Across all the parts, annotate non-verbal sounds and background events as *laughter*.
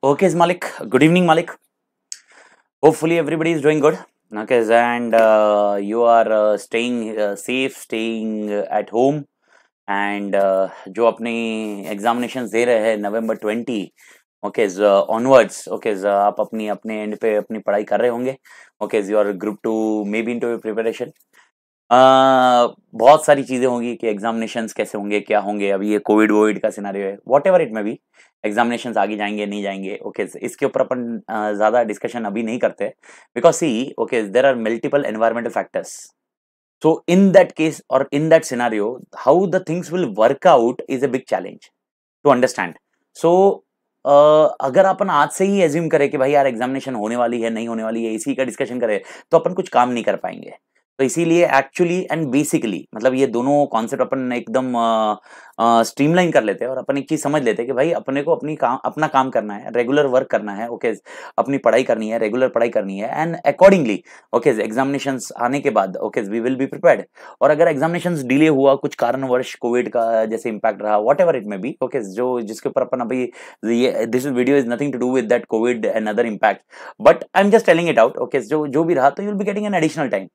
Okay, Malik. Good evening, Malik. Hopefully, everybody is doing good. Okay, and uh, you are uh, staying uh, safe, staying at home. And uh, जो अपने examination दे रहे हैं November twenty okay onwards okay आप अपनी अपने and पे अपनी पढ़ाई कर रहे होंगे okay your group two may be into preparation बहुत सारी चीज़ें होंगी कि एग्जामिनेशन कैसे होंगे क्या होंगे अभी ये कोविड वोविड का सिनारियो है वॉट एवर इट में भी एग्जामिनेशन आगे जाएंगे नहीं जाएंगे ओके okay, इसके ऊपर अपन ज़्यादा डिस्कशन अभी नहीं करते because see okay there are multiple environmental factors so in that case और in that scenario how the things will work out is a big challenge to understand so अगर अपन आज से ही एज्यूम करें कि भाई यार एग्जामिनेशन होने वाली है नहीं होने वाली है इसी का डिस्कशन करें तो अपन कुछ काम नहीं कर पाएंगे तो इसीलिए एक्चुअली एंड बेसिकली मतलब ये दोनों कॉन्सेप्ट अपन एकदम स्ट्रीमलाइन कर लेते हैं और अपन एक चीज समझ लेते हैं कि भाई अपने को अपनी काम अपना काम करना है रेगुलर वर्क करना है ओके okay, अपनी पढ़ाई करनी है रेगुलर पढ़ाई करनी है एंड अकॉर्डिंगली ओके एग्जामिनेशन आने के बाद okay we will be prepare और अगर एग्जामिनेशन डिले हुआ कुछ कारणवश कोविड का जैसे इम्पैक्ट रहा whatever it may be okay जो जिसके ऊपर अपन अभी ये this video is nothing to do with that covid and other impact but I am just telling it out okay जो जो भी रहा तो you will be getting an additional time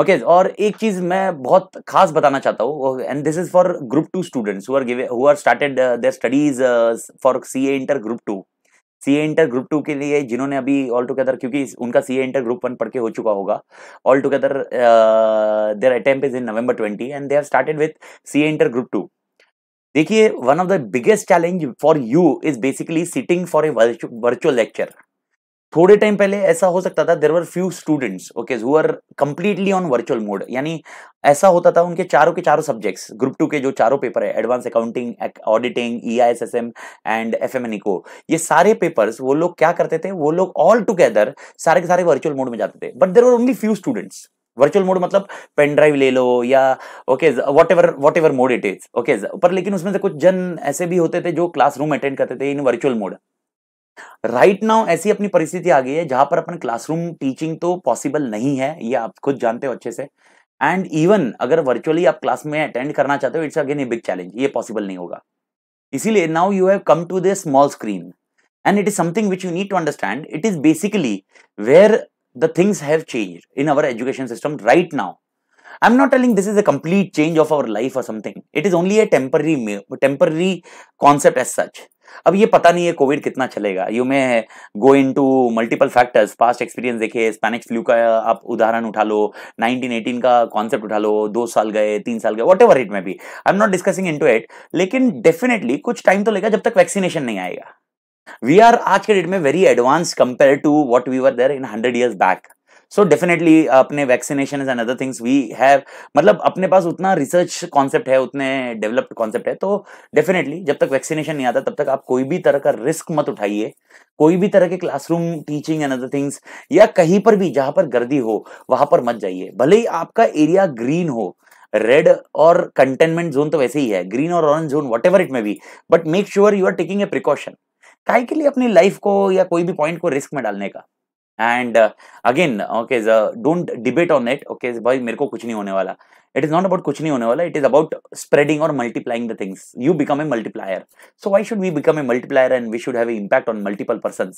okay okay, और एक चीज मैं बहुत खास बताना चाहता हूँ and this is for group two students who are started their studies for C A inter group two C inter group two के लिए जिन्होंने अभी ऑल टुगेदर क्योंकि उनका सी ए इंटर ग्रुप वन पढ़ के हो चुका होगा all together their attempt is in November twenty and they have started with C inter group two देखिए one of the biggest challenge for you is basically sitting for a virtual lecture थोड़े time पहले ऐसा हो सकता था there were few students okay are completely on virtual mode यानी ऐसा होता था उनके चारों के चारों सब्जेक्ट्स ग्रुप टू के जो चारों पेपर है advance accounting auditing E I S S M and F M N eco ये सारे पेपर्स वो लोग क्या करते थे वो लोग ऑल टुगेदर सारे के सारे वर्चुअल मोड में जाते थे but there were only few students virtual mode मतलब पेन ड्राइव ले लो या okay whatever whatever mode it is okay पर लेकिन उसमें से कुछ जन ऐसे भी होते थे जो क्लासरूम अटेंड करते थे in virtual mode right right now ऐसी अपनी परिस्थिति आ गई है जहां पर अपन क्लासरूम टीचिंग तो पॉसिबल नहीं है ये आप खुद जानते हो अच्छे से एंड इवन अगर वर्चुअली आप क्लास में अटेंड करना चाहते हो it's again a big challenge ये पॉसिबल नहीं होगा इसीलिए now you have come to the small screen and it is something which you need to understand it is basically where the things have change in our education system right now I am not telling this is a complete change of our life or something. It is only a temporary temporary concept as such. अब ये पता नहीं है Covid कितना चलेगा you may go into multiple factors past experience देखिए Spanish flu का आप उदाहरण उठा लो 1918 का कॉन्सेप्ट उठा लो दो साल गए तीन साल गए वॉट एवर इट में भी I am not discussing into it लेकिन डेफिनेटली कुछ टाइम तो लेगा जब तक वैक्सीनेशन नहीं आएगा वी आर आज के डेट में very advance compare to what we were there in hundred years back so definitely uh, अपने vaccination and other things we have मतलब अपने पास उतना रिसर्च कॉन्सेप्ट है उतने डेवलप्ड कॉन्सेप्ट है तो डेफिनेटली जब तक वैक्सीनेशन नहीं आता तब तक आप कोई भी तरह का रिस्क मत उठाइए कोई भी तरह के classroom teaching and other things या कहीं पर भी जहां पर गर्दी हो वहां पर मत जाइए भले ही आपका एरिया ग्रीन हो रेड और कंटेनमेंट जोन तो वैसे ही है ग्रीन और orange zone whatever it में भी but make sure you are taking a precaution काय के लिए अपनी लाइफ को या कोई भी पॉइंट को रिस्क में डालने का and again okay don't debate on it okay भाई मेरे को कुछ नहीं होने वाला इट इज नॉट अबाउट कुछ नहीं होने वाला इट इज अबाउट स्प्रेडिंग और multiplying the things you become a multiplier so why should we become a multiplier and we should have impact on multiple person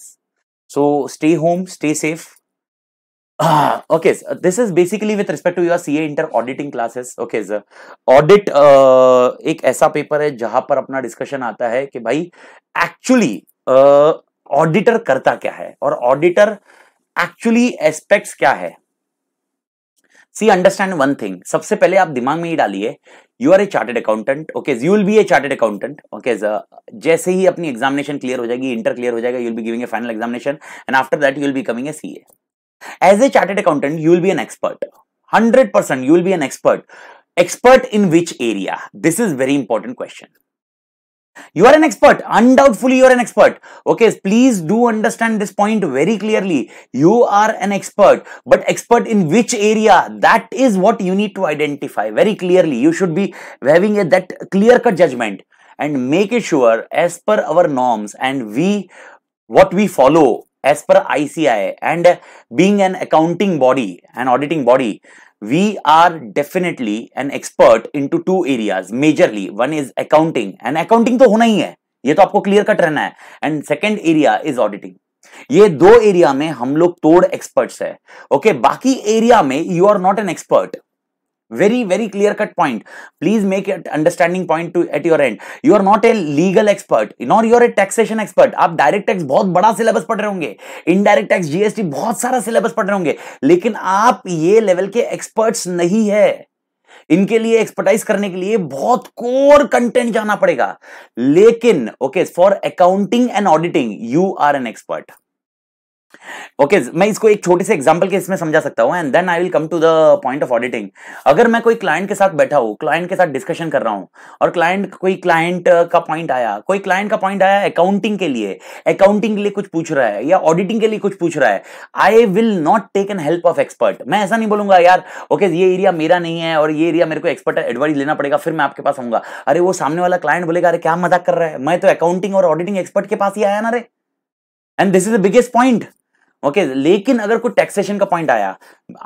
so stay home stay safe Ah, okay, so this is basically with respect to your CA inter auditing classes. Okay, so audit uh, एक ऐसा paper है जहां पर अपना discussion आता है कि भाई एक्चुअली ऑडिटर uh, करता क्या है और ऑडिटर auditor एक्चुअली एस्पेक्ट्स क्या है सी अंडरस्टैंड वन थिंग सबसे पहले आप दिमाग में ही डालिए you are a chartered accountant okay you will be a chartered accountant okay जैसे ही अपनी एग्जामिनेशन क्लियर हो जाएगी इंटर क्लियर हो जाएगा you'll be giving a final examination and after that you'll be coming a C as a chartered accountant you'll be an expert hundred percent you'll be an expert expert in which area this is very important question You are an expert. Undoubtedly, you are an expert. Okay, please do understand this point very clearly. You are an expert, but expert in which area? That is what you need to identify very clearly. You should be having a, that clear cut judgment and make it sure as per our norms and we what we follow as per ICI and being an accounting body, an auditing body, we are definitely an expert into two areas majorly one is accounting and accounting to hona hi hai ये तो आपको clear cut रहना है and second area is auditing ये दो एरिया में हम लोग तोड़ एक्सपर्ट्स है ओके okay? बाकी एरिया में you are not an expert very very clear cut point please make it understanding point to at your end you are not a legal expert nor you are a taxation expert आप direct tax बहुत बड़ा syllabus पढ़ रहे होंगे indirect tax GST बहुत सारा syllabus पढ़ रहे होंगे लेकिन आप ये लेवल के एक्सपर्ट नहीं है इनके लिए एक्सपर्टाइज करने के लिए बहुत कोर कंटेंट जाना पड़ेगा लेकिन okay for accounting and auditing you are an expert okay okay, मैं इसको एक छोटे से एग्जांपल के इसमें समझा सकता हूं and then I will come to the point of auditing अगर मैं कोई क्लाइंट के साथ बैठा हूं क्लाइंट के साथ डिस्कशन कर रहा हूं और क्लाइंट कोई क्लाइंट uh, का पॉइंट आया कोई क्लाइंट का पॉइंट आया अकाउंटिंग के लिए अकाउंटिंग के लिए कुछ पूछ रहा है या ऑडिटिंग के लिए कुछ पूछ रहा है I will not take an help of expert मैं ऐसा नहीं बोलूंगा यार ओके okay, ये एरिया मेरा नहीं है और ये एरिया मेरे को एक्सपर्ट एडवाइस लेना पड़ेगा फिर मैं आपके पास आऊंगा अरे वो सामने वाला क्लाइंट बोलेगा अरे क्या मजाक कर रहा है मैं तो अकाउंटिंग और ऑडिटिंग एक्सपर्ट के पास ही आया ना रे and this is the biggest point okay okay, लेकिन अगर कुछ टैक्सेशन का पॉइंट आया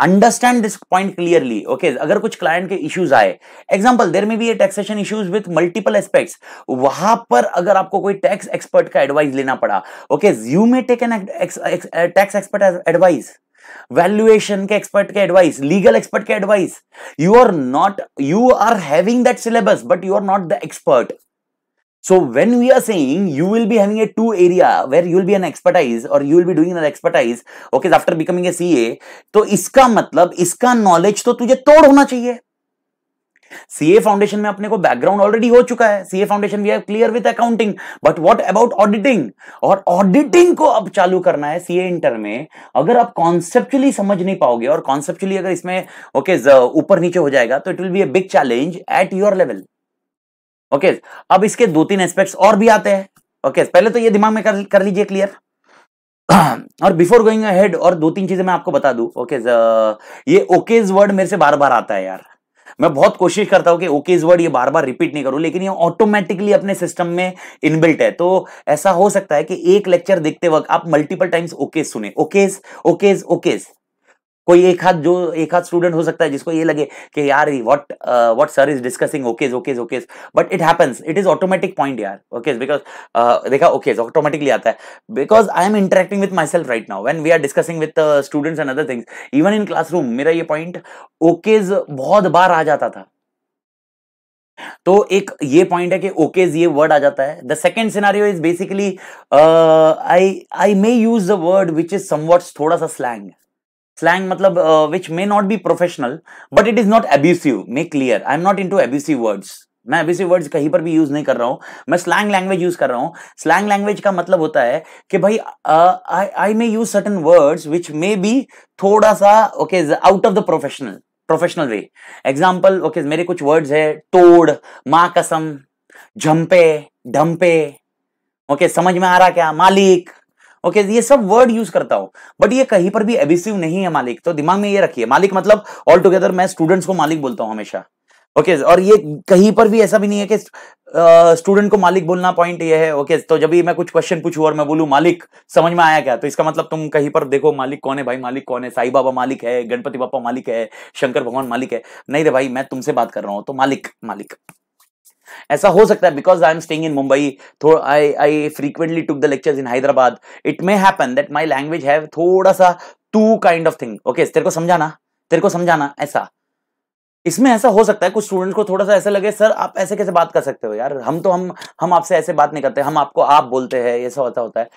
understand this point clearly okay अगर कुछ क्लाइंट के इश्यूज आए एग्जांपल देर में भी ये taxation issues with multiple aspects वहां पर अगर आपको कोई टैक्स एक्सपर्ट का एडवाइस लेना पड़ा okay you may take an tax expert advice valuation के एक्सपर्ट के एडवाइस लीगल एक्सपर्ट के advice you are not you are having that syllabus but you are not the expert So when we are saying you will be having a two area where you will be an expertise or you will be doing an expertise, okay, after becoming a CA, तो इसका मतलब इसका knowledge तो तुझे तोड़ होना चाहिए CA foundation में अपने को बैकग्राउंड ऑलरेडी हो चुका है CA foundation we are clear with accounting but what about auditing और ऑडिटिंग को अब चालू करना है सीए इंटर में अगर आप कॉन्सेप्चुअली समझ नहीं पाओगे और कॉन्सेप्चुअली अगर इसमें ओके okay, ऊपर नीचे हो जाएगा तो it will be a big challenge at your level okay अब इसके दो तीन एस्पेक्ट और भी आते हैं ओके पहले तो ये दिमाग में कर, कर लीजिए क्लियर *clears throat* और बिफोर गोइंग अहेड और दो तीन चीजें मैं आपको बता दू ओके ये ओकेज वर्ड मेरे से बार बार आता है यार मैं बहुत कोशिश करता हूं कि ओकेज वर्ड ये बार बार रिपीट नहीं करूं लेकिन ये ऑटोमेटिकली अपने सिस्टम में इनबिल्ट है तो ऐसा हो सकता है कि एक लेक्चर देखते वक्त आप मल्टीपल टाइम्स ओकेज सुने ओकेज ओकेज ओकेज कोई एक हाथ जो एक हाथ स्टूडेंट हो सकता है जिसको ये लगे कि यार what what sir is discussing okays okays okays but it happens it is automatic point यार ओकेज बिकॉज uh, देखा ओकेज ऑटोमेटिकली आता है because I am interacting with myself right now when we are discussing with students and other things even in classroom मेरा ये point okays बहुत बार आ जाता था तो एक ये पॉइंट है कि ओकेज ये वर्ड आ जाता है the second scenario is basically I I may use the word which is somewhat थोड़ा सा स्लैंग स्लैंग मतलब which may not be professional but it is not abusive may clear I am not into abusive words मैं abusive words कहीं पर भी use नहीं कर रहा हूं मैं स्लैंग लैंग्वेज यूज कर रहा हूँ स्लैंग लैंग्वेज का मतलब होता है कि भाई I may use certain words which may be थोड़ा सा okay out of the professional professional way example okay मेरे कुछ वर्ड्स है तोड़ माँ कसम झम्पे ढम्पे ओके समझ में आ रहा क्या मालिक ओके ये सब वर्ड यूज करता हूं बट ये कहीं पर भी एबिसिव नहीं है मालिक तो दिमाग में ये रखिए मालिक मतलब ऑल टुगेदर मैं स्टूडेंट्स को मालिक बोलता हूं हमेशा ओके okay, और ये कहीं पर भी ऐसा भी नहीं है कि स्टूडेंट को मालिक बोलना पॉइंट ये है ओके okay, तो जब भी मैं कुछ क्वेश्चन पूछूं और मैं बोलू मालिक समझ में आया क्या तो इसका मतलब तुम कहीं पर देखो मालिक कौन है भाई मालिक कौन है साई बाबा मालिक है गणपति बापा मालिक है शंकर भगवान मालिक है नहीं रे भाई मैं तुमसे बात कर रहा हूं तो मालिक मालिक ऐसा हो सकता है because I am staying in Mumbai I I frequently took the lectures in Hyderabad it may happen that my language have थोड़ा सा to kind of thing okay तेरे को समझाना तेरे को समझाना ऐसा इसमें ऐसा हो सकता है कुछ स्टूडेंट्स को थोड़ा सा ऐसा लगे सर आप ऐसे कैसे बात कर सकते हो यार हम तो हम हम आपसे ऐसे बात नहीं करते हम आपको आप बोलते हैं ऐसा होता होता है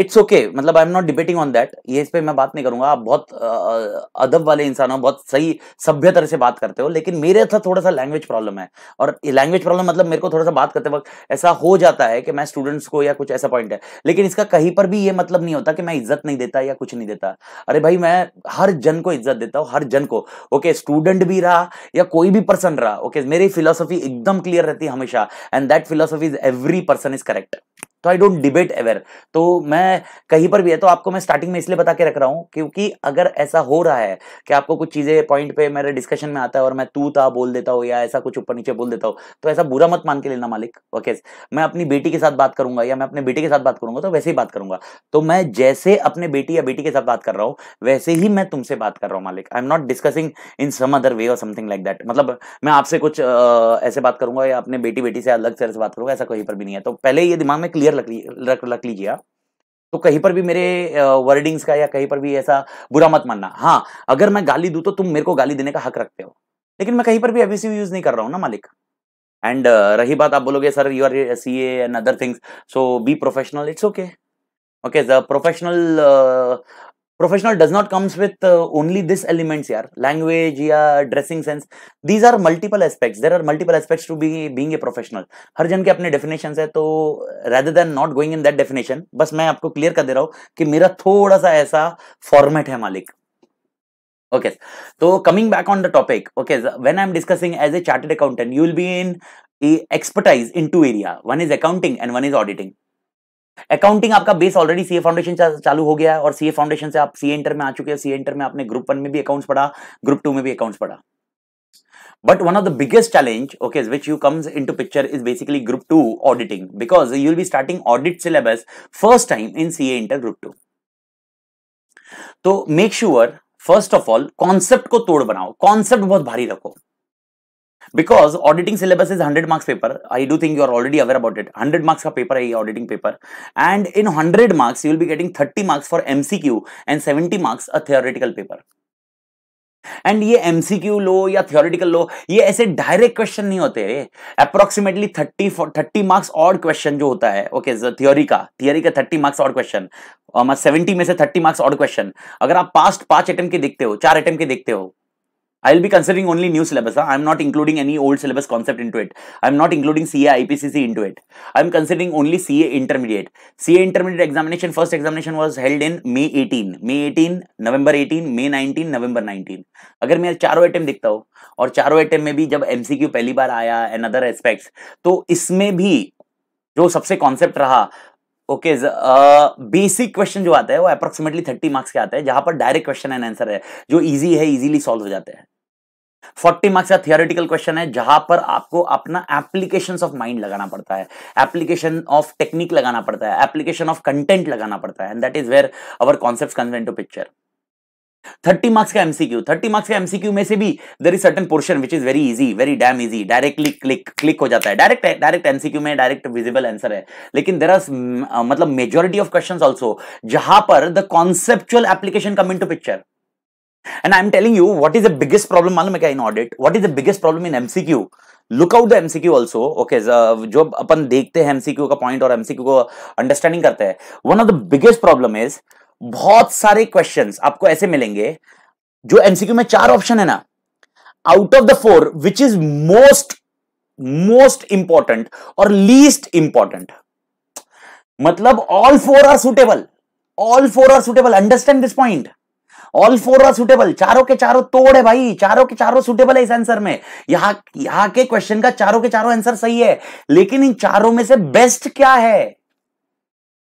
इट्स ओके okay. मतलब I am not debating on that ये इस पर मैं बात नहीं करूंगा आप बहुत अदब वाले इंसान हो बहुत सही सभ्य तरह से बात करते हो लेकिन मेरे साथ थोड़ा सा लैंग्वेज प्रॉब्लम है और लैंग्वेज प्रॉब्लम मतलब मेरे को थोड़ा सा बात करते वक्त ऐसा हो जाता है कि मैं स्टूडेंट्स को या कुछ ऐसा पॉइंट है लेकिन इसका कहीं पर भी ये मतलब नहीं होता कि मैं इज्जत नहीं देता या कुछ नहीं देता अरे भाई मैं हर जन को इज्जत देता हूँ हर जन को ओके okay, स्टूडेंट भी रहा या कोई भी पर्सन रहा ओके okay, मेरी फिलोसफी एकदम क्लियर रहती है हमेशा and that philosophy is every person is correct तो आई डोंट डिबेट एवर तो मैं कहीं पर भी है तो आपको मैं स्टार्टिंग में इसलिए बता के रख रहा हूं क्योंकि अगर ऐसा हो रहा है कि आपको कुछ चीज़ें पॉइंट पे मेरे डिस्कशन में आता है और मैं तू ता बोल देता हूँ या ऐसा कुछ ऊपर नीचे बोल देता हूँ तो ऐसा बुरा मत मान के लेना मालिक ओके मैं अपनी बेटी के साथ बात करूंगा या मैं अपने बेटे के साथ बात करूंगा तो वैसे ही बात करूंगा तो मैं जैसे अपने बेटी या बेटी के साथ बात कर रहा हूँ वैसे ही मैं तुमसे बात कर रहा हूँ मालिक I am not discussing in some other way और समथिंग लाइक दैट मतलब मैं आपसे कुछ ऐसे बात करूंगा या अपने बेटी बेटी से अलग तरह से बात करूंगा ऐसा कहीं पर भी नहीं है तो पहले ये दिमाग में क्लियर क्लियर रख रख लीजिए आप तो कहीं पर भी मेरे वर्डिंग्स का या कहीं पर भी ऐसा बुरा मत मानना हाँ अगर मैं गाली दूँ तो तुम मेरे को गाली देने का हक रखते हो लेकिन मैं कहीं पर भी अभी यूज़ नहीं कर रहा हूँ ना मालिक एंड uh, रही बात आप बोलोगे sir you are C and other things so be professional it's okay okay professional professional does not comes with uh, only this elements here language yeah dressing sense these are multiple aspects there are multiple aspects to be being a professional हर जन के अपने definitions है तो rather than not going in that definition बस मैं आपको clear कर दे रहा हूँ कि मेरा थोड़ा सा ऐसा format है मालिक okay so coming back on the topic okay when i'm discussing as a chartered accountant you will be in expertise in two area one is accounting and one is auditing accounting आपका base already CA foundation चालू हो गया है और CA foundation से आप CA inter में आ चुके हैं सीए इंटर में आपने ग्रुप वन में भी अकाउंट्स पढ़ा ग्रुप टू में भी अकाउंट्स पढ़ा but one of the biggest challenge okay which you comes in to picture is basically group two auditing because you be starting audit syllabus first time in CA inter group two तो make sure first of all concept को तोड़ बनाओ concept बहुत भारी रखो because auditing syllabus is hundred marks paper I do think you are already aware about it hundred marks का paper है ये auditing paper and in hundred marks you will be getting thirty marks for MCQ and seventy marks a theoretical paper and ये MCQ लो या theoretical लो ये ऐसे direct question नहीं होते अप्रोक्सीमेटली थर्टी थर्टी मार्क्स और क्वेश्चन जो होता है ओके okay, थियोरी का थियोरी का थर्टी मार्क्स और क्वेश्चन सेवेंटी में से थर्टी मार्क्स और क्वेश्चन अगर आप पास्ट पांच अटेम्प के देखते हो चार अटेम्प के देखते हो I will be considering only new syllabus. Huh? I am not including any old syllabus concept into it. I am not including CA IPCC into it. I am considering only CA intermediate. CA intermediate examination, first examination was held in May 18. May 18, November 18, May 19, November 19. अगर मैं चारों attempt देखता हूँ और चारों attempt में भी जब एमसीक्यू पहली बार आया एंड अदर एस्पेक्ट्स तो इसमें भी जो सबसे कॉन्सेप्ट रहा ओके बेसिक क्वेश्चन जो आता है वो अप्रोक्सीमेटली थर्टी मार्क्स के आते हैं जहां पर डायरेक्ट क्वेश्चन एंड आंसर है जो इजी है इजीली सॉल्व हो जाते हैं फोर्टी मार्क्स का थियोरिटिकल क्वेश्चन है जहां पर आपको अपना एप्लीकेशन ऑफ माइंड लगाना पड़ता है एप्लीकेशन ऑफ टेक्निक लगाना पड़ता है एप्लीकेशन ऑफ कंटेंट लगाना पड़ता है and that is where our concept comes in to picture thirty marks का एमसीक्यू थर्टी मार्क्स का एमसीक्यू में से भी there is certain portion which is very easy very damn easy directly click click हो जाता है डायरेक्ट डायरेक्ट एमसीक्यू में direct visible answer है लेकिन देर आर मतलब मेजोरिटी ऑफ क्वेश्चन ऑल्सो जहां पर the conceptual application come in to picture And I'm telling you, what is the biggest problem मालूम है क्या in audit what is the biggest problem in MCQ look out the MCQ also okay जो अपन देखते हैं MCQ का point और MCQ को अंडरस्टैंडिंग करते हैं one of the biggest problem is बहुत सारे क्वेश्चंस आपको ऐसे मिलेंगे जो एमसीक्यू में चार ऑप्शन है ना out of the four which is most most important और लीस्ट इंपॉर्टेंट मतलब all four are suitable all four are suitable understand this point all four are suitable चारों के चारों तोड़ है भाई चारों के चारों सुटेबल है इस आंसर में यहां यहां के क्वेश्चन का चारों के चारों आंसर सही है लेकिन इन चारों में से बेस्ट क्या है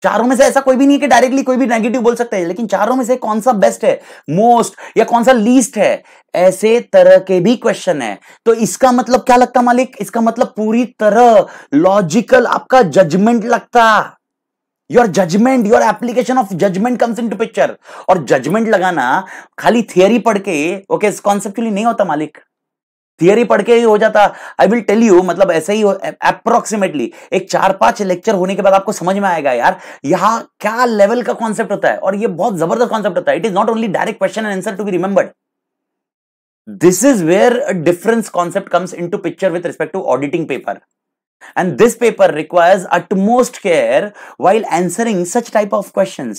चारों में से ऐसा कोई भी नहीं है कि डायरेक्टली कोई भी नेगेटिव बोल सकते हैं लेकिन चारों में से कौन सा बेस्ट है मोस्ट या कौन सा लीस्ट है ऐसे तरह के भी क्वेश्चन है तो इसका मतलब क्या लगता मालिक इसका मतलब पूरी तरह लॉजिकल आपका जजमेंट लगता your judgement your application of judgement comes in to picture और जजमेंट लगाना खाली थियरी पढ़ के ओके कॉन्सेप्चुअली नहीं होता मालिक थियरी पढ़ के ही हो जाता आई विल टेल यू मतलब ऐसे ही अप्रोक्सीमेटली एक चार पांच लेक्चर होने के बाद आपको समझ में आएगा यार यहाँ क्या लेवल का कॉन्सेप्ट होता है और ये बहुत जबरदस्त कॉन्सेप्ट होता है it is not only direct question and answer to be remembered this is where difference concept comes in to picture with respect to auditing paper and this paper requires utmost care while answering such type of question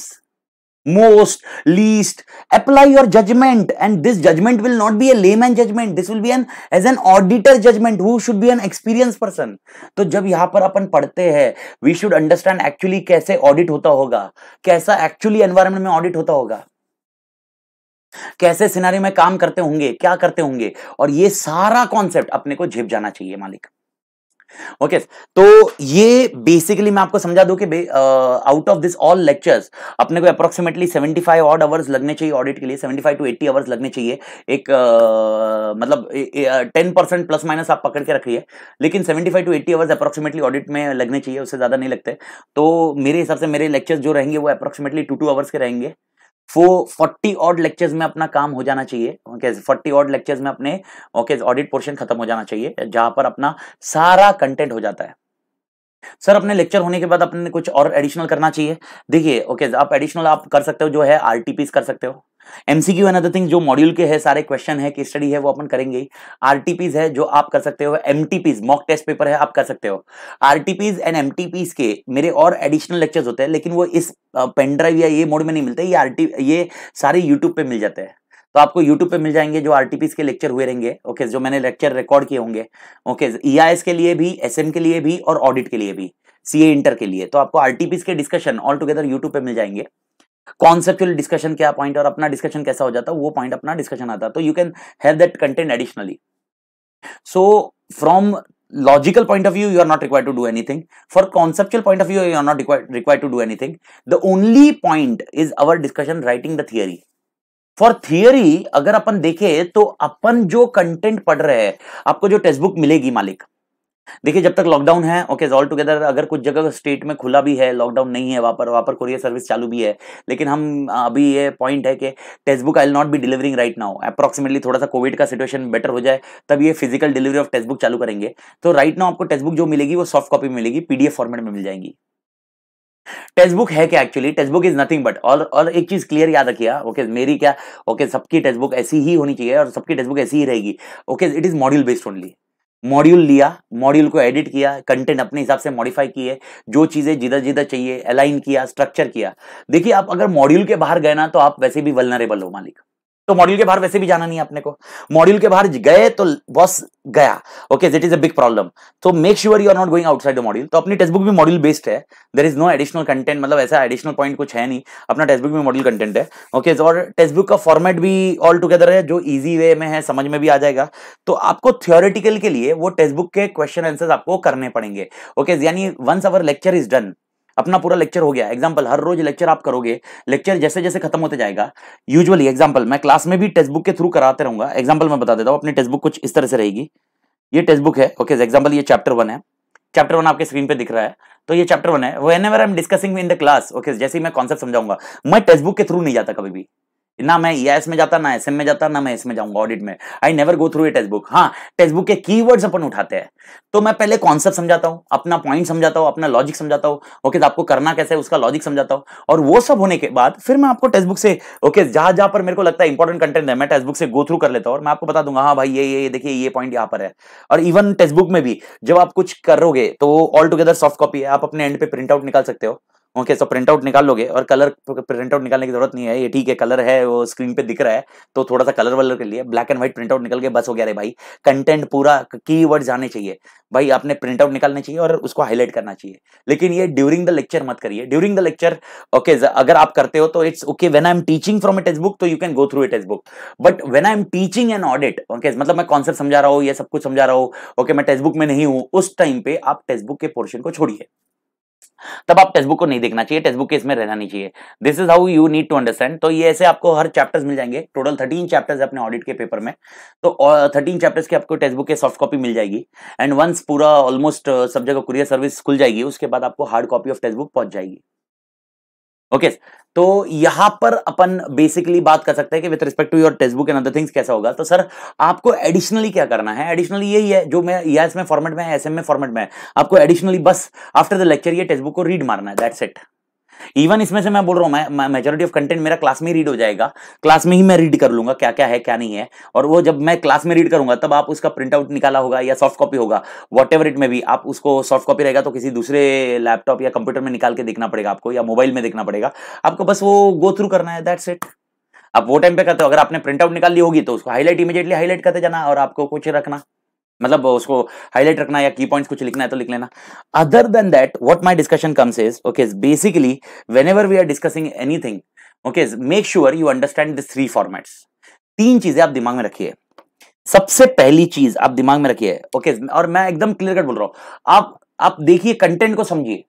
most, least. Apply your judgment and this judgment will not be a layman judgment. This will be an as an auditor judgment who should be an experienced person. to jab यहाँ par apan padhte हैं we should understand actually kaise audit hota hoga kaisa actually environment mein audit hota hoga कैसे scenario में काम करते होंगे क्या करते होंगे और ये सारा कॉन्सेप्ट अपने को झेप जाना चाहिए मालिक ओके okay, तो ये बेसिकली मैं आपको समझा दूं कि out of this all lectures अपने को अप्रोक्सीमेटली 75 ऑड आवर्स लगने चाहिए ऑडिट के लिए 75 टू एट्टी आवर्स लगने चाहिए एक uh, मतलब टेन परसेंट प्लस माइनस आप पकड़ के रखिए लेकिन 75 to eighty hours approximately audit में लगने चाहिए उससे ज़्यादा नहीं लगते तो मेरे हिसाब से मेरे लेक्चर्स जो रहेंगे वो अप्रोक्सीमेटली टू टू आवर्स के रहेंगे फोर फोर्टी ऑड लेक्चर्स में अपना काम हो जाना चाहिए ओके फोर्टी ऑड लेक्चर्स में अपने ओके ऑडिट पोर्शन खत्म हो जाना चाहिए जहां पर अपना सारा कंटेंट हो जाता है सर अपने लेक्चर होने के बाद अपने कुछ और एडिशनल करना चाहिए देखिए ओके आप एडिशनल आप कर सकते हो जो है आरटीपीस कर सकते हो एमसीक्यू एंड अदर थिंग्स जो मॉड्यूल के है सारे क्वेश्चन है केस स्टडी है वो अपन करेंगे ही आरटीपीज है जो आप कर सकते हो एमटीपीज मॉक टेस्ट पेपर है आप कर सकते हो आरटीपीज एंड एमटीपीज के मेरे और एडिशनल लेक्चर्स होते हैं लेकिन वो इस पेन ड्राइव या ये मोड में नहीं मिलते ये आरटी ये सारे यूट्यूब पे मिल जाते हैं तो आपको YouTube पे मिल जाएंगे जो RTPs के लेक्चर हुए रहेंगे ओके जो मैंने लेक्चर रिकॉर्ड किए होंगे ओके ईआईएस e के लिए भी एसएम के लिए भी और ऑडिट के लिए भी सीए इंटर के लिए तो आपको RTPs के डिस्कशन ऑल टुगेदर YouTube पे मिल जाएंगे कॉन्सेप्चुअल डिस्कशन क्या पॉइंट और अपना डिस्कशन कैसा हो जाता वो पॉइंट अपना डिस्कशन आता तो you can have that content additionally so from logical point of view you are not require to do anything for conceptual point of view you are not require to do anything the only point is our discussion writing the theory for theory अगर अपन देखे तो अपन जो content पढ़ रहे हैं आपको जो टेक्स्ट बुक मिलेगी मालिक देखिए जब तक लॉकडाउन है ओके ऑल टुगेदर अगर कुछ जगह स्टेट में खुला भी है लॉकडाउन नहीं है वहाँ पर वहाँ पर कोरियर सर्विस चालू भी है लेकिन हम अभी ये पॉइंट है कि text book I not be delivering right now approximately थोड़ा सा कोविड का सिचुएशन बेटर हो जाए तब ये physical delivery of text book चालू करेंगे तो राइट नाउ आपको टेक्स बुक जो मिलेगी वो सॉफ्ट कॉपी मिलेगी पीडीएफ फॉर्मेट में मिल जाएगी टेक्स्ट बुक है क्या actually test book is nothing but और और एक चीज क्लियर याद रखिए ओके मेरी क्या ओके सबकी टेक्स बुक ऐसी ही होनी चाहिए और सबकी टेक्स्ट बुक ऐसी ही रहेगी okay it is module based only module लिया मॉड्यूल को एडिट किया कंटेंट अपने हिसाब से मॉडिफाई किए जो चीज़ें जिधर जिधर चाहिए अलाइन किया स्ट्रक्चर किया देखिए आप अगर मॉड्यूल के बाहर गए ना तो आप वैसे भी वलनरेबल हो मालिक तो मॉड्यूल के बाहर वैसे भी जाना नहीं अपने को मॉड्यूल के बाहर गए तो बॉस गया okay this is a big problem तो make sure you are not going outside the module तो अपनी टेक्स्ट बुक भी मॉड्यूल बेस्ड है there is no additional content मतलब ऐसा एडिशनल पॉइंट कुछ है नहीं अपना टेक्स्ट बुक में मॉड्यूल कंटेंट है ओके okay, और टेक्स्ट बुक का फॉर्मेट भी ऑल टुगेदर है जो ईजी वे में है समझ में भी आ जाएगा तो आपको थियोरिटिकल के लिए वो टेक्स्ट बुक के क्वेश्चन आंसर आपको करने पड़ेंगे ओके okay, यानी once our lecture is done अपना पूरा लेक्चर हो गया एग्जाम्पल हर रोज लेक्चर आप करोगे लेक्चर जैसे जैसे खत्म होते जाएगा यूजुअली एग्जाम्पल मैं क्लास में भी टेक्स्ट बुक के थ्रू कराते रहूंगा एग्जाम्पल मैं बता देता हूँ अपनी टेक्स्ट बुक कुछ इस तरह से रहेगी ये टेक्स्ट बुक है ओके एग्जाम्पल ये चैप्टर वन है चैप्टर वन आपके स्क्रीन पे दिख रहा है तो ये चैप्टर वन है whenever I am discussing in the class okay जैसे मैं कॉन्सेप्ट समझाऊंगा मैं टेक्स्ट बुक के थ्रू नहीं जाता कभी भी ना मैं या में जाता ना एसएम में जाता ना मैं इसमें जाऊंगा ऑडिट में I never go through a text book हाँ टेक्स्ट बुक के की वर्ड्स अपन उठाते हैं तो मैं पहले कॉन्सेप्ट समझाता हूँ अपना पॉइंट समझाता हूँ अपना लॉजिक समझाता हूँ ओके okay, तो आपको करना कैसे है उसका लॉजिक समझाता हूँ और वो सब होने के बाद फिर मैं आपको टेक्स्ट बुक से ओके जहां जहां पर मेरे को लगता है इंपॉर्टेंट कंटेंट है मैं टेक्स्ट बुक से गो थ्रू कर लेता हूँ और मैं आपको बता दूंगा हाँ भाई ये ये देखिए ये पॉइंट यहाँ पर है और इवन टेक्स्ट बुक में भी जब आप कुछ करोगे तो ऑल टुगेदर सॉफ्ट कॉपी है आप अपने एंड पे प्रिंट आउट निकाल सकते हो ओके सो प्रिंट आउट निकाल लोगे और कलर प्रिंट आउट निकालने की जरूरत नहीं है ये ठीक है कलर है वो स्क्रीन पे दिख रहा है तो थोड़ा सा कलर वलर के लिए black and white print out निकल के बस हो गया रे भाई कंटेंट पूरा की वर्ड आने चाहिए भाई आपने प्रिंट आउट निकालने चाहिए और उसको हाईलाइट करना चाहिए लेकिन ये ड्यूरिंग द लेक्चर मत करिए ड्यूरिंग द लेक्चर ओके अगर आप करते हो तो it's okay when I am teaching from a text book तो you can go through a text book but when I am teaching an audit okay मतलब मैं कॉन्सेप्ट समझा रहा हूँ ये सब कुछ समझा रहा हूँ ओके okay, मैं टेक्स बुक में नहीं हूँ उस टाइम पे आप टेक्स बुक के पोर्शन को छोड़िए तब आप टेक्सबुक को नहीं देखना चाहिए टेक्सटबुक के इसमें रहना नहीं चाहिए this is how you need to understand तो ये ऐसे आपको हर चैप्टर्स मिल जाएंगे टोटल थर्टीन चैप्टर्स अपने ऑडिट के पेपर में तो थर्टीन चैप्टर्स की आपको बुक के सॉफ्ट कॉपी मिल जाएगी एंड वंस पूरा ऑलमोस्ट सब जगह कुरियर सर्विस खुल जाएगी उसके बाद आपको हार्ड कॉपी ऑफ टेक्सटबुक पहुंच जाएगी ओके okay, तो यहां पर अपन बेसिकली बात कर सकते हैं कि with respect to your text book and other things कैसा होगा तो सर आपको एडिशनली क्या करना है एडिशनली यही है जो मैं या इसमें फॉर्मेट में है एसएम में फॉर्मेट में है आपको एडिशनली बस आफ्टर द लेक्चर ये टेक्स बुक को रीड मारना है दैट्स इट इवन इसमें से मैं बोल रहा हूँ मेजोरिटी ऑफ कंटेंट मेरा क्लास में रीड हो जाएगा क्लास में ही मैं रीड कर लूंगा क्या क्या है क्या नहीं है और वो जब मैं क्लास में रीड करूंगा तब आप उसका प्रिंट आउट निकाला होगा या सॉफ्ट कॉपी होगा वॉट एवर इट में भी आप उसको सॉफ्ट कॉपी रहेगा तो किसी दूसरे लैपटॉप या कंप्यूटर में निकाल के देखना पड़ेगा आपको या मोबाइल में देखना पड़ेगा आपको बस वो गो थ्रू करना है दैट्स इट आप वो टाइम पे करते हो अगर आपने प्रिंट आउट निकाल ली होगी तो उसको हाईलाइट इमीडिएटली हाईलाइट करते जाना और आपको कुछ रखना मतलब उसको हाईलाइट रखना या की पॉइंट्स कुछ लिखना है तो लिख लेना other than that what my discussion comes is okay basically whenever we are discussing anything okay make sure you understand this three formats तीन चीजें आप दिमाग में रखिए सबसे पहली चीज आप दिमाग में रखिए ओके okay, और मैं एकदम क्लियर कट बोल रहा हूं आप आप देखिए कंटेंट को समझिए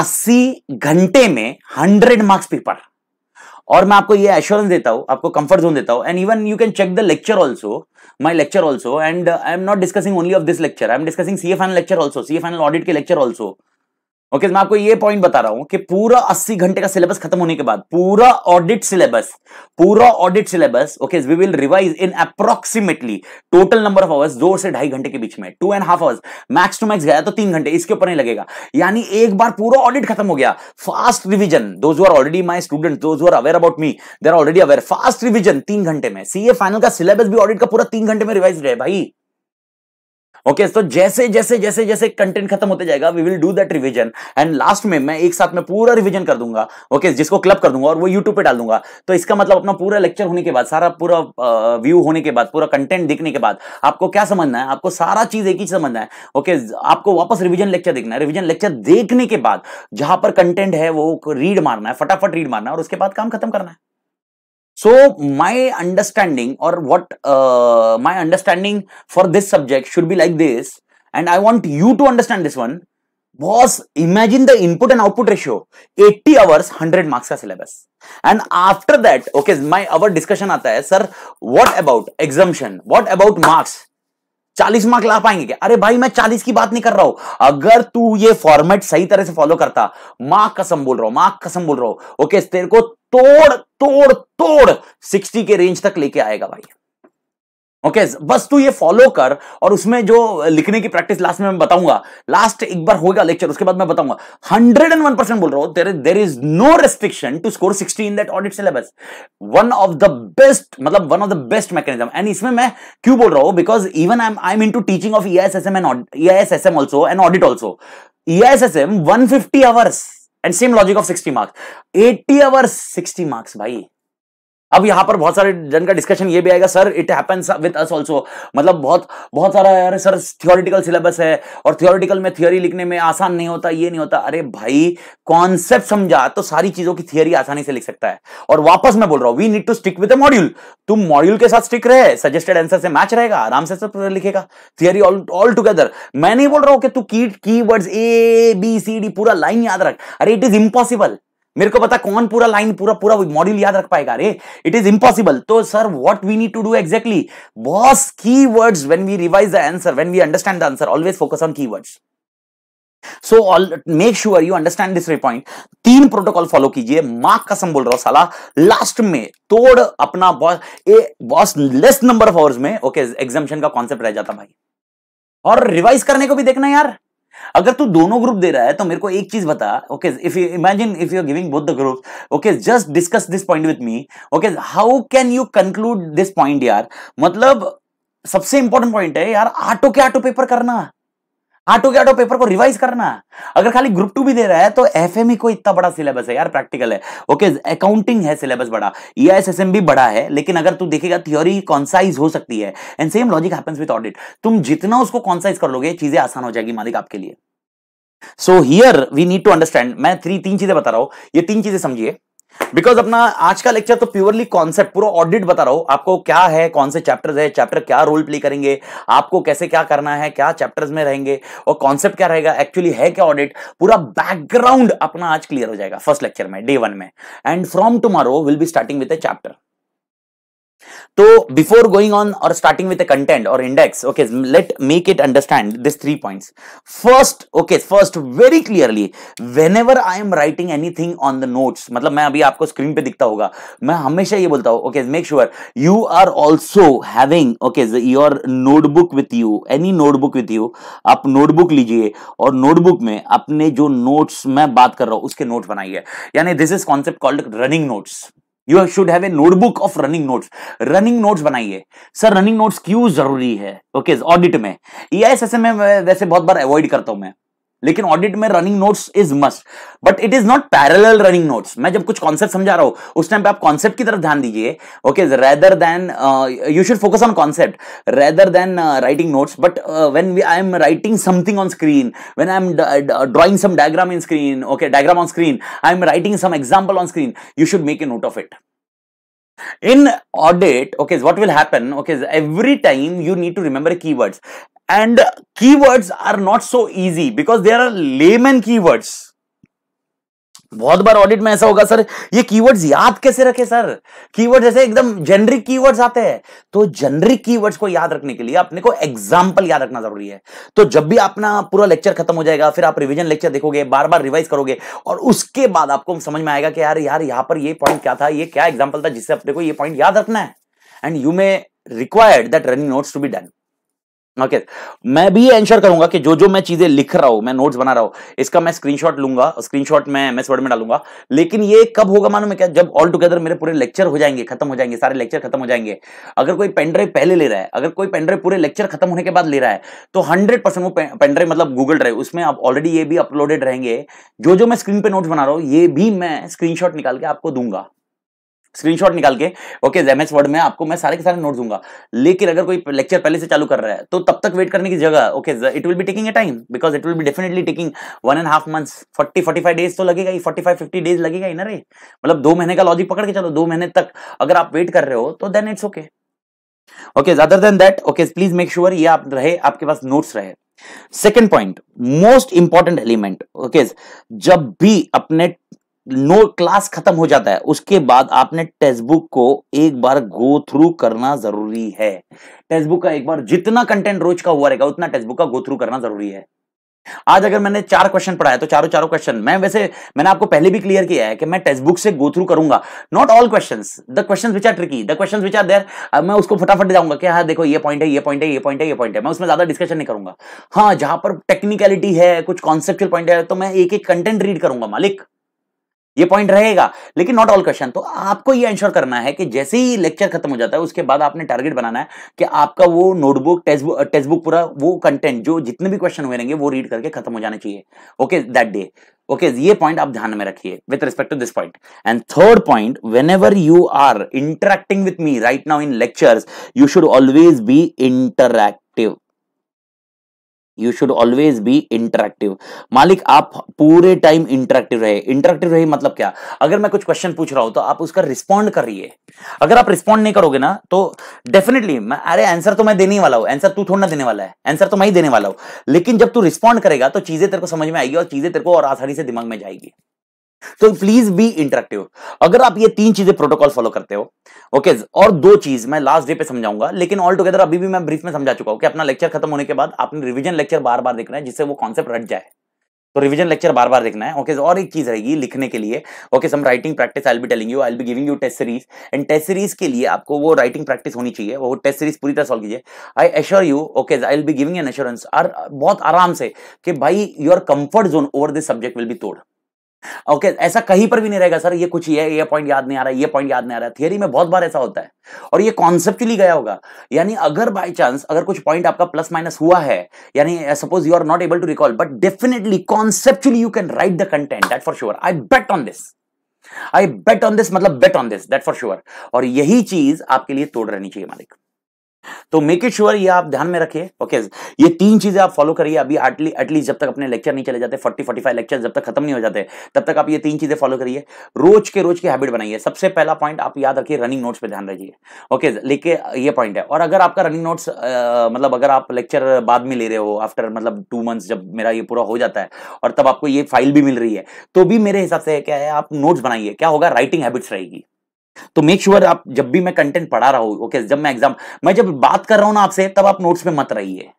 अस्सी घंटे में हंड्रेड मार्क्स पेपर और मैं आपको ये एश्योरेंस देता हूँ आपको कंफर्ट जोन देता हूँ and even you can check the lecture also my lecture also and I am not discussing only of this lecture I am discussing C F N lecture also C F N audit के lecture also okay okay, तो मैं आपको ये point बता रहा हूं कि पूरा 80 घंटे का सिलेबस खत्म होने के बाद पूरा ऑडिट सिलेबस पूरा audit syllabus okay we will revise in approximately total number of hours दो से ढाई घंटे के बीच में two and half hours max to max गया तो तीन घंटे इसके ऊपर नहीं लगेगा यानी एक बार पूरा ऑडिट खत्म हो गया fast revision those are already my student those are aware about me they're already aware fast revision तीन घंटे में सीए फाइनल का सिलेबस भी ऑडिट का पूरा तीन घंटे में रिवाइज रहे भाई ओके okay, तो जैसे जैसे जैसे जैसे कंटेंट खत्म होते जाएगा we will do that revision and last में मैं एक साथ में पूरा रिवीजन कर दूंगा ओके okay, जिसको क्लब कर दूंगा और वो यूट्यूब पे डाल दूंगा तो इसका मतलब अपना पूरा लेक्चर होने के बाद सारा पूरा व्यू होने के बाद पूरा कंटेंट देखने के बाद आपको क्या समझना है आपको सारा चीज एक ही समझना है ओके okay, आपको वापस रिविजन लेक्चर देखना है रिविजन लेक्चर देखने के बाद जहां पर कंटेंट है वो रीड मारना है फटाफट रीड मारना है और उसके बाद काम खत्म करना है So my understanding or what uh, my understanding for this subject should be like this and I want you to understand this one. Boss, imagine the input and output ratio. 80 hours, 100 marks का syllabus. And after that, okay, my our discussion आता है, sir, what about exemption? What about marks? 40 mark ला पाएंगे क्या अरे भाई मैं 40 की बात नहीं कर रहा हूं अगर तू ये फॉर्मेट सही तरह से फॉलो करता मार्क कसम बोल रहा हूं मार्क कसम बोल रहा हूं ओके तेरे को तोड़ तोड़ तोड़ 60 के रेंज तक लेके आएगा भाई ओके okay, बस तू ये फॉलो कर और उसमें जो लिखने की प्रैक्टिस लास्ट में मैं बताऊंगा लास्ट एक बार होगा लेक्चर उसके बाद मैं बताऊंगा 101 परसेंट बोल रहा हूं there is no restriction to score 60 in that audit syllabus one of the best मतलब one of the best mechanism and इसमें मैं क्यों बोल रहा हूं because even I am I am into teaching of E S S M and E S S M also and audit also E S S M one fifty hours and same logic of sixty marks eighty our sixty marks भाई अब यहां पर बहुत सारे जन का discussion ये भी आएगा sir it happens with us also मतलब बहुत बहुत सारा यार सर थियोरिटिकल सिलेबस है और थियोरिटिकल में थियोरी लिखने में आसान नहीं होता ये नहीं होता अरे भाई कॉन्सेप्ट समझा तो सारी चीजों की थियोरी आसानी से लिख सकता है और वापस मैं बोल रहा हूँ we need to stick with module तुम मॉड्यूल के साथ स्टिक रहे सजेस्टेड आंसर से मैच रहेगा आराम से सब लिखेगा थियोरी ऑल टुगेदर मैं नहीं बोल रहा हूँ कि तू key words A B C D पूरा लाइन याद रख अरे इट इज इम्पॉसिबल मेरे को पता कौन पूरा लाइन पूरा पूरा मॉड्यूल याद रख पाएगा अरे इट इज इम्पॉसिबल तो sir what we need to do exactly boss key words when we revise the answer when we understand the answer always focus on key words so make sure you understand this point तीन protocol follow कीजिए मार्क कसम बोल रहा हूं साला last में तोड़ अपना boss less number of hours में ओके okay, एग्जामेशन का कॉन्सेप्ट रह जाता भाई और रिवाइज करने को भी देखना यार अगर तू दोनों ग्रुप दे रहा है तो मेरे को एक चीज बता okay if you imagine if you are giving both the group okay just discuss this point with me okay how can you conclude this point यार मतलब सबसे इंपॉर्टेंट पॉइंट है यार आटो के आटो पेपर करना आटो के आटो पेपर को रिवाइज करना अगर खाली ग्रुप टू भी दे रहा है तो एफ एम e को इतना बड़ा सिलेबस है यार प्रैक्टिकल है ओके अकाउंटिंग है सिलेबस बड़ा ई एस एस एम भी बड़ा है लेकिन अगर तू देखेगा थियोरी कॉन्साइज हो सकती है and same logic happens with audit तुम जितना उसको कॉन्साइज कर लोगे चीजें आसान हो जाएगी मालिक आपके लिए so here we need to understand मैं थ्री तीन चीजें बता रहा हूं ये तीन चीजें समझिए बिकॉज अपना आज का लेक्चर तो प्योरली कॉन्सेप्ट पूरा ऑडिट बता रहा हूं आपको क्या है कौन से चैप्टर्स है चैप्टर क्या रोल प्ले करेंगे आपको कैसे क्या करना है क्या चैप्टर्स में रहेंगे और कॉन्सेप्ट क्या रहेगा एक्चुअली है क्या ऑडिट पूरा बैकग्राउंड अपना आज क्लियर हो जाएगा फर्स्ट लेक्चर में डे वन में and from tomorrow will be starting with a chapter तो बिफोर गोइंग ऑन और स्टार्टिंग विद कंटेंट और index okay let make it understand this three points first okay first very clearly whenever I am writing anything on the notes मतलब मैं अभी आपको screen पे दिखता होगा मैं हमेशा ये बोलता हूं okay make sure you are also having okay your notebook with you any notebook with you आप नोटबुक लीजिए और नोटबुक में अपने जो नोट्स में बात कर रहा हूं उसके नोट बनाइए यानी this is concept called running notes you should have a notebook of running notes running notes बनाइए सर रनिंग नोट्स क्यों जरूरी है ओके okay, ऑडिट में ई एस एस एम वैसे बहुत बार अवॉइड करता हूं मैं लेकिन ऑडिट में running notes is must but it is not parallel running notes मैं जब कुछ कॉन्सेप्ट समझा रहा हूं उस टाइम पे आप कॉन्सेप्ट की तरफ ध्यान दीजिए okay rather than you should focus on concept rather than writing notes but when we I am writing something on screen when I am drawing some diagram in screen okay diagram on screen I am writing some example on screen you should make a note of it in audit okay what will happen okay every time you need to remember keywords and keywords are not so easy because there are layman keywords बहुत बार audit में ऐसा होगा sir ये keywords याद कैसे रखे sir keywords जैसे एकदम जेनरिक कीवर्ड्स आते हैं तो जेनरिक कीवर्ड्स को याद रखने के लिए अपने को एग्जांपल याद रखना जरूरी है तो जब भी अपना पूरा लेक्चर खत्म हो जाएगा फिर आप रिविजन लेक्चर देखोगे बार बार रिवाइज करोगे और उसके बाद आपको समझ में आएगा कि यार यार यहां पर ये पॉइंट क्या था ये क्या एग्जाम्पल था जिससे अपने को ये पॉइंट याद रखना है and you may required that running notes to be done okay okay. मैं भी एंश्योर करूंगा कि जो जो मैं चीजें लिख रहा हूं मैं नोट्स बना रहा हूं इसका मैं स्क्रीनशॉट लूंगा स्क्रीनशॉट मैं एमएस वर्ड में डालूंगा लेकिन ये कब होगा मालूम क्या जब ऑल टुगेदर मेरे पूरे लेक्चर हो जाएंगे खत्म हो जाएंगे सारे लेक्चर खत्म हो जाएंगे अगर कोई पेनड्राइव पहले ले रहा है अगर कोई पेनड्राइव पूरे लेक्चर खत्म होने के बाद ले रहा है तो हंड्रेड परसेंट वो पेनड्राइव मतलब गूगल ड्राइव उसमें आप ऑलरेडी ये भी अपलोडेड रहेंगे जो जो मैं स्क्रीन पर नोट्स बना रहा हूँ ये भी मैं स्क्रीन निकाल के आपको दूंगा स्क्रीनशॉट निकाल के ओके एम वर्ड में आपको मैं सारे के सारे नोट दूंगा लेकिन अगर कोई लेक्चर पहले से चालू कर रहा है तो तब तक वेट करने की जगह okay it will be taking a time because it will be definitely taking one and half months forty forty five days तो लगेगा ही फोर्टी फाइव फिफ्टी डेज लगेगा ही ना रे मतलब दो महीने का लॉजिक पकड़ के चलो दो महीने तक अगर आप वेट कर रहे हो तो then it's okay okay other than that okay please make sure ये आप रहे आपके पास नोट्स रहे second point most important element okay जब भी अपने नो क्लास खत्म हो जाता है उसके बाद आपने टेक्स्ट बुक को एक बार गो थ्रू करना जरूरी है टेक्स्ट बुक का एक बार जितना कंटेंट रोज का हुआ रहेगा उतना टेक्स्ट बुक का गो थ्रू करना जरूरी है आज अगर मैंने चार क्वेश्चन पढ़ाया तो चारों चारों क्वेश्चन मैं वैसे मैंने आपको पहले भी क्लियर किया है कि मैं टेक्स्ट बुक से गो थ्रू करूंगा not all question the question which are tricky the question which are there मैं उसको फटाफट जाऊंगा कि हाँ देखो ये पॉइंट है ये पॉइंट है ये पॉइंट है ये पॉइंट है मैं उसमें ज्यादा डिस्कशन नहीं करूंगा हाँ जहां पर टेक्निकलिटी है कुछ कॉन्सेप्टल पॉइंट है तो मैं एक एक कंटेंट रीड करूंगा मालिक ये पॉइंट रहेगा लेकिन नॉट ऑल क्वेश्चन तो आपको ये इंश्योर करना है कि जैसे ही लेक्चर खत्म हो जाता है उसके बाद आपने टारगेट बनाना है कि आपका वो नोटबुक टेक्सबुक बुक पूरा वो कंटेंट जो जितने भी क्वेश्चन हुए रहेंगे वो रीड करके खत्म हो जाना चाहिए ओके दैट डे ओके ये पॉइंट आप ध्यान में रखिए with respect to this point and third point whenever you are interacting with me right now in lectures you should always be interactive you should always be interactive मालिक आप पूरे time interactive रहे interactive रहे मतलब क्या अगर मैं कुछ क्वेश्चन पूछ रहा हूं तो आप उसका रिस्पॉन्ड करिए अगर आप रिस्पॉन्ड नहीं करोगे ना तो डेफिनेटली अरे आंसर तो मैं देने वाला हूं आंसर तू थोड़ा ना देने वाला है आंसर तो मैं ही देने वाला हूं लेकिन जब तू रिस्पॉन्ड करेगा तो चीजें तेरे को समझ में आएगी और चीजें तेरे को और आसानी से दिमाग में जाएगी तो प्लीज बी इंटरेक्टिव अगर आप ये तीन चीजें प्रोटोकॉल फॉलो करते हो ओके okay, और दो चीज मैं लास्ट डे पे समझाऊंगा लेकिन ऑल टुगेदर अभी भी मैं ब्रीफ में समझा चुका हूं कि अपना लेक्चर खत्म होने के बाद आपने रिवीजन लेक्चर बार बार देखना है जिससे वो कॉन्सेप्ट रट जाए तो रिवीजन लेक्चर बार बार देखना है ओके okay, और एक चीज रहेगी लिखने के लिए okay some writing practice I be telling you I be giving you test series and test series के लिए आपको वो राइटिंग प्रैक्टिस होनी चाहिए वो टेस्ट सीरीज पूरी तरह सॉल्व कीजिए I assure you okay I be giving an assurance और बहुत आराम से कि भाई your comfort zone over this subject will be तोड़ ओके okay, ऐसा कहीं पर भी नहीं रहेगा सर ये कुछ ये ये पॉइंट याद नहीं आ रहा है ये पॉइंट याद नहीं आ रहा है थियरी में बहुत बार ऐसा होता है और ये कॉन्सेप्टली गया होगा यानी अगर बाय चांस अगर कुछ पॉइंट आपका प्लस माइनस हुआ है यानी suppose you are not able to recall but definitely conceptually you can write the content that for sure I bet on this I bet on this मतलब bet on this that for sure और यही चीज आपके लिए तोड़ रहनी चाहिए मालिक तो मेक इट श्योर ये आप ध्यान में रखिए ओके ये तीन चीजें आप फॉलो करिए अभी एटली एटलीस्ट जब तक अपने लेक्चर नहीं चले जाते फोर्टी फोर्टी फाइव लेक्चर जब तक खत्म नहीं हो जाते तब तक आप ये तीन चीजें फॉलो करिए रोज के रोज की हैबिट बनाइए सबसे पहला पॉइंट आप याद रखिए रनिंग नोट्स पे ध्यान रखिए ओके लेके ये पॉइंट है और अगर आपका रनिंग नोट्स मतलब अगर आप लेक्चर बाद में ले रहे हो आफ्टर मतलब टू मंथ्स जब मेरा ये पूरा हो जाता है और तब आपको ये फाइल भी मिल रही है तो भी मेरे हिसाब से क्या है आप नोट्स बनाइए क्या होगा राइटिंग हैबिट्स रहेगी तो मेक श्योर sure आप जब भी मैं कंटेंट पढ़ा रहा हूं ओके जब मैं एग्जाम मैं जब बात कर रहा हूं ना आपसे तब आप नोट्स में मत रहिए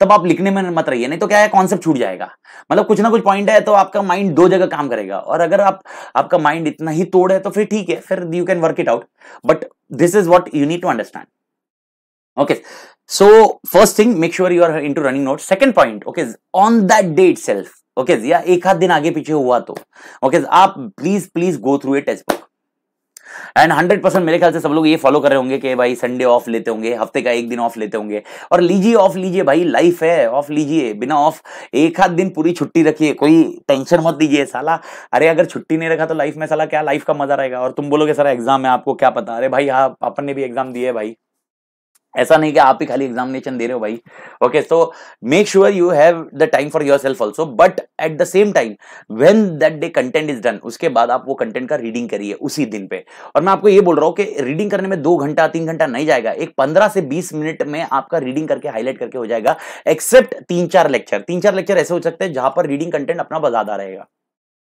तब आप लिखने में मत रहिए नहीं तो क्या है कॉन्सेप्ट छूट जाएगा मतलब कुछ ना कुछ पॉइंट है तो आपका माइंड दो जगह काम करेगा और अगर आप आपका माइंड इतना ही तोड़ है तो फिर ठीक है फिर you can work it out but this is what you need to understand okay so first thing make sure you into running note second point okay on that day itself okay या एक आध दिन आगे पीछे हुआ तो okay आप please please go through a text book and hundred percent मेरे ख्याल से सब लोग ये फॉलो कर रहे होंगे कि भाई संडे ऑफ लेते होंगे हफ्ते का एक दिन ऑफ लेते होंगे और लीजिए ऑफ लीजिए भाई लाइफ है ऑफ लीजिए बिना ऑफ एक आध दिन पूरी छुट्टी रखिए कोई टेंशन मत लीजिए साला अरे अगर छुट्टी नहीं रखा तो लाइफ में साला क्या लाइफ का मजा रहेगा और तुम बोलोगे सर एग्जाम है आपको क्या पता अरे भाई हाँ अपन ने भी एग्जाम दिए भाई ऐसा नहीं कि आप ही खाली एग्जामिनेशन दे रहे हो भाई okay so make sure you have the time for yourself also but at the same time when that day content is done उसके बाद आप वो कंटेंट का रीडिंग करिए उसी दिन पे और मैं आपको ये बोल रहा हूँ कि रीडिंग करने में दो घंटा तीन घंटा नहीं जाएगा एक पंद्रह से बीस मिनट में आपका रीडिंग करके हाईलाइट करके हो जाएगा एक्सेप्ट तीन चार लेक्चर तीन चार लेक्चर ऐसे हो सकते हैं जहां पर रीडिंग कंटेंट अपना ज्यादा रहेगा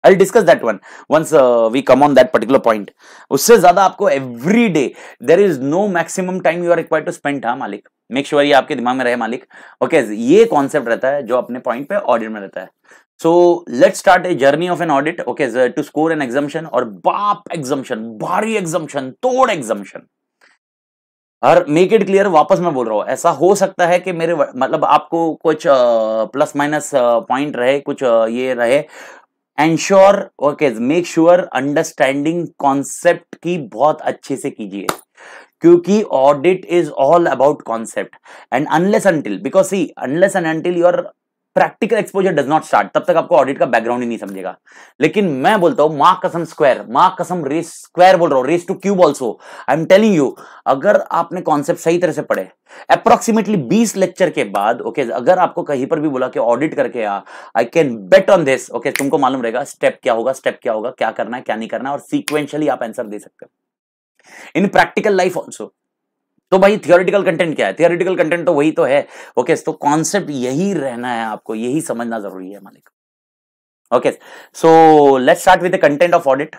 I discuss that one once we come on that particular point उससे ज्यादा आपको every day there is no maximum time you are require to spend हा मालिक मेक श्योर sure ये आपके दिमाग में रहे मालिक ओके okay, ये कॉन्सेप्ट रहता है जो अपने पॉइंट पे ऑडिट में रहता है so let start a journey of an audit okay to score an examination और बाप एग्जामेशन भारी एग्जामेशन तोड़ एग्जामेशन और मेक इट क्लियर वापस मैं बोल रहा हूं ऐसा हो सकता है कि मेरे मतलब आपको कुछ प्लस माइनस पॉइंट रहे कुछ uh, ये रहे ensure okay make sure understanding concept की बहुत अच्छे से कीजिए क्योंकि audit is all about concept and unless until because see unless and until you are practical exposure does not start तब तक आपको ऑडिट का बैकग्राउंड ही नहीं समझेगा लेकिन मैं बोलता हूं मा कसम स्क्वायर मा कसम रेस स्क्वायर बोल रहा हूं raise to cube also I am telling you अगर आपने कॉन्सेप्ट सही तरह से पढ़े अप्रोक्सीमेटली 20 लेक्चर के बाद ओके okay, अगर आपको कहीं पर भी बोला कि ऑडिट करके आ I can bet on this okay तुमको मालूम रहेगा स्टेप क्या होगा स्टेप क्या होगा क्या करना है क्या नहीं करना है और सीक्वेंशली आप आंसर दे सकते हो इन प्रैक्टिकल लाइफ ऑल्सो तो भाई थियोरिटिकल कंटेंट क्या है थियोरिटिकल कंटेंट तो वही तो है ओके तो कॉन्सेप्ट यही रहना है आपको यही समझना जरूरी है मालिक okay so let's start with the content of audit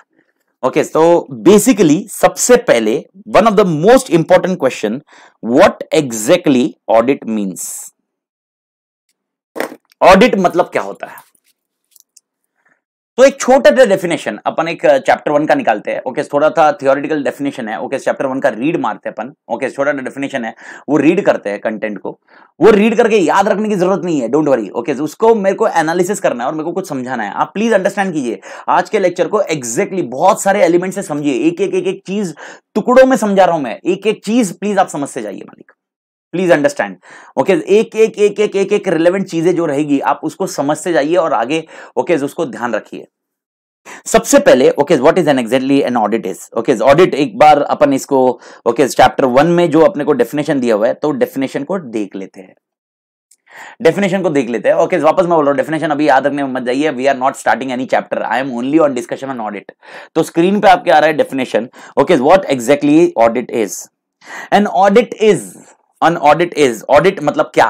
okay so basically सबसे पहले one of the most important question what exactly audit means audit मतलब क्या होता है तो एक छोटा सा डेफिनेशन अपन एक चैप्टर वन का निकालते हैं ओके थोड़ा था थियोरिटिकल डेफिनेशन है ओके चैप्टर वन का रीड मारते हैं अपन ओके छोटा सा डेफिनेशन है वो रीड करते हैं कंटेंट को वो रीड करके याद रखने की जरूरत नहीं है डोंट वरी ओके उसको मेरे को एनालिसिस करना है और मेरे को कुछ समझाना है आप प्लीज अंडरस्टैंड कीजिए आज के लेक्चर को exactly बहुत सारे एलिमेंट से समझिए एक एक एक एक चीज टुकड़ों में समझा रहा हूं मैं एक एक चीज प्लीज आप समझते जाइए मालिक प्लीज अंडरस्टैंड ओके एक एक एक एक एक एक रिलेवेंट चीजें जो रहेगी आप उसको समझते जाइए और आगे ओके okay, उसको ध्यान रखिए सबसे पहले okay what is an exactly an audit is okay audit एक बार अपन इसको ओके चैप्टर वन में जो अपने को डेफिनेशन दिया हुआ है तो डेफिनेशन को देख लेते हैं डेफिनेशन को देख लेते हैं ओके okay, वापस मैं बोल रहा डेफिनेशन अभी याद रखने में मत जाइए we are not starting any chapter I am only on discussion on audit तो स्क्रीन पे आपके आ रहा है definition okay what exactly audit is an audit is an audit is audit मतलब क्या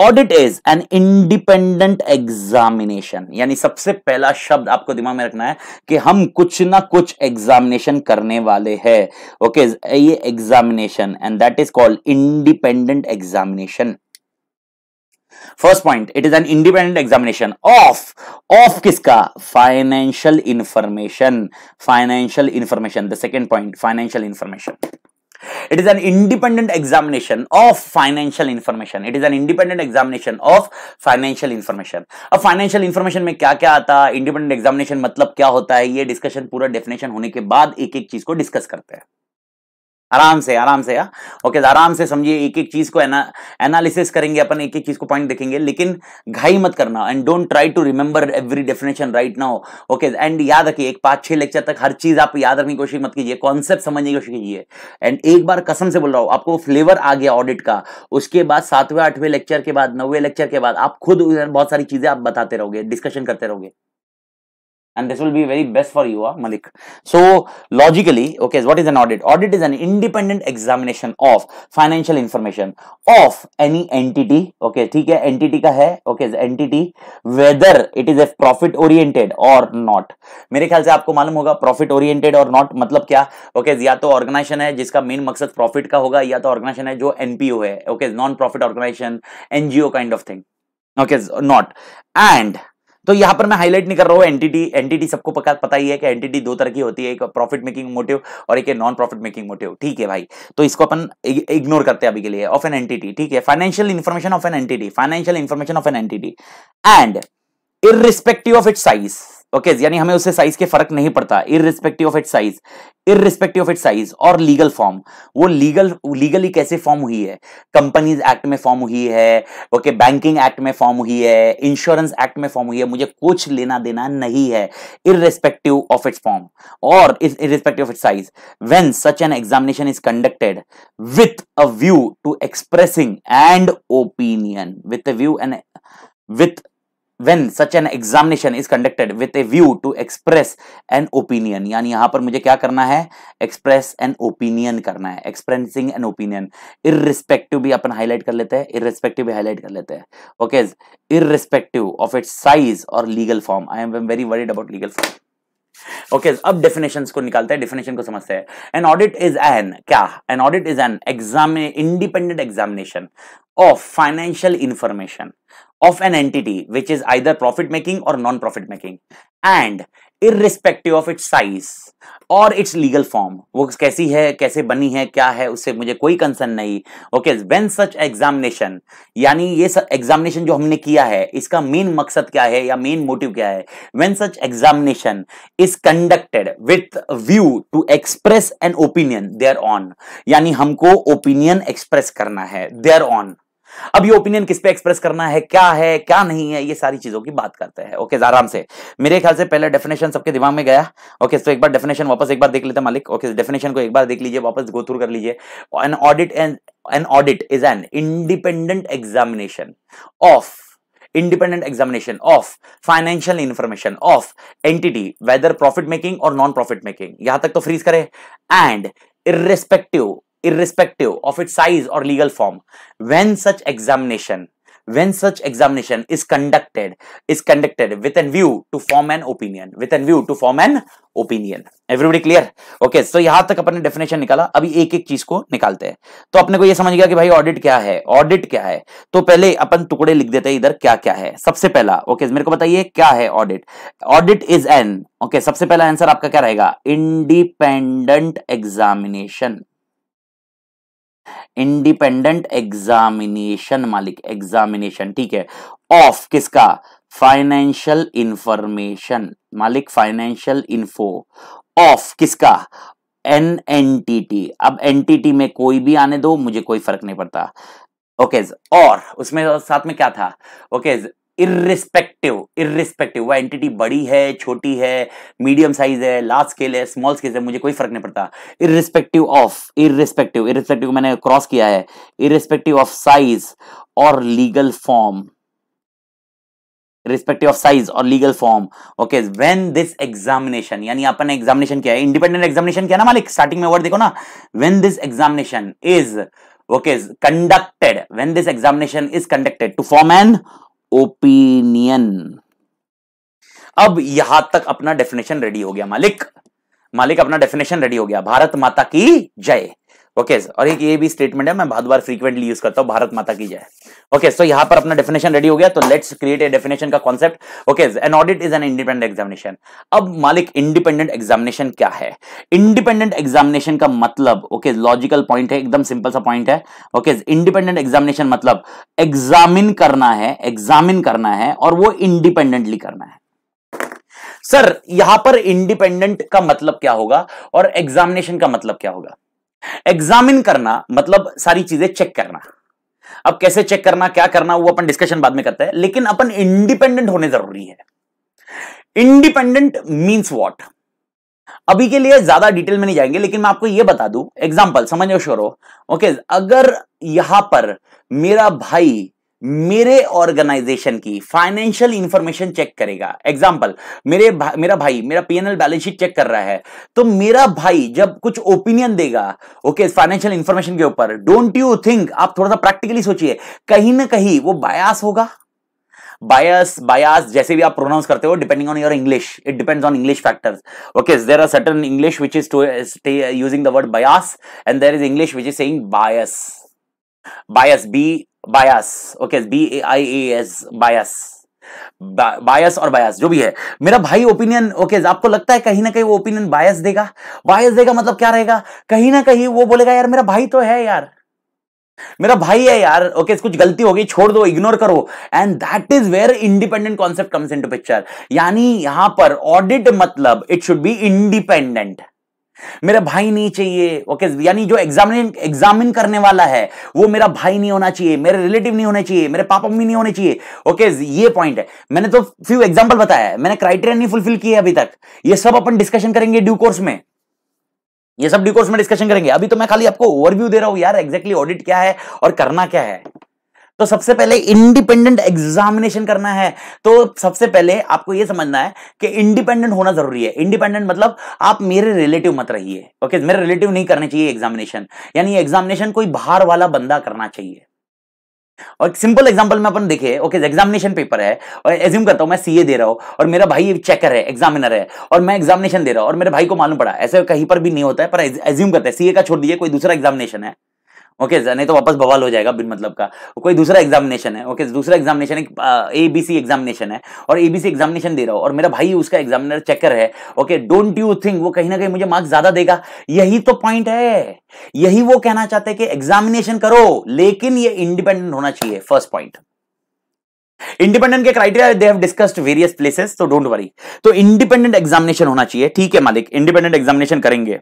audit is an independent examination यानी सबसे पहला शब्द आपको दिमाग में रखना है कि हम कुछ ना कुछ एग्जामिनेशन करने वाले हैं ओके okay, ये examination and that is called independent examination first point it is an independent examination of of किसका financial information financial information the second point financial information it is an independent examination of financial information it is an independent examination of financial information अब financial information में क्या क्या आता है independent examination मतलब क्या होता है ये discussion पूरा definition होने के बाद एक एक चीज को discuss करते हैं आराम से आराम से या हाँ। ओके तो आराम से समझिए एक एक चीज को एनालिसिस करेंगे अपन एक एक चीज को पॉइंट देखेंगे लेकिन घाई मत करना and don't try to remember every definition right now okay and याद रखिए एक पांच छह लेक्चर तक हर चीज आप याद रखने की कोशिश मत कीजिए कॉन्सेप्ट समझने की कोशिश कीजिए एंड एक बार कसम से बोल रहा हूं आपको फ्लेवर आ गया ऑडिट का उसके बाद सातवें आठवें लेक्चर के बाद नौवे लेक्चर के बाद आप खुद बहुत सारी चीजें आप बताते रहोगे डिस्कशन करते रहोगे and this will be very best for you uh, Malik. So logically, okay, what is an audit? Audit is an independent examination of financial information of any entity, okay, ठीक है, entity का है, okay, entity whether it is a profit oriented or not. मेरे ख्याल से आपको मालूम होगा profit oriented or not मतलब क्या, okay, या तो ऑर्गेनाइजेशन है जिसका main मकसद profit का होगा या तो ऑर्गेनाइजेशन है जो npo है, okay, non profit organisation, ngo kind of thing okay, not and तो यहां पर मैं हाईलाइट नहीं कर रहा हूं एंटिटी एंटिटी सबको पता ही है कि एंटिटी दो तरह की होती है एक प्रॉफिट मेकिंग मोटिव और एक नॉन प्रॉफिट मेकिंग मोटिव ठीक है भाई तो इसको अपन इग्नोर करते हैं अभी के लिए ऑफ एन एंटिटी ठीक है financial information of an entity financial information of an entity and respective of it size okay okay, यानी हमें उससे साइज के फर्क नहीं पड़ता irrespective of it size irrespective of it size और लीगल फॉर्म वो लीगल लीगली कैसे फॉर्म हुई है कंपनीज एक्ट में फॉर्म हुई है ओके बैंकिंग एक्ट में फॉर्म हुई है इंश्योरेंस एक्ट में फॉर्म हुई है मुझे कुछ लेना देना नहीं है इरिस्पेक्टिव ऑफ इट्स फॉर्म और irrespective of it size when such an examination is conducted with a view to expressing and opinion with a view and with when such an examination is conducted with a view to express an opinion yani yahan par mujhe kya karna hai express an opinion karna hai expressing an opinion irrespective bhi apan highlight kar lete hain irrespective bhi highlight kar lete hain okay irrespective of its size or legal form I am very worried about legal form okay okay, अब definitions को निकालते हैं definition को समझते हैं an audit is an क्या an audit is an exam independent examination of financial information of an entity which is either profit making or non-profit making and irrespective of its size or its legal form वो कैसी है कैसे बनी है क्या है उससे मुझे कोई कंसर्न नहीं ओके व्हेन सच एग्जामिनेशन यानी ये एग्जामिनेशन जो हमने किया है इसका मेन मकसद क्या है या मेन मोटिव क्या है when such examination is conducted with view to express an opinion thereon यानी हमको ओपिनियन एक्सप्रेस करना है देयर ऑन अब ये ओपिनियन किस पे एक्सप्रेस करना है क्या है क्या नहीं है ये सारी चीजों की बात करते हैं ओके आराम से मेरे ख्याल से पहले डेफिनेशन सबके दिमाग में गया ओके तो एक बार डेफिनेशन वापस एक बार देख लेते मालिक ओके डेफिनेशन को एक बार देख लीजिए वापस गो थ्रू कर लीजिए an audit and an audit is an independent examination of independent examination of financial information of entity whether profit making और नॉन प्रॉफिट मेकिंग यहां तक तो फ्रीज करें and irrespective irrespective of its size or legal form when such examination when such examination is conducted is conducted with a view to form an opinion with a view to form an opinion everybody clear okay so यहां तक अपने definition निकाला अभी एक एक चीज को निकालते हैं तो अपने को ये समझ गया कि भाई ऑडिट क्या है ऑडिट क्या है तो पहले अपन टुकड़े लिख देते हैं इधर क्या क्या है सबसे पहला ओके okay, मेरे को बताइए क्या है audit audit is an okay सबसे पहला आंसर आपका क्या रहेगा इंडिपेंडेंट एग्जामिनेशन इंडिपेंडेंट एग्जामिनेशन मालिक एग्जामिनेशन ठीक है ऑफ किसका फाइनेंशियल इंफॉर्मेशन मालिक फाइनेंशियल इन्फो ऑफ किसका एन एन टी टी अब एन टी टी में कोई भी आने दो मुझे कोई फर्क नहीं पड़ता ओके okay, और उसमें साथ में क्या था ओके okay, इर्रिस्पेक्टिव इर्रिस्पेक्टिव वह एंटिटी बड़ी है छोटी है मीडियम साइज है लार्ज स्केल है स्मॉल स्केल है मुझे कोई फर्क नहीं पड़ता इर्रिस्पेक्टिव ऑफ इर्रिस्पेक्टिव इर्रिस्पेक्टिव मैंने क्रॉस किया है इर्रिस्पेक्टिव ऑफ साइज और legal form respective of size और legal form okay when this examination यानी आपने एग्जामिनेशन किया है इंडिपेंडेंट एग्जामिनेशन किया ना मालिक स्टार्टिंग में वर्ड देखो ना when this examination is okay conducted when this examination is conducted to form an opinion अब यहां तक अपना डेफिनेशन रेडी हो गया मालिक मालिक अपना डेफिनेशन रेडी हो गया भारत माता की जय ओके okay, और एक ये भी स्टेटमेंट है मैं बहुत बार फ्रीक्वेंटली यूज करता हूँ भारत माता की जाए ओके सो यहाँ पर अपना डेफिनेशन रेडी हो गया तो लेट्स क्रिएट ए डेफिनेशन का concept okay an audit is an independent examination अब मालिक इंडिपेंडेंट एग्जामिनेशन क्या है इंडिपेंडेंट एग्जामिनेशन का मतलब ओके लॉजिकल पॉइंट है एकदम सिंपल सा पॉइंट है ओके इंडिपेंडेंट एग्जामिनेशन मतलब एग्जामिन करना है एग्जामिन करना है और वो इंडिपेंडेंटली करना है सर यहां पर इंडिपेंडेंट का मतलब क्या होगा और एग्जामिनेशन का मतलब क्या होगा एग्जामिन करना मतलब सारी चीजें चेक करना अब कैसे चेक करना क्या करना वो अपन डिस्कशन बाद में करते हैं लेकिन अपन इंडिपेंडेंट होने जरूरी है इंडिपेंडेंट मीन्स वॉट अभी के लिए ज्यादा डिटेल में नहीं जाएंगे लेकिन मैं आपको यह बता दूं एग्जाम्पल समझो श्योर ओके अगर यहां पर मेरा भाई मेरे ऑर्गेनाइजेशन की फाइनेंशियल इंफॉर्मेशन चेक करेगा एग्जाम्पल मेरे भा, मेरा भाई मेरा पीएनएल बैलेंस शीट चेक कर रहा है तो मेरा भाई जब कुछ ओपिनियन देगा ओके फाइनेंशियल इंफॉर्मेशन के ऊपर डोंट यू थिंक आप थोड़ा सा प्रैक्टिकली सोचिए कहीं ना कहीं वो बायास होगा बायस बायास जैसे भी आप प्रोनाउंस करते हो depending on your English it depends on English factors okay there are certain English which is using the word bias and there is English which is saying bias bias B bias okay B A I A S bias bias और bias जो भी है मेरा भाई opinion okay okay, आपको लगता है कहीं ना कहीं वो ओपिनियन बायस देगा बायस देगा मतलब क्या रहेगा कहीं ना कहीं वो बोलेगा यार मेरा भाई तो है यार मेरा भाई है यार ओके okay, कुछ गलती हो गई छोड़ दो इग्नोर करो and that is where independent concept comes in to picture यानी यहां पर ऑडिट मतलब इट शुड बी इंडिपेंडेंट मेरा भाई नहीं चाहिए ओके यानी जो एग्जामिन एग्जामिन करने वाला है वो मेरा भाई नहीं होना चाहिए मेरे रिलेटिव नहीं होने चाहिए मेरे पापा मम्मी नहीं होने चाहिए ओके ये पॉइंट है मैंने तो फ्यू एग्जाम्पल बताया है मैंने क्राइटेरिया नहीं फुलफिल किया अभी तक ये सब अपन डिस्कशन करेंगे ड्यू कोर्स में ये सब ड्यू कोर्स में डिस्कशन करेंगे अभी तो मैं खाली आपको ओवरव्यू दे रहा हूं यार एग्जैक्टली exactly ऑडिट क्या है और करना क्या है तो सबसे पहले इंडिपेंडेंट एग्जामिनेशन करना है तो सबसे पहले आपको यह समझना है कि इंडिपेंडेंट होना जरूरी है इंडिपेंडेंट मतलब आप मेरे रिलेटिव मत रहिए ओके मेरे रिलेटिव नहीं करने चाहिए एग्जामिनेशन यानी एग्जामिनेशन कोई बाहर वाला बंदा करना चाहिए और सिंपल एग्जांपल में अपन देखे ओके एग्जामिनेशन पेपर है और एज्यूम करता हूं मैं सीए दे रहा हूं और मेरा भाई चेकर है एग्जामिनर है और मैं एग्जामिनेशन दे रहा हूं और मेरे भाई को मालूम पड़ा ऐसे कहीं पर भी नहीं होता है पर एज्यूम करते हैं सीए का छोड़ दिए कोई दूसरा एग्जामिनेशन है ओके okay, नहीं तो वापस बवाल हो जाएगा बिन मतलब का कोई दूसरा एग्जामिनेशन है ओके okay, दूसरा एग्जामिनेशन एक ए बी सी एग्जामिनेशन है और ए बी सी एग्जामिनेशन दे रहा हूँ और मेरा भाई उसका एग्जामिनर चेकर है ओके डोंट यू थिंक वो कहीं ना कहीं मुझे मार्क्स ज्यादा देगा यही तो पॉइंट है यही वो कहना चाहते हैं कि एग्जामिनेशन करो लेकिन ये इंडिपेंडेंट होना चाहिए फर्स्ट पॉइंट इंडिपेंडेंट के criteria they have discussed various places तो डोंट वरी तो इंडिपेंडेंट एग्जामिनेशन होना चाहिए ठीक है मालिक इंडिपेंडेंट एग्जामिनेशन करेंगे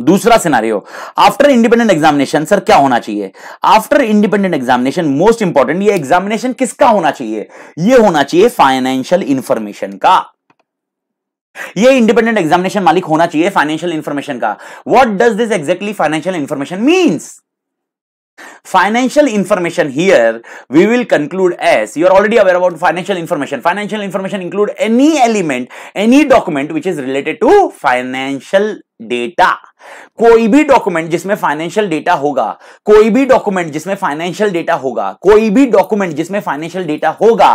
दूसरा scenario after independent examination sir क्या होना चाहिए after independent examination most important ये एग्जामिनेशन किसका होना चाहिए ये होना चाहिए फाइनेंशियल इंफॉर्मेशन का ये इंडिपेंडेंट एग्जामिनेशन मालिक होना चाहिए फाइनेंशियल इंफॉर्मेशन का what does this exactly financial information mean financial information here we will conclude as you are already aware about financial information financial information include any element any document which is related to financial data कोई भी document जिसमें financial data होगा कोई भी document जिसमें financial data होगा कोई भी डॉक्यूमेंट जिसमें फाइनेंशियल डेटा होगा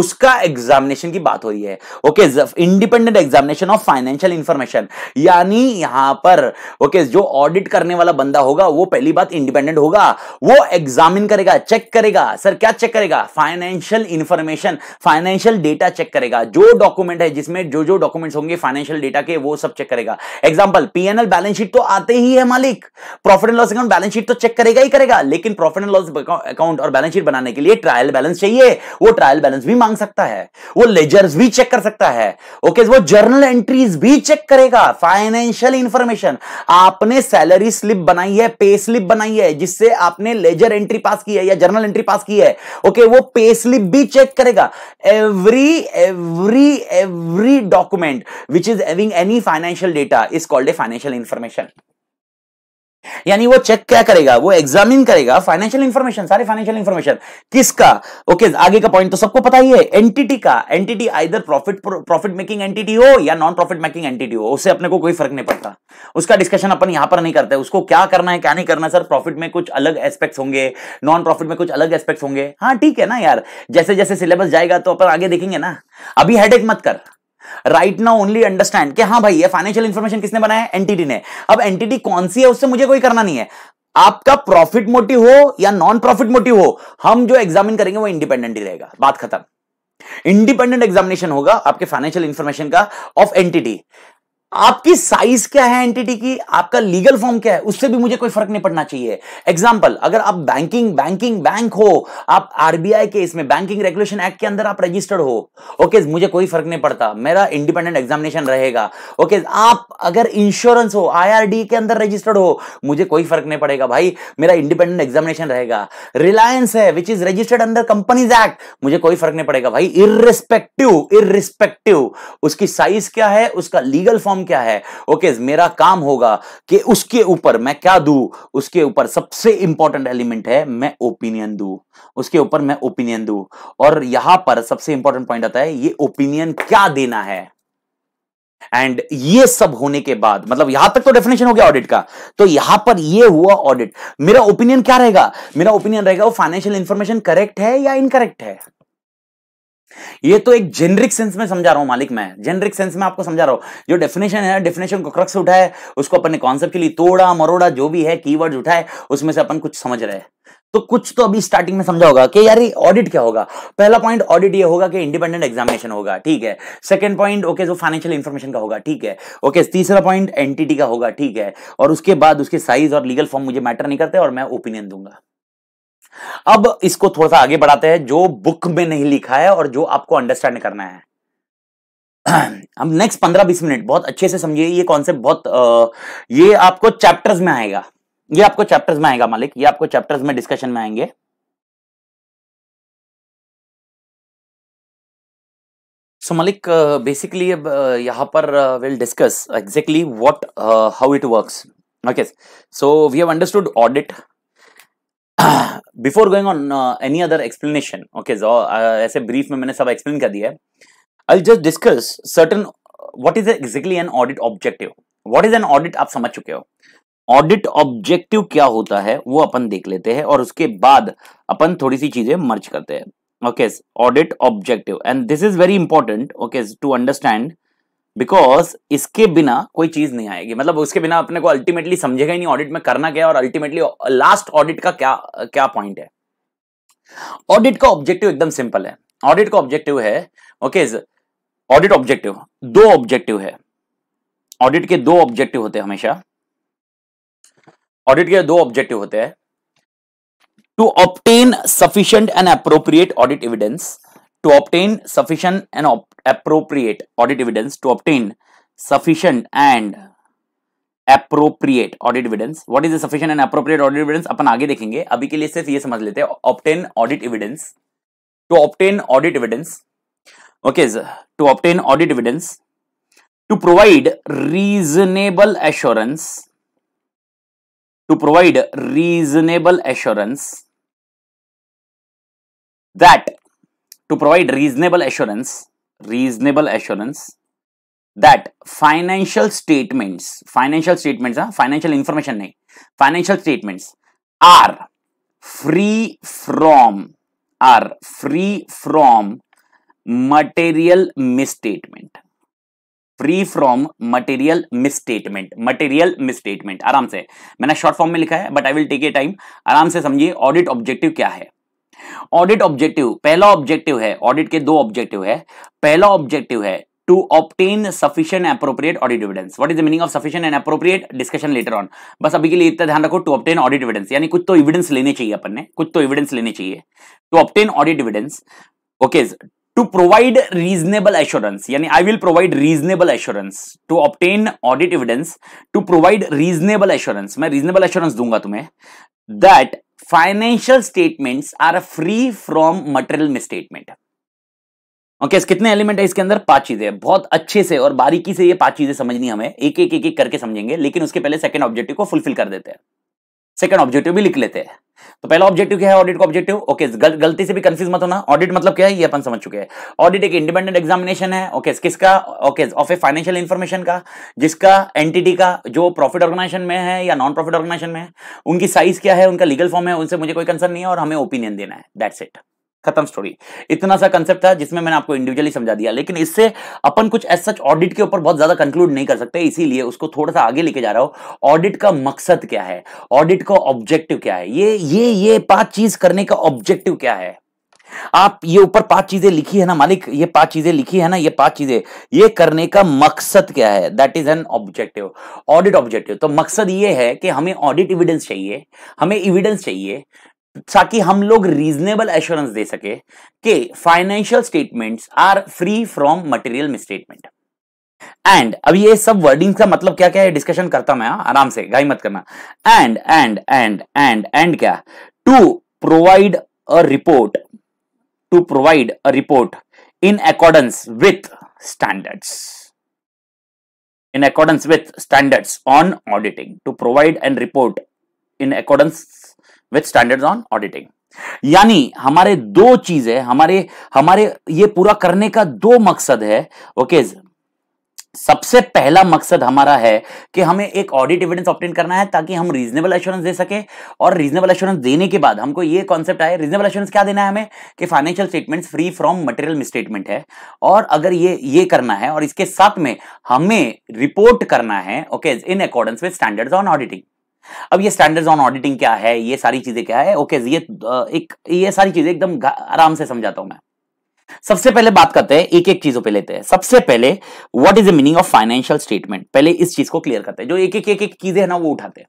उसका एग्जामिनेशन की बात हो रही है okay independent examination of financial information यानी यहां पर ओके okay, जो ऑडिट करने वाला बंदा होगा वो पहली बात इंडिपेंडेंट होगा वो एग्जामिन करेगा चेक करेगा सर क्या चेक करेगा financial information financial data check करेगा जो डॉक्यूमेंट है जिसमें जो जो डॉक्यूमेंट होंगे फाइनेंशियल डेटा के वो सब चेक करेगा एग्जाम्पल साल पीएनएल बैलेंस शीट तो आते ही है मालिक profit and loss account balance sheet तो चेक करेगा ही करेगा लेकिन प्रॉफिट एंड लॉस अकाउंट और बैलेंस शीट बनाने के लिए ट्रायल बैलेंस चाहिए वो ट्रायल बैलेंस भी मांग सकता है वो लेजर्स भी चेक कर सकता है ओके वो जर्नल एंट्रीज भी चेक करेगा फाइनेंशियल इंफॉर्मेशन आपने सैलरी स्लिप बनाई है पे स्लिप बनाई है जिससे आपने लेजर एंट्री पास की है या जर्नल एंट्री पास की है ओके वो पे स्लिप भी चेक करेगा every every every document which is having any financial data is called a financial information यानी वो चेक क्या करेगा वो एग्जामिन करेगा फाइनेंशियल इंफॉर्मेशन सारे फाइनेंशियल इंफॉर्मेशन किसका ओके okay, आगे का पॉइंट तो सबको पता ही है एंटिटी का entity either profit profit making entity हो या नॉन प्रॉफिट मेकिंग एंटिटी हो उससे अपने को कोई फर्क नहीं पड़ता उसका डिस्कशन अपन यहां पर नहीं करते उसको क्या करना है क्या नहीं करना सर प्रॉफिट में कुछ अलग एस्पेक्ट होंगे नॉन प्रॉफिट में कुछ अलग एस्पेक्ट होंगे हाँ ठीक है ना यार जैसे जैसे सिलेबस जाएगा तो अपन आगे देखेंगे ना अभी हेड मत कर राइट नाउ ओनली अंडरस्टैंड कि हाँ भाई ये फाइनेंशियल इंफॉर्मेशन किसने बनाया एनटीटी एंटिटी ने अब एंटिटी कौन सी है उससे मुझे कोई करना नहीं है आपका प्रॉफिट मोटिव हो या नॉन प्रॉफिट मोटिव हो हम जो एग्जामिन करेंगे वो इंडिपेंडेंट ही रहेगा बात खत्म इंडिपेंडेंट एग्जामिनेशन होगा आपके फाइनेंशियल इंफॉर्मेशन का ऑफ एंटिटी आपकी साइज क्या है एंटिटी की आपका लीगल फॉर्म क्या है उससे भी मुझे कोई फर्क नहीं पड़ना चाहिए एग्जाम्पल अगर आप बैंकिंग बैंकिंग बैंक हो आप आरबीआई के इसमें बैंकिंग रेगुलेशन एक्ट के अंदर आप रजिस्टर्ड हो ओके मुझे कोई फर्क नहीं पड़ता मेरा इंडिपेंडेंट एग्जामिनेशन रहेगा ओके आप अगर इंश्योरेंस हो आई के अंदर रजिस्टर्ड हो मुझे कोई फर्क नहीं पड़ेगा भाई मेरा इंडिपेंडेंट एग्जामिनेशन रहेगा रिलायंस है which is registered under companies act मुझे कोई फर्क नहीं पड़ेगा भाई इरिस्पेक्टिव इरिस्पेक्टिव उसकी साइज क्या है उसका लीगल फॉर्म क्या है ओके okay, मेरा काम होगा कि उसके ऊपर मैं क्या दू उसके ऊपर सबसे इंपॉर्टेंट एलिमेंट है मैं ओपिनियन दू उसके ऊपर मैं ओपिनियन दू और यहां पर सबसे इंपॉर्टेंट पॉइंट आता है ये ओपिनियन क्या देना है एंड ये सब होने के बाद मतलब यहां तक तो डेफिनेशन हो गया ऑडिट का तो यहां पर ये हुआ ऑडिट मेरा ओपिनियन क्या रहेगा मेरा ओपिनियन रहेगा वो फाइनेंशियल इंफॉर्मेशन करेक्ट है या इनकरेक्ट है ये तो एक जेनरिक सेंस में समझा रहा हूं मालिक मैं जेनरिक सेंस में आपको समझा रहा हूं जो डेफिनेशन है डेफिनेशन को क्रक्स उठाए उसको अपन ने कॉन्सेप्ट के लिए तोड़ा मरोड़ा जो भी है की उठाए उसमें से अपन कुछ समझ रहे हैं तो कुछ तो अभी स्टार्टिंग में समझा होगा कि यार ऑडिट क्या होगा पहला पॉइंट ऑडिट ये होगा कि इंडिपेंडेंट एग्जामिनेशन होगा ठीक है सेकंड पॉइंट ओके जो फाइनेंशियल इंफॉर्मेशन का होगा ठीक है ओके तीसरा पॉइंट एंटिटी का होगा ठीक है और उसके बाद उसके साइज और लीगल फॉर्म मुझे मैटर नहीं करते और मैं ओपिनियन दूंगा अब इसको थोड़ा सा आगे बढ़ाते हैं जो बुक में नहीं लिखा है और जो आपको अंडरस्टैंड करना है हम नेक्स्ट पंद्रह बीस मिनट बहुत अच्छे से समझिए ये कॉन्सेप्ट बहुत ये आपको चैप्टर्स में आएगा ये आपको चैप्टर्स में आएगा मालिक ये आपको चैप्टर्स में डिस्कशन में आएंगे सो मालिक बेसिकली अब यहां पर will discuss exactly what how it works okay so we have understood audit before going on any other explanation okay ऐसे ब्रीफ में मैंने सब एक्सप्लेन कर दिया है I just discuss certain what is exactly an audit objective what is an audit आप समझ चुके हो ऑडिट ऑब्जेक्टिव क्या होता है वो अपन देख लेते हैं और उसके बाद अपन थोड़ी सी चीजें मर्ज करते हैं okay audit objective and this is very important okay to understand because इसके बिना कोई चीज नहीं आएगी मतलब उसके बिना अपने को अल्टीमेटली समझेगा ही नहीं ऑडिट में करना क्या और अल्टीमेटली लास्ट ऑडिट का क्या क्या पॉइंट है ऑडिट का ऑब्जेक्टिव एकदम सिंपल है ऑडिट का ऑब्जेक्टिव है ओके ऑडिट ऑब्जेक्टिव दो ऑब्जेक्टिव है ऑडिट के दो ऑब्जेक्टिव होते हैं हमेशा ऑडिट के दो ऑब्जेक्टिव होते हैं to obtain sufficient and appropriate audit evidence to obtain sufficient and appropriate audit evidence to obtain sufficient and appropriate audit evidence what is the sufficient and appropriate audit evidence अपन आगे देखेंगे अभी के लिए सिर्फ ये समझ लेते हैं obtain audit evidence to obtain audit evidence okay to obtain audit evidence to provide reasonable assurance to provide reasonable assurance that to provide reasonable assurance reasonable assurance that financial statements, financial statements, huh? financial information, nahi. financial statements are free from, are free from material misstatement. Free from material misstatement material misstatement आराम से मैंने short form में लिखा है but I will take a time आराम से समझिए audit objective क्या है ऑडिट ऑब्जेक्टिव पहला ऑब्जेक्टिव है ऑडिट के दो ऑब्जेक्टिव है पहला ऑब्जेक्टिव है to obtain sufficient appropriate audit evidence what is the meaning of sufficient and appropriate discussion later on बस अभी के लिए इतना ध्यान रखो टू ऑप्टेन ऑडिट एविडेंस यानी कुछ तो एविडेंस लेने चाहिए अपन ने कुछ तो एविडेंस लेने चाहिए to obtain audit evidence okay to provide reasonable assurance यानी I will provide reasonable assurance to obtain audit evidence to provide reasonable assurance मैं रीजनेबल एश्योरेंस दूंगा तुम्हें that financial statements are free from material misstatement okay कितने element है इसके अंदर पांच चीजें बहुत अच्छे से और बारीकी से ये पांच चीजें समझनी हमें एक एक एक एक करके समझेंगे लेकिन उसके पहले सेकंड ऑब्जेक्टिव को फुलफिल कर देते हैं सेकंड ऑब्जेक्टिव भी लिख लेते हैं तो पहला ऑब्जेक्टिव क्या है ऑडिट का ऑब्जेक्टिव ओके गल, गलती से भी कंफ्यूज मत होना ऑडिट मतलब क्या है ये अपन समझ चुके हैं ऑडिट एक इंडिपेंडेंट एग्जामिनेशन है ओके okay, किसका okay of a financial information का जिसका एंटिटी का जो प्रॉफिट ऑर्गेनाइजेशन में है या नॉन प्रॉफिट ऑर्गेनाइजेशन में है उनकी साइज क्या है उनका लीगल फॉर्म है उनसे मुझे कोई कंसर्न नहीं है और हमें ओपिनियन देना है दैट्स इट खत्म स्टोरी इतना सा कंसेप्ट था जिसमें मैंने आपको इंडिविजुअली समझा दिया लेकिन इससे अपन कुछ एस सच ऑडिट के ऊपर बहुत ज्यादा कंक्लूड नहीं कर सकते इसीलिए उसको थोड़ा सा आगे लेके जा रहा हूं ऑडिट का मकसद क्या है ऑडिट का ऑब्जेक्टिव क्या है ये ये ये पांच चीज करने का ऑब्जेक्टिव क्या है आप ये ऊपर पांच चीजें लिखी है ना मालिक ये पांच चीजें लिखी है ना ये पांच चीजें ये करने का मकसद क्या है that is an objective audit objective तो मकसद ये है कि हमें ऑडिट इविडेंस चाहिए हमें इविडेंस चाहिए ताकि हम लोग रीजनेबल एश्योरेंस दे सके कि financial statements are free from material misstatement and अब ये सब वर्डिंग का मतलब क्या क्या है डिस्कशन करता मैं हाँ, आराम से गाई मत करना and and and and and क्या to provide a report to provide a report in accordance with standards in accordance with standards on auditing to provide and report in accordance with standard on auditing यानी हमारे दो चीज है हमारे हमारे ये पूरा करने का दो मकसद है ओके okay, सबसे पहला मकसद हमारा है कि हमें एक ऑडिट एविडेंस ऑप्टेन करना है ताकि हम रीजनेबल एश्योरेंस दे सके और रीजनेबल एश्योरेंस देने के बाद हमको ये कॉन्सेप्ट आए रीजनेबल एश्योरेंस क्या देना है हमें कि financial statements free from material misstatement है और अगर ये ये करना है और इसके साथ में हमें रिपोर्ट करना है okay in accordance with standards on auditing अब ये स्टैंडर्ड्स ऑन ऑडिटिंग क्या है ये सारी चीजें क्या है ओके ये एक ये सारी चीजें एकदम आराम से समझाता हूं मैं सबसे पहले बात करते हैं एक एक चीजों पे लेते हैं सबसे पहले what is the meaning of financial statement पहले इस चीज को क्लियर करते हैं जो एक एक एक एक चीजें है ना वो उठाते हैं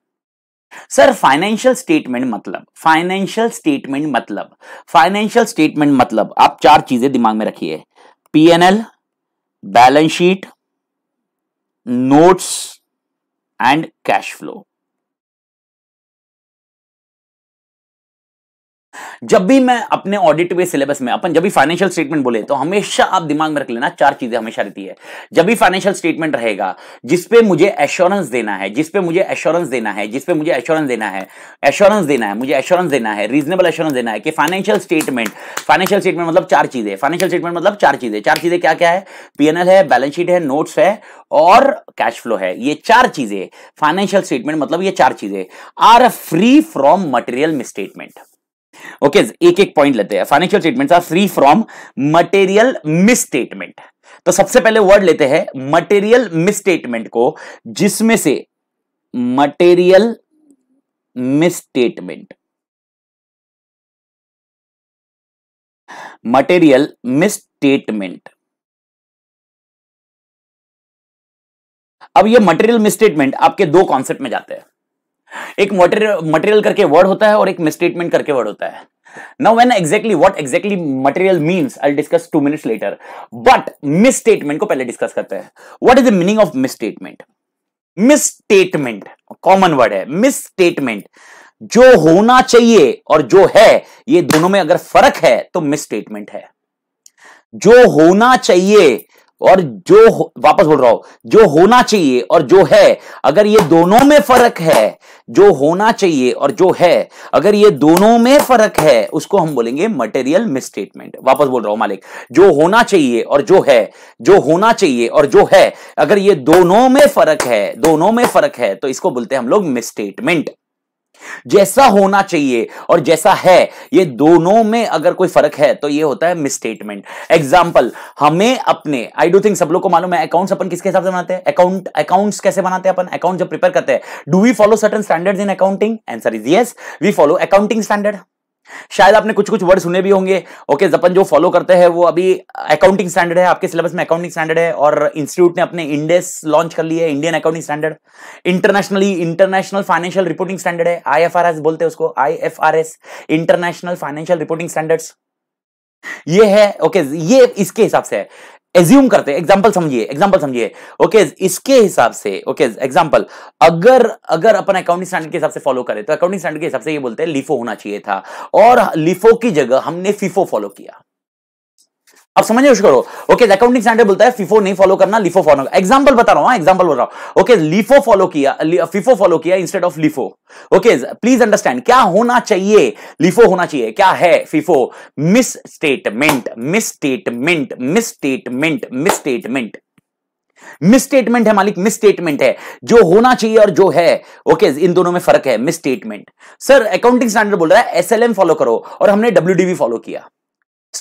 सर फाइनेंशियल स्टेटमेंट मतलब फाइनेंशियल स्टेटमेंट मतलब फाइनेंशियल स्टेटमेंट मतलब आप चार चीजें दिमाग में रखिए PNL balance sheet notes and cash flow जब भी मैं अपने ऑडिट वे सिलेबस में अपन जब भी फाइनेंशियल स्टेटमेंट बोले तो हमेशा आप दिमाग में रख लेना चार चीजें हमेशा रहती है जब भी फाइनेंशियल स्टेटमेंट रहेगा जिसपे मुझे एश्योरेंस देना है जिसपे मुझे एश्योरेंस देना है जिसपे मुझे एश्योरेंस देना है एश्योरेंस देना है मुझे एश्योरेंस देना है रीजनेबल एश्योरेंस देना है कि फाइनेंशियल स्टेटमेंट फाइनेंशियल स्टेटमेंट मतलब चार चीजें फाइनेंशियल स्टेटमेंट मतलब चार चीजें चार चीजें क्या क्या है पीएनएल है बैलेंस शीट है नोट्स है और कैश फ्लो है ये चार चीजें फाइनेंशियल स्टेटमेंट मतलब ये चार चीजें are free from material misstatement okay एक एक पॉइंट लेते हैं financial statement are free from material misstatement तो सबसे पहले वर्ड लेते हैं मटेरियल मिसस्टेटमेंट को जिसमें से मटेरियल मिसस्टेटमेंट मटेरियल मिसस्टेटमेंट अब ये मटेरियल मिसस्टेटमेंट आपके दो कॉन्सेप्ट में जाते हैं एक मटेरियल करके वर्ड होता है और एक मिसस्टेटमेंट करके वर्ड होता है now when exactly what exactly material means I discuss two minutes later but misstatement को पहले डिस्कस करते हैं what is the meaning of misstatement misstatement common word है मिसस्टेटमेंट जो होना चाहिए और जो है ये दोनों में अगर फर्क है तो मिसस्टेटमेंट है जो होना चाहिए और जो वापस बोल रहा हूं जो होना चाहिए और जो है अगर ये दोनों में फर्क है जो होना चाहिए और जो है अगर ये दोनों में फर्क है उसको हम बोलेंगे मटेरियल मिसस्टेटमेंट वापस बोल रहा हूं मालिक जो होना चाहिए और जो है जो होना चाहिए और जो है अगर ये दोनों में फर्क है दोनों में फर्क है तो इसको बोलते हैं हम लोग मिसस्टेटमेंट जैसा होना चाहिए और जैसा है ये दोनों में अगर कोई फर्क है तो ये होता है मिसस्टेटमेंट एग्जाम्पल हमें अपने आई डू थिंक सब लोग को मालूम है अकाउंट्स अपन किसके हिसाब से बनाते हैं अकाउंट अकाउंट्स कैसे बनाते हैं अपन अकाउंट जब प्रिपेयर करते हैं do we follow certain standards in accounting answer is yes we follow accounting standard शायद आपने कुछ कुछ वर्ड सुने भी होंगे ओके जपन जो फॉलो करते हैं वो अभी अकाउंटिंग स्टैंडर्ड है आपके सिलेबस में अकाउंटिंग स्टैंडर्ड है और इंस्टीट्यूट ने अपने इंडेस लॉन्च कर लिया है Indian accounting standard internationally international financial reporting standard है आई बोलते हैं उसको I international financial reporting standards ये है ओके ये इसके हिसाब से है एज्यूम करते हैं एग्जाम्पल समझिए एग्जाम्पल समझिए ओके इसके हिसाब से ओके एग्जाम्पल अगर अगर अपन अकाउंटिंग स्टैंडर्ड के हिसाब से फॉलो करें तो अकाउंटिंग स्टैंडर्ड के हिसाब से ये बोलते हैं लिफो होना चाहिए था और लिफो की जगह हमने फिफो फॉलो किया अब समझे उसको करो ओके अकाउंटिंग स्टैंडर्ड बोलता है फिफो नहीं फॉलो करना लिफो फॉलो एग्जाम्पल बता रहा हूं एग्जाम्पल हाँ, बोल रहा हूं ओके लिफो फॉलो किया फिफो फॉलो किया instead of LIFO okay please understand क्या होना चाहिए लिफो होना चाहिए क्या है FIFO misstatement misstatement misstatement misstatement misstatement है मालिक मिसस्टेटमेंट है जो होना चाहिए और जो है ओके okay, इन दोनों में फर्क है मिसस्टेटमेंट सर अकाउंटिंग स्टैंडर्ड बोल रहा है एसएलएम फॉलो करो और हमने डब्ल्यूडीवी फॉलो किया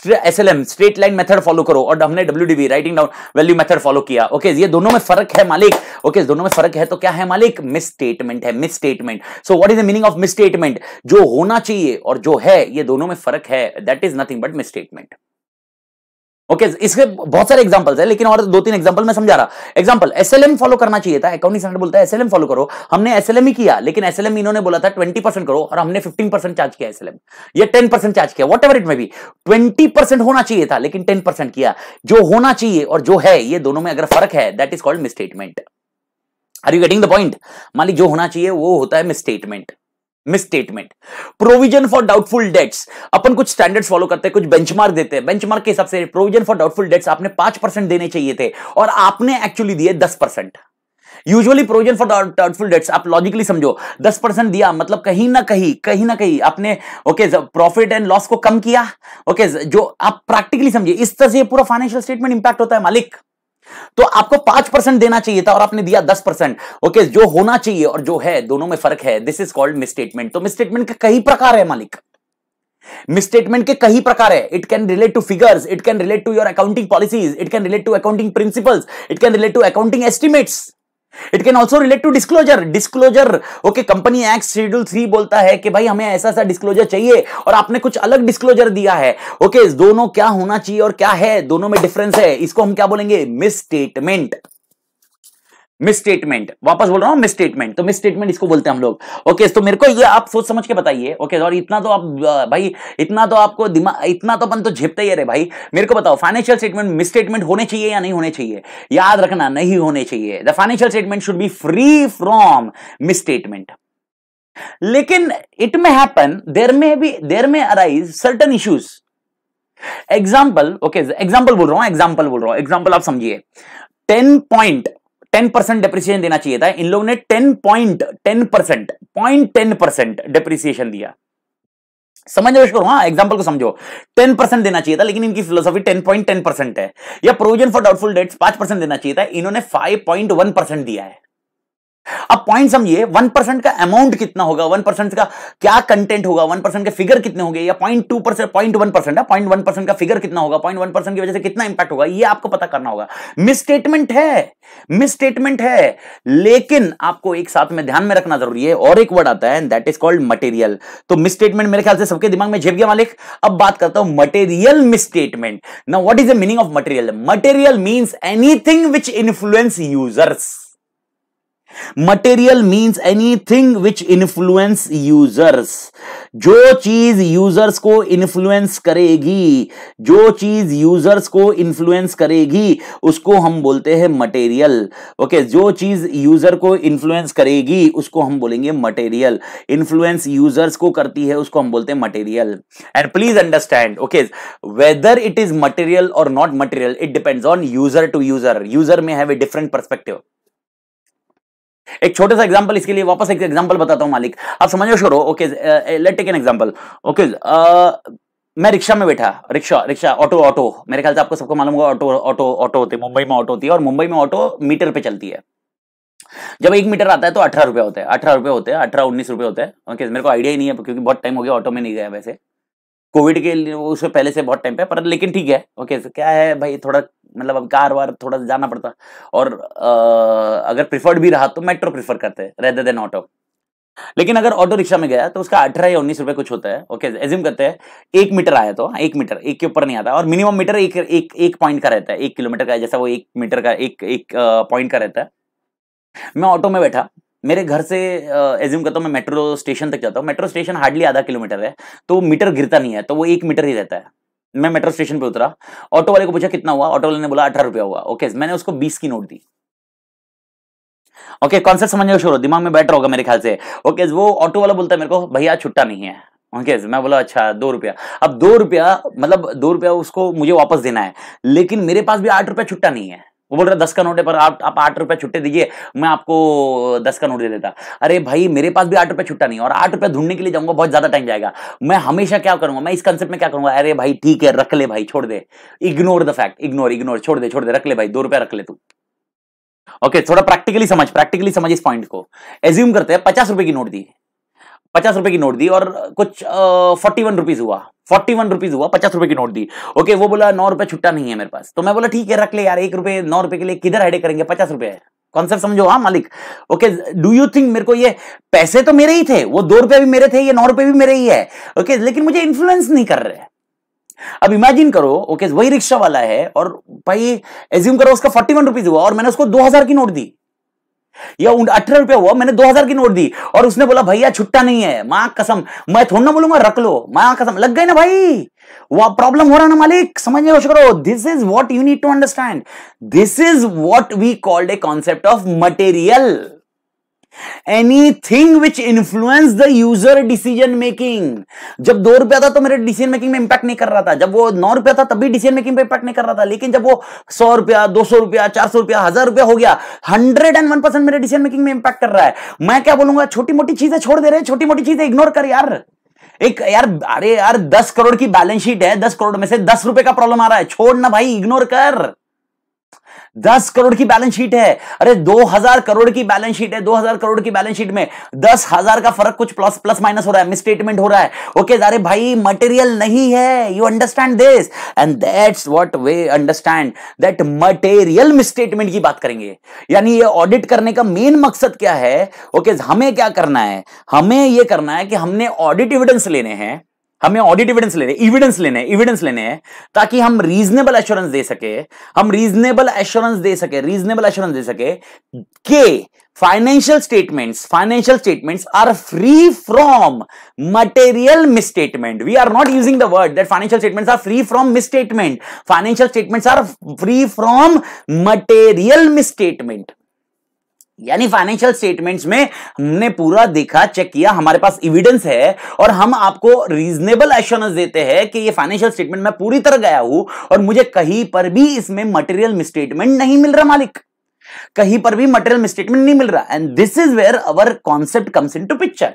M straight line method follow करो और हमने W writing down value method follow किया ओके ये दोनों में फर्क है मालिक ओके दोनों में फर्क है तो क्या है मालिक मिस स्टेटमेंट है misstatement so what is the meaning of misstatement जो होना चाहिए और जो है ये दोनों में फर्क है that is nothing but misstatement okay okay, इसके बहुत सारे एग्जांपल्स है लेकिन और दो तीन एग्जांपल मैं समझा रहा एग्जांपल एसएलएम फॉलो करना चाहिए था अकाउंटिंग स्टैंडर्ड बोलता है एसएलएम फॉलो करो हमने एसएलएम ही किया लेकिन एसएलएम इन्होंने बोला था 20 परसेंट करो और हमने 15 परसेंट चार्ज किया एसएलएम या 10 परसेंट चार्ज किया वॉट एवर इट में भी ट्वेंटी परसेंट होना चाहिए था लेकिन टेन परसेंट किया जो होना चाहिए और जो है ये दोनों में अगर फर्क है that is called statement are you getting the point मान ली जो होना चाहिए वो होता है statement misstatement provision for doubtful debts अपन कुछ स्टैंडर्ड्स फॉलो करते हैं कुछ बेंचमार्क देते हैं बेंचमार्क के हिसाब से प्रोविजन फॉर डाउटफुल डेट्स आपने पांच परसेंट देने चाहिए थे और आपने एक्चुअली दिए दस percent usually provision for doubtful debts आप लॉजिकली समझो दस परसेंट दिया मतलब कहीं ना कहीं कहीं ना कहीं आपने ओके प्रॉफिट एंड लॉस को कम किया ओके okay, जो आप प्रैक्टिकली समझिए इस तरह से पूरा फाइनेंशियल स्टेटमेंट इंपैक्ट होता है मालिक तो आपको पांच परसेंट देना चाहिए था और आपने दिया दस परसेंट ओके जो होना चाहिए और जो है दोनों में फर्क है दिस इज कॉल्ड मिसस्टेटमेंट तो मिसस्टेटमेंट के कई प्रकार है मालिक मिसस्टेटमेंट के कई प्रकार है it can relate to figures it can relate to your accounting policies it can relate to accounting principles it can relate to accounting estimates it can also relate to disclosure disclosure okay company act schedule three बोलता है कि भाई हमें ऐसा ऐसा disclosure चाहिए और आपने कुछ अलग डिस्क्लोजर दिया है ओके okay, दोनों क्या होना चाहिए और क्या है दोनों में डिफरेंस है इसको हम क्या बोलेंगे मिस स्टेटमेंट मिसस्टेटमेंट वापस बोल रहा हूं मिसस्टेटमेंट तो मिसस्टेटमेंट इसको बोलते हैं हम लोग ओके तो मेरे को ये आप सोच समझ के बताइए ओके और इतना तो आप भाई इतना तो आपको दिमाग इतना तो अपन तो झेपते ही रहे भाई मेरे को बताओ फाइनेंशियल स्टेटमेंट मिसस्टेटमेंट होने चाहिए या नहीं होने चाहिए याद रखना नहीं होने चाहिए the financial statement should be free from misstatement लेकिन it may happen there may be there may arise certain issues example okay example बोल रहा हूं एग्जाम्पल बोल रहा हूं एग्जाम्पल आप समझिए ten point ten percent depreciation देना चाहिए था इन लोगों ने ten point ten percent point ten percent depreciation दिया समझ रहे करो हाँ एग्जाम्पल को समझो टेन परसेंट देना चाहिए था लेकिन इनकी philosophy ten point ten percent है या प्रोविजन फॉर डाउटफुल डेट्स पांच परसेंट देना चाहिए था इन्होंने फाइव पॉइंट वन परसेंट दिया है अब पॉइंट समझिए वन परसेंट का अमाउंट कितना होगा वन परसेंट का क्या कंटेंट होगा वन परसेंट के फिगर कितने होंगे या point two percent point one percent है पॉइंट वन परसेंट का फिगर कितना होगा पॉइंट वन परसेंट की वजह से कितना इंपैक्ट होगा ये आपको पता करना होगा मिसस्टेटमेंट है मिसस्टेटमेंट है लेकिन आपको एक साथ में ध्यान में रखना जरूरी है और एक वर्ड आता है दैट इज कॉल्ड मटेरियल तो मिसस्टेटमेंट मेरे ख्याल से सबके दिमाग में झेप गया मालिक अब बात करता हूं मटेरियल मिसस्टेटमेंट ना what is the meaning of material material means anything which influence users material means thing which influence users जो चीज यूजर्स को इन्फ्लुएंस करेगी जो चीज यूजर्स को इन्फ्लुएंस करेगी उसको हम बोलते हैं मटेरियल ओके जो चीज यूजर को इन्फ्लुएंस करेगी उसको हम बोलेंगे मटेरियल इन्फ्लुएंस यूजर्स को करती है उसको हम बोलते हैं material and please understand okay whether it is material और not material it depends on user to user user may have a different perspective एक छोटा सा एग्जांपल इसके लिए वापस एक एग्जांपल बताता हूं मालिक आप समझो शुरू okay let take an example okay मैं रिक्शा में बैठा रिक्शा रिक्शा ऑटो ऑटो मेरे ख्याल से आपको सबको मालूम होगा ऑटो ऑटो ऑटो होते मुंबई में ऑटो होती है और मुंबई में ऑटो मीटर पे चलती है जब एक मीटर आता है तो अठारह रुपया होते हैं अठारह रुपये होते हैं अठारह उन्नीस रुपये होते हैं ओके मेरे को आइडिया ही नहीं है क्योंकि बहुत टाइम हो गया ऑटो में नहीं गया वैसे कोविड के लिए पहले से बहुत टाइम पे पर लेकिन ठीक है ओके तो क्या है भाई थोड़ा मतलब अब कार वार थोड़ा जाना पड़ता और आ, अगर प्रिफर्ड भी रहा तो मेट्रो प्रिफर करते हैं रेदर देन ऑटो लेकिन अगर ऑटो रिक्शा में गया तो उसका अठारह या उन्नीस रुपए कुछ होता है ओके एज्यूम करते हैं एक मीटर आया तो हाँ, एक मीटर एक के ऊपर नहीं आता और मिनिमम मीटर एक एक एक पॉइंट का रहता है एक किलोमीटर का जैसा वो एक मीटर का एक एक पॉइंट का रहता है मैं ऑटो में बैठा मेरे घर से एज्यूम करता हूँ मैं मेट्रो स्टेशन तक जाता हूँ मेट्रो स्टेशन हार्डली आधा किलोमीटर है तो मीटर गिरता नहीं है तो वो एक मीटर ही रहता है मैं मेट्रो स्टेशन पर उतरा ऑटो वाले को पूछा कितना हुआ ऑटो वाले ने बोला अठारह रुपया हुआ ओके मैंने उसको बीस की नोट दी ओके okay, कॉन्सेप्ट समझने का शुरू दिमाग में बैठ रहा होगा मेरे ख्याल से ओके okay, वो ऑटो वाला बोलता है मेरे को भैया छुट्टा नहीं है ओके okay, मैं बोला अच्छा दो रुपया अब दो रुपया मतलब दो रुपया उसको मुझे वापस देना है लेकिन मेरे पास भी आठ रुपया छुट्टा नहीं है वो बोल रहा दस का नोट है पर आप आप आठ रुपया छुट्टे दीजिए मैं आपको दस का नोट दे देता अरे भाई मेरे पास भी आठ रुपया छुट्टा नहीं और आठ रुपया ढूंढने के लिए जाऊंगा बहुत ज़्यादा टाइम जाएगा मैं हमेशा क्या करूंगा मैं इस कंसेप्ट में क्या करूंगा अरे भाई ठीक है रख ले भाई छोड़ दे ignore the fact ignore ignore छोड़ दे छोड़ दे रख ले भाई दो रुपया रख ले तू ओके okay, थोड़ा प्रैक्टिकली समझ प्रैक्टिकली समझ इस पॉइंट को एज्यूम करते हैं पचास रुपए की नोट दी पचास रुपए की नोट दी और कुछ फोर्टी वन रुपीज हुआ फोर्टी वन रुपीज हुआ पचास रुपए की नोट दी ओके वो बोला नौ रुपए छुट्टा नहीं है मेरे पास तो मैं बोला ठीक है रख ले यार एक रुपए नौ रुपए के लिए किधर हेडे करेंगे पचास रुपए है कॉन्सेप्ट समझो हाँ मालिक ओके डू यू थिंक मेरे को ये पैसे तो मेरे ही थे वो दो रुपए भी मेरे थे ये नौ रुपए भी मेरे ही है ओके लेकिन मुझे इन्फ्लुएंस नहीं कर रहे अब इमेजिन करो ओके वही रिक्शा वाला है और भाई एज्यूम करो उसका फोर्टी वन रुपीज हुआ और मैंने उसको दो हजार की नोट दी या अठारह रुपया हुआ मैंने दो हजार की नोट दी और उसने बोला भैया छुट्टा नहीं है मां कसम मैं थोड़ा ना बोलूंगा रख लो मां कसम लग गए ना भाई वह प्रॉब्लम हो रहा ना मालिक समझने कोशिश करो this is what you need to understand this is what we called a concept of material anything which influence the user decision making जब दो रुपया था तो मेरे डिसीजन मेकिंग में इंपैक्ट नहीं कर रहा था जब वो नौ रुपया था तभी डिसीजन मेकिंग इंपैक्ट नहीं कर रहा था लेकिन जब वो सौ रुपया दो सौ रुपया चार सौ रुपया हजार रुपया हो गया हंड्रेड एंड वन परसेंट मेरे डिसीजन मेकिंग में इंपैक्ट कर रहा है मैं क्या बोलूंगा छोटी मोटी चीजें छोड़ दे रहे छोटी मोटी चीजें इग्नोर कर यार एक यार अरे यार दस करोड़ की बैलेंस शीट है दस करोड़ में से दस रुपए का प्रॉब्लम आ रहा है छोड़ ना भाई इग्नोर कर दस करोड़ की बैलेंस शीट है अरे दो हजार करोड़ की बैलेंस शीट है दो हजार करोड़ की बैलेंस शीट में दस हजार का फर्क कुछ प्लस प्लस माइनस हो रहा है मिसस्टेटमेंट हो रहा है ओके अरे भाई मटेरियल नहीं है you understand this and that's what we understand that material misstatement की बात करेंगे यानी ये ऑडिट करने का मेन मकसद क्या है ओके हमें क्या करना है हमें यह करना है कि हमने ऑडिट एविडेंस लेने हैं हमें ऑडिट इविडेंस लेने इविडेंस लेने इविडेंस लेने ताकि हम रीजनेबल एश्योरेंस दे सके हम रीजनेबल एश्योरेंस दे सके रीजनेबल एश्योरेंस दे सके के financial statements financial statements are free from material misstatement we are not using the word that financial statements are free from misstatement financial statements are free from material misstatement यानी financial statements में हमने पूरा देखा check किया हमारे पास evidence है और हम आपको रीजनेबल एश्योरेंस देते हैं कि ये फाइनेंशियल स्टेटमेंट मैं पूरी तरह गया हूं और मुझे कहीं पर भी इसमें मटेरियल मिसस्टेटमेंट नहीं मिल रहा मालिक कहीं पर भी मटेरियल मिसस्टेटमेंट नहीं मिल रहा and this is where our concept comes in to picture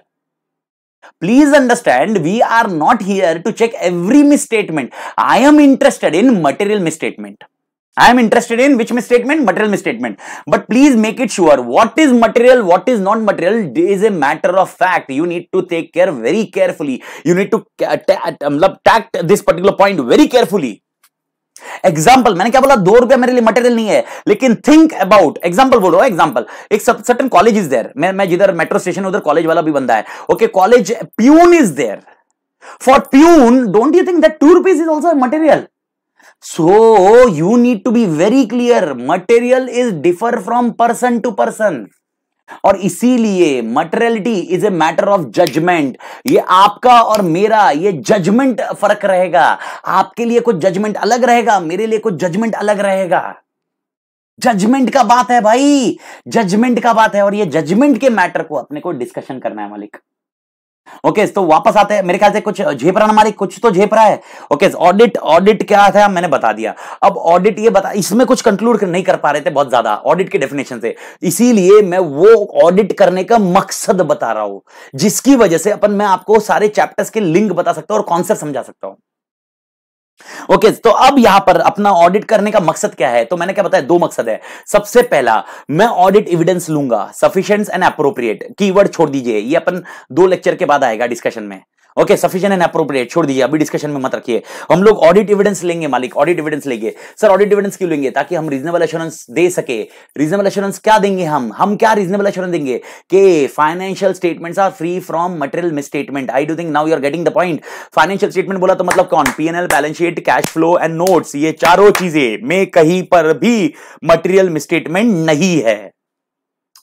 please understand we are not here to check every misstatement. I am interested in material misstatement. I am interested in which misstatement? Material misstatement. But please make it sure what is material, what is not material is a matter of fact. You need to take care very carefully. You need to tact this particular point very carefully. Example मैंने क्या बोला दो रुपया मेरे लिए material नहीं है लेकिन थिंक अबाउट एग्जाम्पल बोल रहा हूं एग्जाम्पल एक सर्टन कॉलेज इज देयर मैं मैं जिधर मेट्रो स्टेशन उधर कॉलेज वाला भी बंदा है okay college peon is there for peon don't you think that two rupees is also material so you need to be very clear material is differ from person to person और इसीलिए materiality is a matter of judgement ये आपका और मेरा ये judgement फर्क रहेगा आपके लिए कुछ जजमेंट अलग रहेगा मेरे लिए कुछ जजमेंट अलग रहेगा जजमेंट का बात है भाई जजमेंट का बात है और ये जजमेंट के मैटर को अपने को डिस्कशन करना है मालिक ओके तो वापस आते हैं मेरे ख्याल से कुछ झेप रहा हमारी कुछ तो झेप रहा है ओके ऑडिट ऑडिट क्या था मैंने बता दिया अब ऑडिट ये बता इसमें कुछ कंक्लूड नहीं कर पा रहे थे बहुत ज्यादा ऑडिट के डेफिनेशन से इसीलिए मैं वो ऑडिट करने का मकसद बता रहा हूं जिसकी वजह से अपन मैं आपको सारे चैप्टर्स के लिंक बता सकता हूं और कॉन्सेप्ट समझा सकता हूं ओके okay, तो अब यहां पर अपना ऑडिट करने का मकसद क्या है तो मैंने क्या बताया दो मकसद है सबसे पहला मैं ऑडिट एविडेंस लूंगा सफिशिएंट एंड अप्रोप्रिएट कीवर्ड छोड़ दीजिए ये अपन दो लेक्चर के बाद आएगा डिस्कशन में ओके सफिशियंट एंड अप्रोप्रिएट छोड़ दीजिए अभी डिस्कशन में मत रखिए हम लोग ऑडिट इविडेंस लेंगे मालिक ऑडिट इविडेंस लेंगे सर ऑडिट इविडेंस क्यों लेंगे ताकि हम रीजनेबल एश्योरेंस दे सके रीजनेबल एश्योरेंस क्या देंगे हम हम क्या रीजनेबल एश्योरेंस देंगे कि financial statements are free from material statement I do think now you are getting the point financial statement बोला तो मतलब कौन PNL balance sheet cash flow and notes ये चारों चीजें में कहीं पर भी मटेरियल स्टेटमेंट नहीं है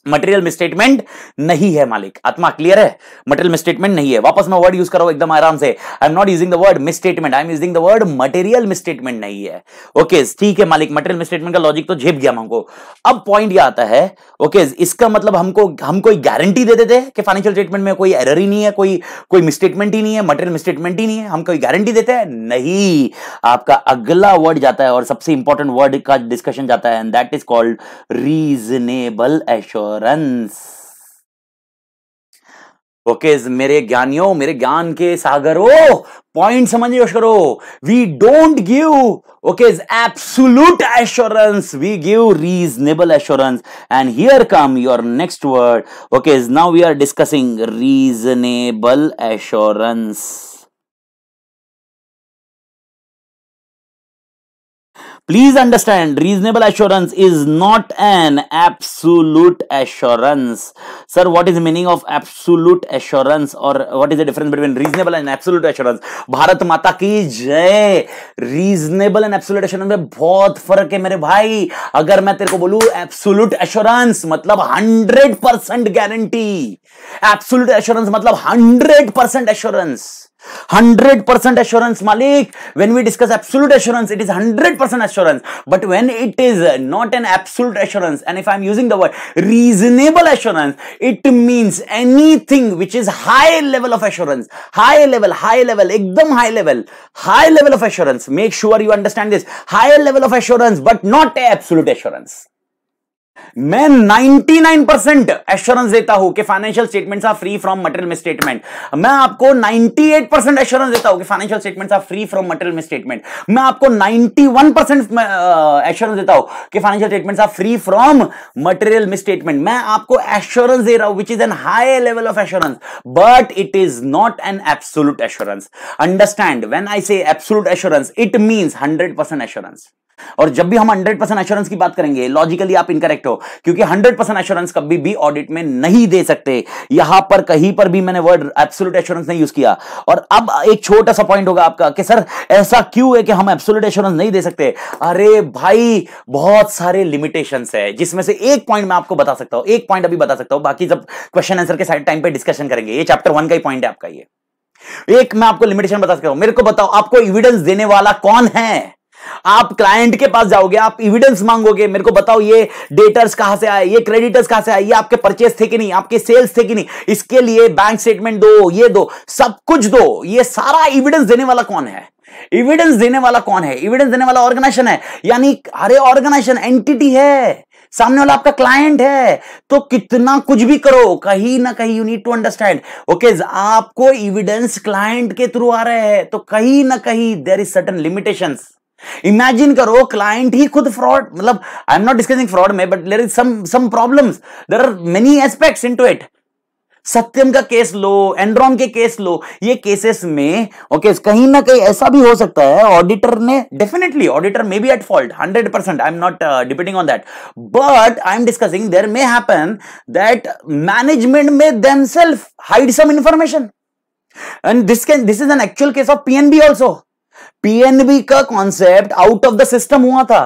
मटेरियल मिसस्टेटमेंट नहीं है मालिक आत्मा क्लियर है मटेरियल मिसस्टेटमेंट नहीं है वापस मैं वर्ड यूज करो एकदम आराम से I am not using the word misstatement I am using the word material misstatement नहीं है ओके okay, ठीक है मालिक मटेरियल मिसस्टेटमेंट का लॉजिक तो झेप गया हमको अब पॉइंट यह आता है ओके okay, इसका मतलब हमको हम कोई गारंटी दे देते हैं कि फाइनेंशियल स्टेटमेंट में कोई एरर ही नहीं है कोई कोई मिसस्टेटमेंट ही नहीं है मटेरियल मिसस्टेटमेंट ही नहीं है हम कोई गारंटी देते हैं नहीं आपका अगला वर्ड जाता है और सबसे इंपॉर्टेंट वर्ड का डिस्कशन जाता है and that is called reasonable assure tolerance okay मेरे ज्ञानियों मेरे ज्ञान के सागरों पॉइंट समझ कोशिश करो we don't give okay absolute assurance we give reasonable assurance and here come your next word okay is now we are discussing reasonable assurance please understand reasonable assurance is not an absolute assurance sir what is meaning of absolute assurance और what is the difference between reasonable and absolute assurance Bharat माता की जय reasonable and absolute assurance में बहुत फर्क है मेरे भाई अगर मैं तेरे को बोलू एप्सुलूट एश्योरेंस मतलब हंड्रेड गारंटी एप्सुलूट एश्योरेंस मतलब hundred assurance 100% assurance Malik when we discuss absolute assurance it is 100% assurance but when it is not an absolute assurance and if I'm using the word reasonable assurance it means anything which is high level of assurance high level high level ekdam high level high level of assurance make sure you understand this high level of assurance but not absolute assurance मैं 99 percent assurance देता हूं कि financial statements are free from material misstatement मैं आपको 98 percent assurance देता हूं कि financial statements are free from material misstatement मैं आपको 91 परसेंट एश्योरेंस uh, देता हूं कि financial statements are free from material misstatement मैं आपको एश्योरेंस दे रहा हूं which is an high level of assurance but it is not an absolute assurance understand when I say absolute assurance it means hundred percent assurance और जब भी हम 100 percent assurance की बात करेंगे लॉजिकली आप इनकरेक्ट हो क्योंकि 100 परसेंट एश्योरेंस कभी भी ऑडिट में नहीं दे सकते यहां पर कहीं पर भी मैंने वर्ड एब्सोल्यूट एश्योरेंस नहीं यूज किया और अब एक छोटा सा पॉइंट होगा आपका कि सर ऐसा क्यों है कि हम एब्सोल्यूट एश्योरेंस नहीं दे सकते अरे भाई बहुत सारे लिमिटेशन है जिसमें से एक पॉइंट मैं आपको बता सकता हूं एक पॉइंट अभी बता सकता हूं बाकी जब क्वेश्चन आंसर के साइड टाइम पर डिस्कशन करेंगे ये चैप्टर वन का ही पॉइंट है आपका ये एक मैं आपको लिमिटेशन बता सकता हूं मेरे को बताओ आपको इविडेंस देने वाला कौन है आप क्लाइंट के पास जाओगे आप इविडेंस मांगोगे मेरे को बताओ ये डेटर्स कहां से आए ये क्रेडिटर्स कहां से आए ये आपके परचेस थे कि नहीं आपके सेल्स थे कि नहीं इसके लिए बैंक स्टेटमेंट दो ये दो सब कुछ दो ये सारा इविडेंस देने वाला कौन है इविडेंस देने वाला कौन है इविडेंस देने वाला ऑर्गेनाइजेशन है यानी अरे ऑर्गेनाइजेशन एंटिटी है सामने वाला आपका क्लाइंट है तो कितना कुछ भी करो कहीं ना कहीं you need to understand okay आपको इविडेंस क्लाइंट के थ्रू आ रहे हैं तो कहीं ना कहीं there is certain limitations imagine करो क्लाइंट ही खुद फ्रॉड मतलब I am not discussing fraud में but there is some problems there are many aspects into it Satyam का केस लो एंड्रॉन के केस लो ये केसेस में ओके okay, कहीं ना कहीं ऐसा भी हो सकता है ऑडिटर ने definitely auditor may be at fault hundred percent I am not depending on that but I am discussing there may happen that management में themselves hide some information and this can this is an actual case of PNB also PNB का concept out of the system हुआ था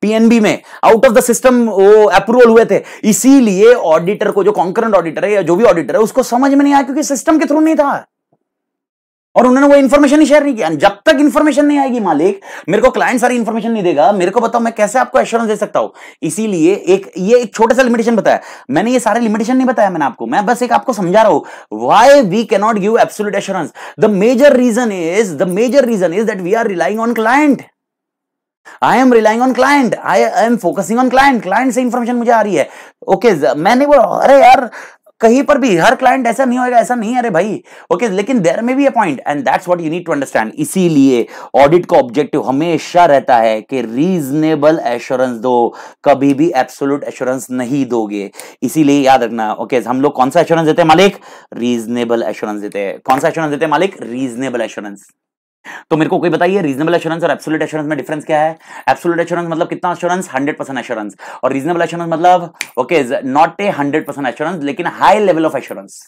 PNB में out of the system वो approval हुए थे इसीलिए auditor को जो कॉन्करेंट ऑडिटर है या जो भी ऑडिटर है उसको समझ में नहीं आया क्योंकि सिस्टम के थ्रू नहीं था और उन्होंने वो इन्फॉर्मेशन ही शेयर नहीं किया जब तक इन्फॉर्मेशन नहीं आएगी मालिक मेरे को क्लाइंट सारी इन्फॉर्मेशन नहीं देगा मेरे को बताओ मैं कैसे आपको एश्योरेंस दे सकता हूं इसीलिए एक ये एक छोटा सा लिमिटेशन बताया मैंने ये सारे लिमिटेशन नहीं बताया मैंने आपको मैं बस एक आपको समझा रहा हूं why we cannot give absolute assurance the major reason is the major reason is that we are relying on client I am relying on client I am focusing on client client से information मुझे आ रही है okay okay, मैंने वो अरे यार कहीं पर भी हर क्लाइंट ऐसा नहीं होएगा ऐसा नहीं अरे भाई ओके okay, लेकिन देर में भी a point and that's what you need to understand इसीलिए ऑडिट का ऑब्जेक्टिव हमेशा रहता है कि रीजनेबल एश्योरेंस दो कभी भी एब्सोल्यूट एश्योरेंस नहीं दोगे इसीलिए याद रखना ओके okay, हम लोग कौन सा एश्योरेंस देते हैं मालिक रीजनेबल एश्योरेंस देते हैं कौन सा एश्योरेंस देते हैं मालिक रीजनेबल एश्योरेंस तो मेरे को कोई बताइए रीजनेबल एश्योरेंस और एब्सोल्यूट एश्योरेंस में डिफरेंस क्या है एब्सोल्यूट एश्योरेंस मतलब कितना एश्योरेंस 100 परसेंट एश्योरेंस और रीजनेबल एश्योरेंस मतलब okay not a 100 percent assurance लेकिन हाई लेवल ऑफ एश्योरेंस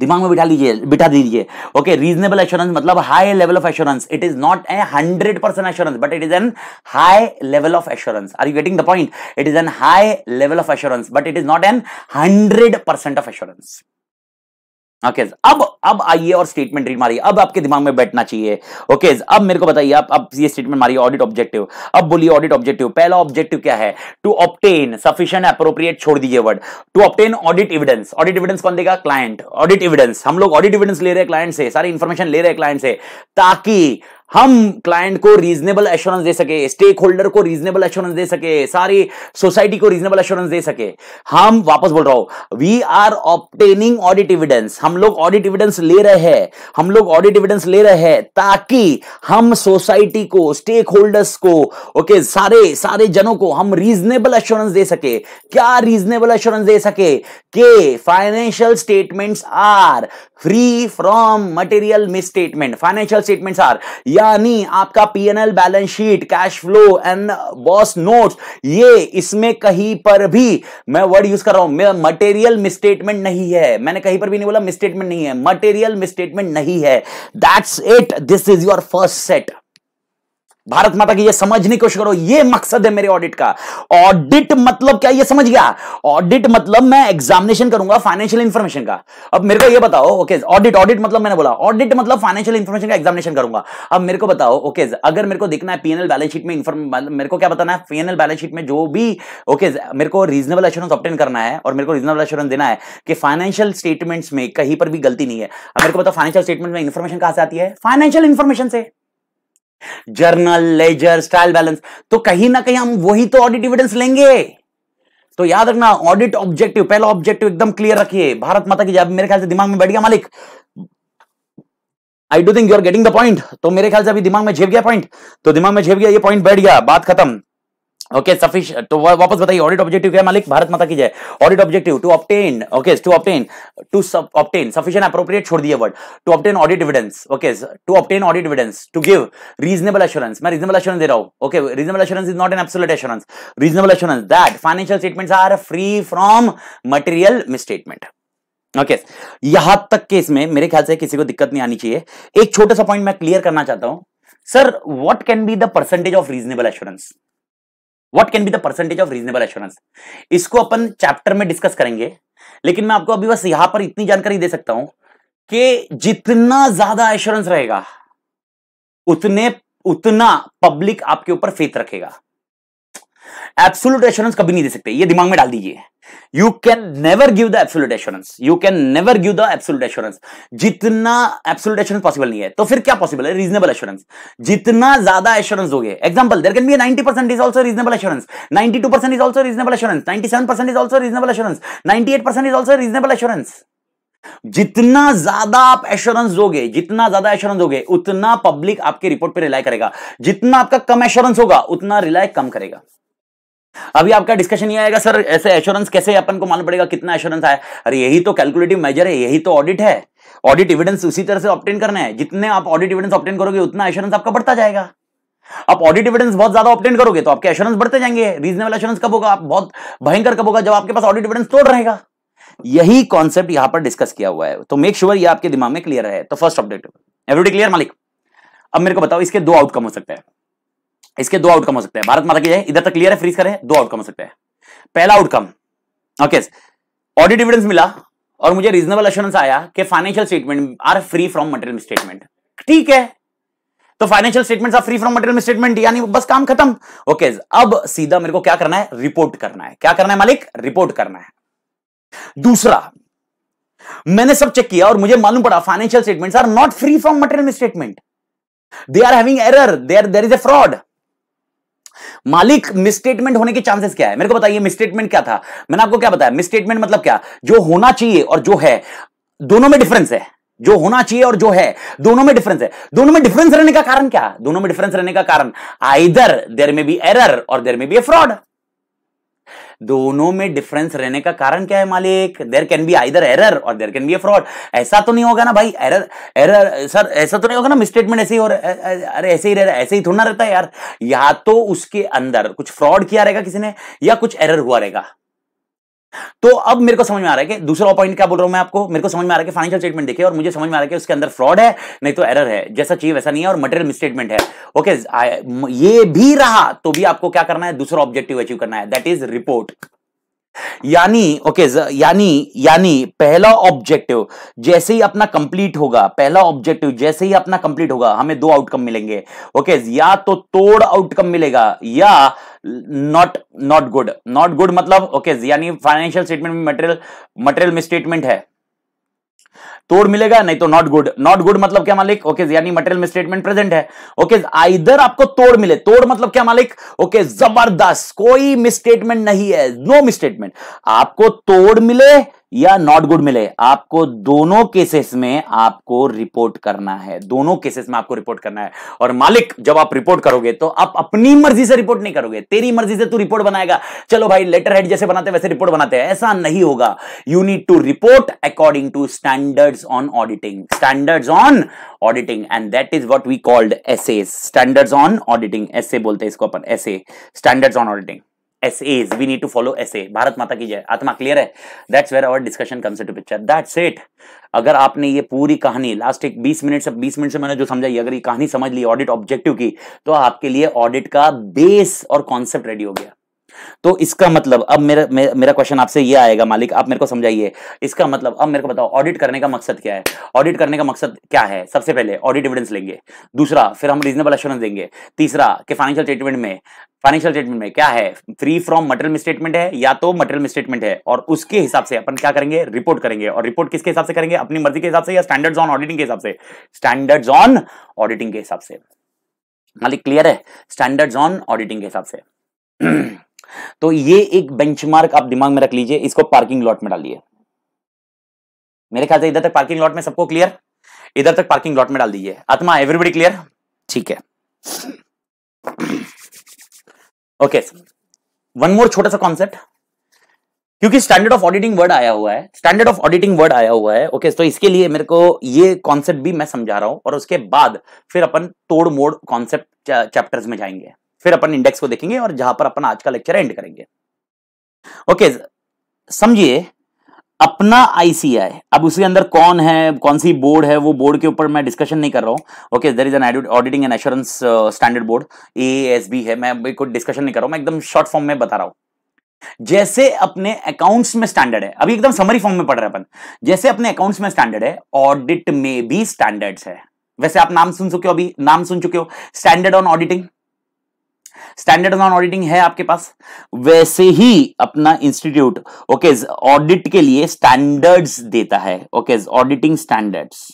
दिमाग में बिठा लीजिए बिठा दीजिए ओके रीजनेबल एश्योरेंस मतलब high level of assurance it is not a hundred percent assurance but it is an high level of assurance are you getting the point it is an high level of assurance but it is not an hundred percent of assurance okay okay, अब अब आइए और statement read मारिए अब आपके दिमाग में बैठना चाहिए ओके okay, अब मेरे को बताइए आप अब ये स्टेटमेंट मारिए ऑडिट ऑब्जेक्टिव अब बोलिए ऑडिट ऑब्जेक्टिव पहला ऑब्जेक्टिव क्या है टू ऑप्टेन सफिशिएंट अप्रोप्रिएट छोड़ दीजिए word to obtain audit evidence audit evidence कौन देगा क्लाइंट ऑडिट इविडेंस हम लोग ऑडिट इविडेंस ले रहे हैं क्लाइंट से सारी इन्फॉर्मेशन ले रहे हैं क्लाइंट से ताकि हम क्लाइंट को रीजनेबल एश्योरेंस दे सके स्टेक होल्डर को रीजनेबल एश्योरेंस दे सके सारी सोसाइटी को रीजनेबल एश्योरेंस दे सके हम वापस बोल रहा हूं we are obtaining audit evidence हम लोग ऑडिट एविडेंस ले रहे हैं हम लोग ऑडिट एविडेंस ले रहे हैं ताकि हम सोसाइटी को स्टेक होल्डर्स को ओके okay, सारे सारे जनों को हम रीजनेबल एश्योरेंस दे सके क्या रीजनेबल एश्योरेंस दे सके के financial statements are free from material misstatement financial statements are यानी आपका PNL balance sheet cash flow and boss notes ये इसमें कहीं पर भी मैं वर्ड यूज कर रहा हूं मटेरियल मिसस्टेटमेंट नहीं है मैंने कहीं पर भी नहीं बोला मिसस्टेटमेंट नहीं है मटेरियल मिसस्टेटमेंट नहीं है that's it this is your first set Bharat माता की ये समझने की कोशिश करो ये मकसद है मेरे ऑडिट का ऑडिट मतलब क्या ये समझ गया ऑडिट मतलब मैं एग्जामिनेशन करूंगा फाइनेंशियल इन्फॉर्मेशन का अब मेरे को ये बताओ ओके ऑडिट ऑडिट मतलब मैंने बोला ऑडिट मतलब फाइनेंशियल इंफॉर्मेशन का एग्जामिनेशन करूंगा अब मेरे को बताओ ओके अगर मेरे को देखना है पीएनएल बैलेंस शीट में मेरे को क्या बताना है पीएनएल बैलेंस शीट में जो भी ओके मेरे को रीजनेबल एश्योरेंस ऑप्टेन करना है और मेरे को रीजनेबल एश्योरेंस देना है कि फाइनेंशियल स्टेटमेंट्स में कहीं पर भी गलती नहीं है अब मेरे को बताओ फाइनेंशियल स्टेटमेंट में इन्फॉर्मेशन कहां से आती है फाइनेंशियल इन्फॉर्मेशन से जर्नल लेजर स्टाइल बैलेंस तो कहीं ना कहीं हम वही तो ऑडिट इविडेंस लेंगे तो याद रखना ऑडिट ऑब्जेक्टिव पहला ऑब्जेक्टिव एकदम क्लियर रखिए भारत माता की जब मेरे ख्याल से दिमाग में बैठ गया मालिक I do think you are getting the point तो मेरे ख्याल से अभी दिमाग में झेप गया पॉइंट तो दिमाग में झेप गया ये पॉइंट बैठ गया बात खत्म ओके सफिश तो वापस बताइए ऑडिट ऑब्जेक्टिव क्या मालिक भारत माता की जय audit objective to obtain okay to obtain to obtain sufficient appropriate छोड़ दिया word to obtain audit evidence okay to obtain audit evidence to give reasonable assurance मैं रीजनेबल एश्योरेंस दे रहा हूं okay reasonable assurance is not an absolute assurance reasonable assurance that financial statements are free from material misstatement okay okay. यहां तक के इसमें मेरे ख्याल से किसी को दिक्कत नहीं आनी चाहिए एक छोटा सा पॉइंट मैं क्लियर करना चाहता हूं sir what can be the percentage of reasonable assurance what can be the percentage of reasonable assurance इसको अपन चैप्टर में डिस्कस करेंगे लेकिन मैं आपको अभी बस यहां पर इतनी जानकारी दे सकता हूं कि जितना ज्यादा एश्योरेंस रहेगा उतने उतना पब्लिक आपके ऊपर फेथ रखेगा एब्सोल्यूट एश्योरेंस कभी नहीं दे सकते ये दिमाग में डाल दीजिए you can never give the absolute assurance you can never give the absolute assurance जितना एब्सोल्यूट एश्योरेंस पॉसिबल नहीं है तो फिर क्या पॉसिबल है रीजनेबल एश्योरेंस जितना ज्यादा एश्योरेंस हो गए example there can be nine percent is also reasonable assurance two percent is also reasonable assurance seven percent is also reasonable assurance eight percent is also reasonable assurance जितना ज्यादा आप assurance दोगे जितना ज्यादा एश्योरेंस दोगे उतना पब्लिक आपके report पे रिलाय करेगा जितना आपका कम एश्योरेंस होगा उतना रिलाय कम करेगा अभी आपका डिस्कशन ये आएगा सर ऐसे एश्योरेंस कैसे अपन को मालूम पड़ेगा कितना एश्योरेंस आया अरे यही तो कैलकुलेटिव मेजर है यही तो ऑडिट है ऑडिट इविडेंस उसी तरह से ऑप्टेन करना है जितने आप ऑडिट इविडेंस ऑप्टेन करोगे उतना एश्योरेंस आपका बढ़ता जाएगा आप ऑडिट इविडेंस बहुत ज्यादा ऑप्टेन करोगे तो आपके एश्योरेंस बढ़ते जाएंगे रीजनेबल एश्योरेंस कब होगा आप बहुत भयंकर कब होगा जब आपके पास ऑडिट इविडेंस तोड़ रहेगा यही कॉन्सेप्ट यहां पर डिस्कस किया हुआ है तो मेक श्योर sure ये आपके दिमाग में क्लियर है तो फर्स्ट ऑब्जेक्टिव एवरीडी क्लियर मालिक अब मेरे को बताओ इसके दो आउटकम हो सकते हैं इसके दो आउटकम हो सकते हैं भारत माता की जय इधर तक क्लियर है फ्रीज करें दो आउटकम हो सकते हैं पहला आउटकम ओके ऑडिट डिविडेंस मिला और मुझे रीजनेबल एश्योरेंस आया कि financial statement are free from material statement ठीक है तो financial statements are free from material statement यानी बस काम खत्म ओके अब सीधा मेरे को क्या करना है रिपोर्ट करना है क्या करना है मालिक रिपोर्ट करना है दूसरा मैंने सब चेक किया और मुझे मालूम पड़ा financial statements are not free from material statement they are having error there there is a fraud मालिक मिसस्टेटमेंट होने के चांसेस क्या है मेरे को बताइए मिसस्टेटमेंट क्या था मैंने आपको क्या बताया मिसस्टेटमेंट मतलब क्या जो होना चाहिए और जो है दोनों में डिफरेंस है जो होना चाहिए और जो है दोनों में डिफरेंस है दोनों में डिफरेंस रहने का कारण क्या दोनों में डिफरेंस रहने का कारण आइदर देर में बी एरर और देर में बी ए फ्रॉड दोनों में डिफरेंस रहने का कारण क्या है मालिक there can be either error और there can be a fraud ऐसा तो नहीं होगा ना भाई एरर एरर सर ऐसा तो नहीं होगा ना मिसस्टेटमेंट ऐसे ही और अरे ऐसे ही रह रहा है ऐसे ही थोड़ा रहता है यार या तो उसके अंदर कुछ फ्रॉड किया रहेगा किसी ने या कुछ एरर हुआ रहेगा तो अब मेरे को समझ में आ रहा है कि दूसरा पॉइंट क्या बोल रहा हूं मैं आपको मेरे को समझ में आ रहा है कि फाइनेंशियल स्टेटमेंट देखिए और मुझे समझ में आ रहा है कि उसके अंदर फ्रॉड है नहीं तो एरर है जैसा चाहिए वैसा नहीं है और मटेरियल मिसस्टेटमेंट है ओके ये भी रहा तो भी आपको क्या करना है दूसरा ऑब्जेक्टिव अचीव करना है दैट इज रिपोर्ट यानी ओके okay, यानी यानी पहला ऑब्जेक्टिव जैसे ही अपना कंप्लीट होगा पहला ऑब्जेक्टिव जैसे ही अपना कंप्लीट होगा हमें दो आउटकम मिलेंगे ओके okay, या तो तोड़ आउटकम मिलेगा या not not good not good मतलब ओके okay, यानी फाइनेंशियल स्टेटमेंट में मटेरियल मटेरियल मिसस्टेटमेंट है तोड़ मिलेगा नहीं तो नॉट गुड नॉट गुड मतलब क्या मालिक ओके यानी मटेरियल स्टेटमेंट प्रेजेंट है ओके आइदर आपको तोड़ मिले तोड़ मतलब क्या मालिक ओके जबरदस्त कोई मिसस्टेटमेंट नहीं है नो no मिसस्टेटमेंट आपको तोड़ मिले या नॉट गुड मिले आपको दोनों केसेस में आपको रिपोर्ट करना है दोनों केसेस में आपको रिपोर्ट करना है और मालिक जब आप रिपोर्ट करोगे तो आप अपनी मर्जी से रिपोर्ट नहीं करोगे तेरी मर्जी से तू रिपोर्ट बनाएगा चलो भाई लेटर हेड जैसे बनाते वैसे रिपोर्ट बनाते हैं ऐसा नहीं होगा you need to report according to standards on auditing standards on auditing and that is what we called S standards on auditing S बोलते हैं इसको अपन S standards on auditing SAs we need to follow SA Bharat माता की जय आत्मा clear है that's where our discussion comes to picture that's it अगर आपने ये पूरी कहानी लास्ट एक बीस मिनट से बीस मिनट से मैंने जो समझाई अगर ये कहानी समझ ली ऑडिट ऑब्जेक्टिव की तो आपके लिए ऑडिट का बेस और कॉन्सेप्ट रेडी हो गया तो इसका मतलब अब मेरा मे, मेरा क्वेश्चन आपसे ये आएगा मालिक आप मेरे को समझाइए इसका मतलब अब मेरे को बताओ ऑडिट करने का मकसद क्या है ऑडिट करने का मकसद क्या है सबसे पहले ऑडिट डिविडेंस लेंगे दूसरा फिर हम रीजनेबल एश्योरेंस देंगे तीसरा कि फाइनेंशियल स्टेटमेंट में फाइनेंशियल स्टेटमेंट में क्या है फ्री फ्रॉम मटेरियल स्टेटमेंट है या तो मटेरियल स्टेटमेंट है और उसके हिसाब से अपन क्या करेंगे रिपोर्ट करेंगे और रिपोर्ट किसके हिसाब से करेंगे अपनी मर्जी के हिसाब से या स्टैंडर्ड ऑन ऑडिटिंग के हिसाब से स्टैंडर्ड ऑन ऑडिटिंग के हिसाब से मालिक क्लियर है स्टैंडर्ड ऑन ऑडिटिंग के हिसाब से *clears throat* तो ये एक बेंचमार्क आप दिमाग में रख लीजिए इसको पार्किंग लॉट में डालिए मेरे ख्याल से इधर तक पार्किंग लॉट में सबको क्लियर इधर तक पार्किंग लॉट में डाल दीजिए आत्मा एवरीबडी क्लियर ठीक है ओके वन मोर छोटा सा कॉन्सेप्ट क्योंकि स्टैंडर्ड ऑफ ऑडिटिंग वर्ड आया हुआ है स्टैंडर्ड ऑफ ऑडिटिंग वर्ड आया हुआ है ओके okay, तो इसके लिए मेरे को ये कॉन्सेप्ट भी मैं समझा रहा हूं और उसके बाद फिर अपन तोड़ मोड़ कॉन्सेप्ट चैप्टर्स में जाएंगे फिर अपन इंडेक्स को देखेंगे और जहां पर अपन आज का लेक्चर एंड करेंगे ओके समझिए अपना आईसीआई अब उसके अंदर कौन है कौन सी बोर्ड है वो बोर्ड के ऊपर मैं डिस्कशन नहीं कर रहा हूं okay there is an auditing and assurance standard board A S B है मैं कोई डिस्कशन नहीं कर रहा हूं मैं एकदम शॉर्ट फॉर्म में बता रहा हूं जैसे अपने अकाउंट्स में स्टैंडर्ड है अभी एकदम समरी फॉर्म में पढ़ रहे अपन जैसे अपने अकाउंट्स में स्टैंडर्ड है ऑडिट में भी स्टैंडर्ड्स है वैसे आप नाम सुन चुके हो अभी नाम सुन चुके हो standard on auditing standard non auditing है आपके पास वैसे ही अपना इंस्टीट्यूट ओके ऑडिट के लिए स्टैंडर्ड्स देता है okay auditing standards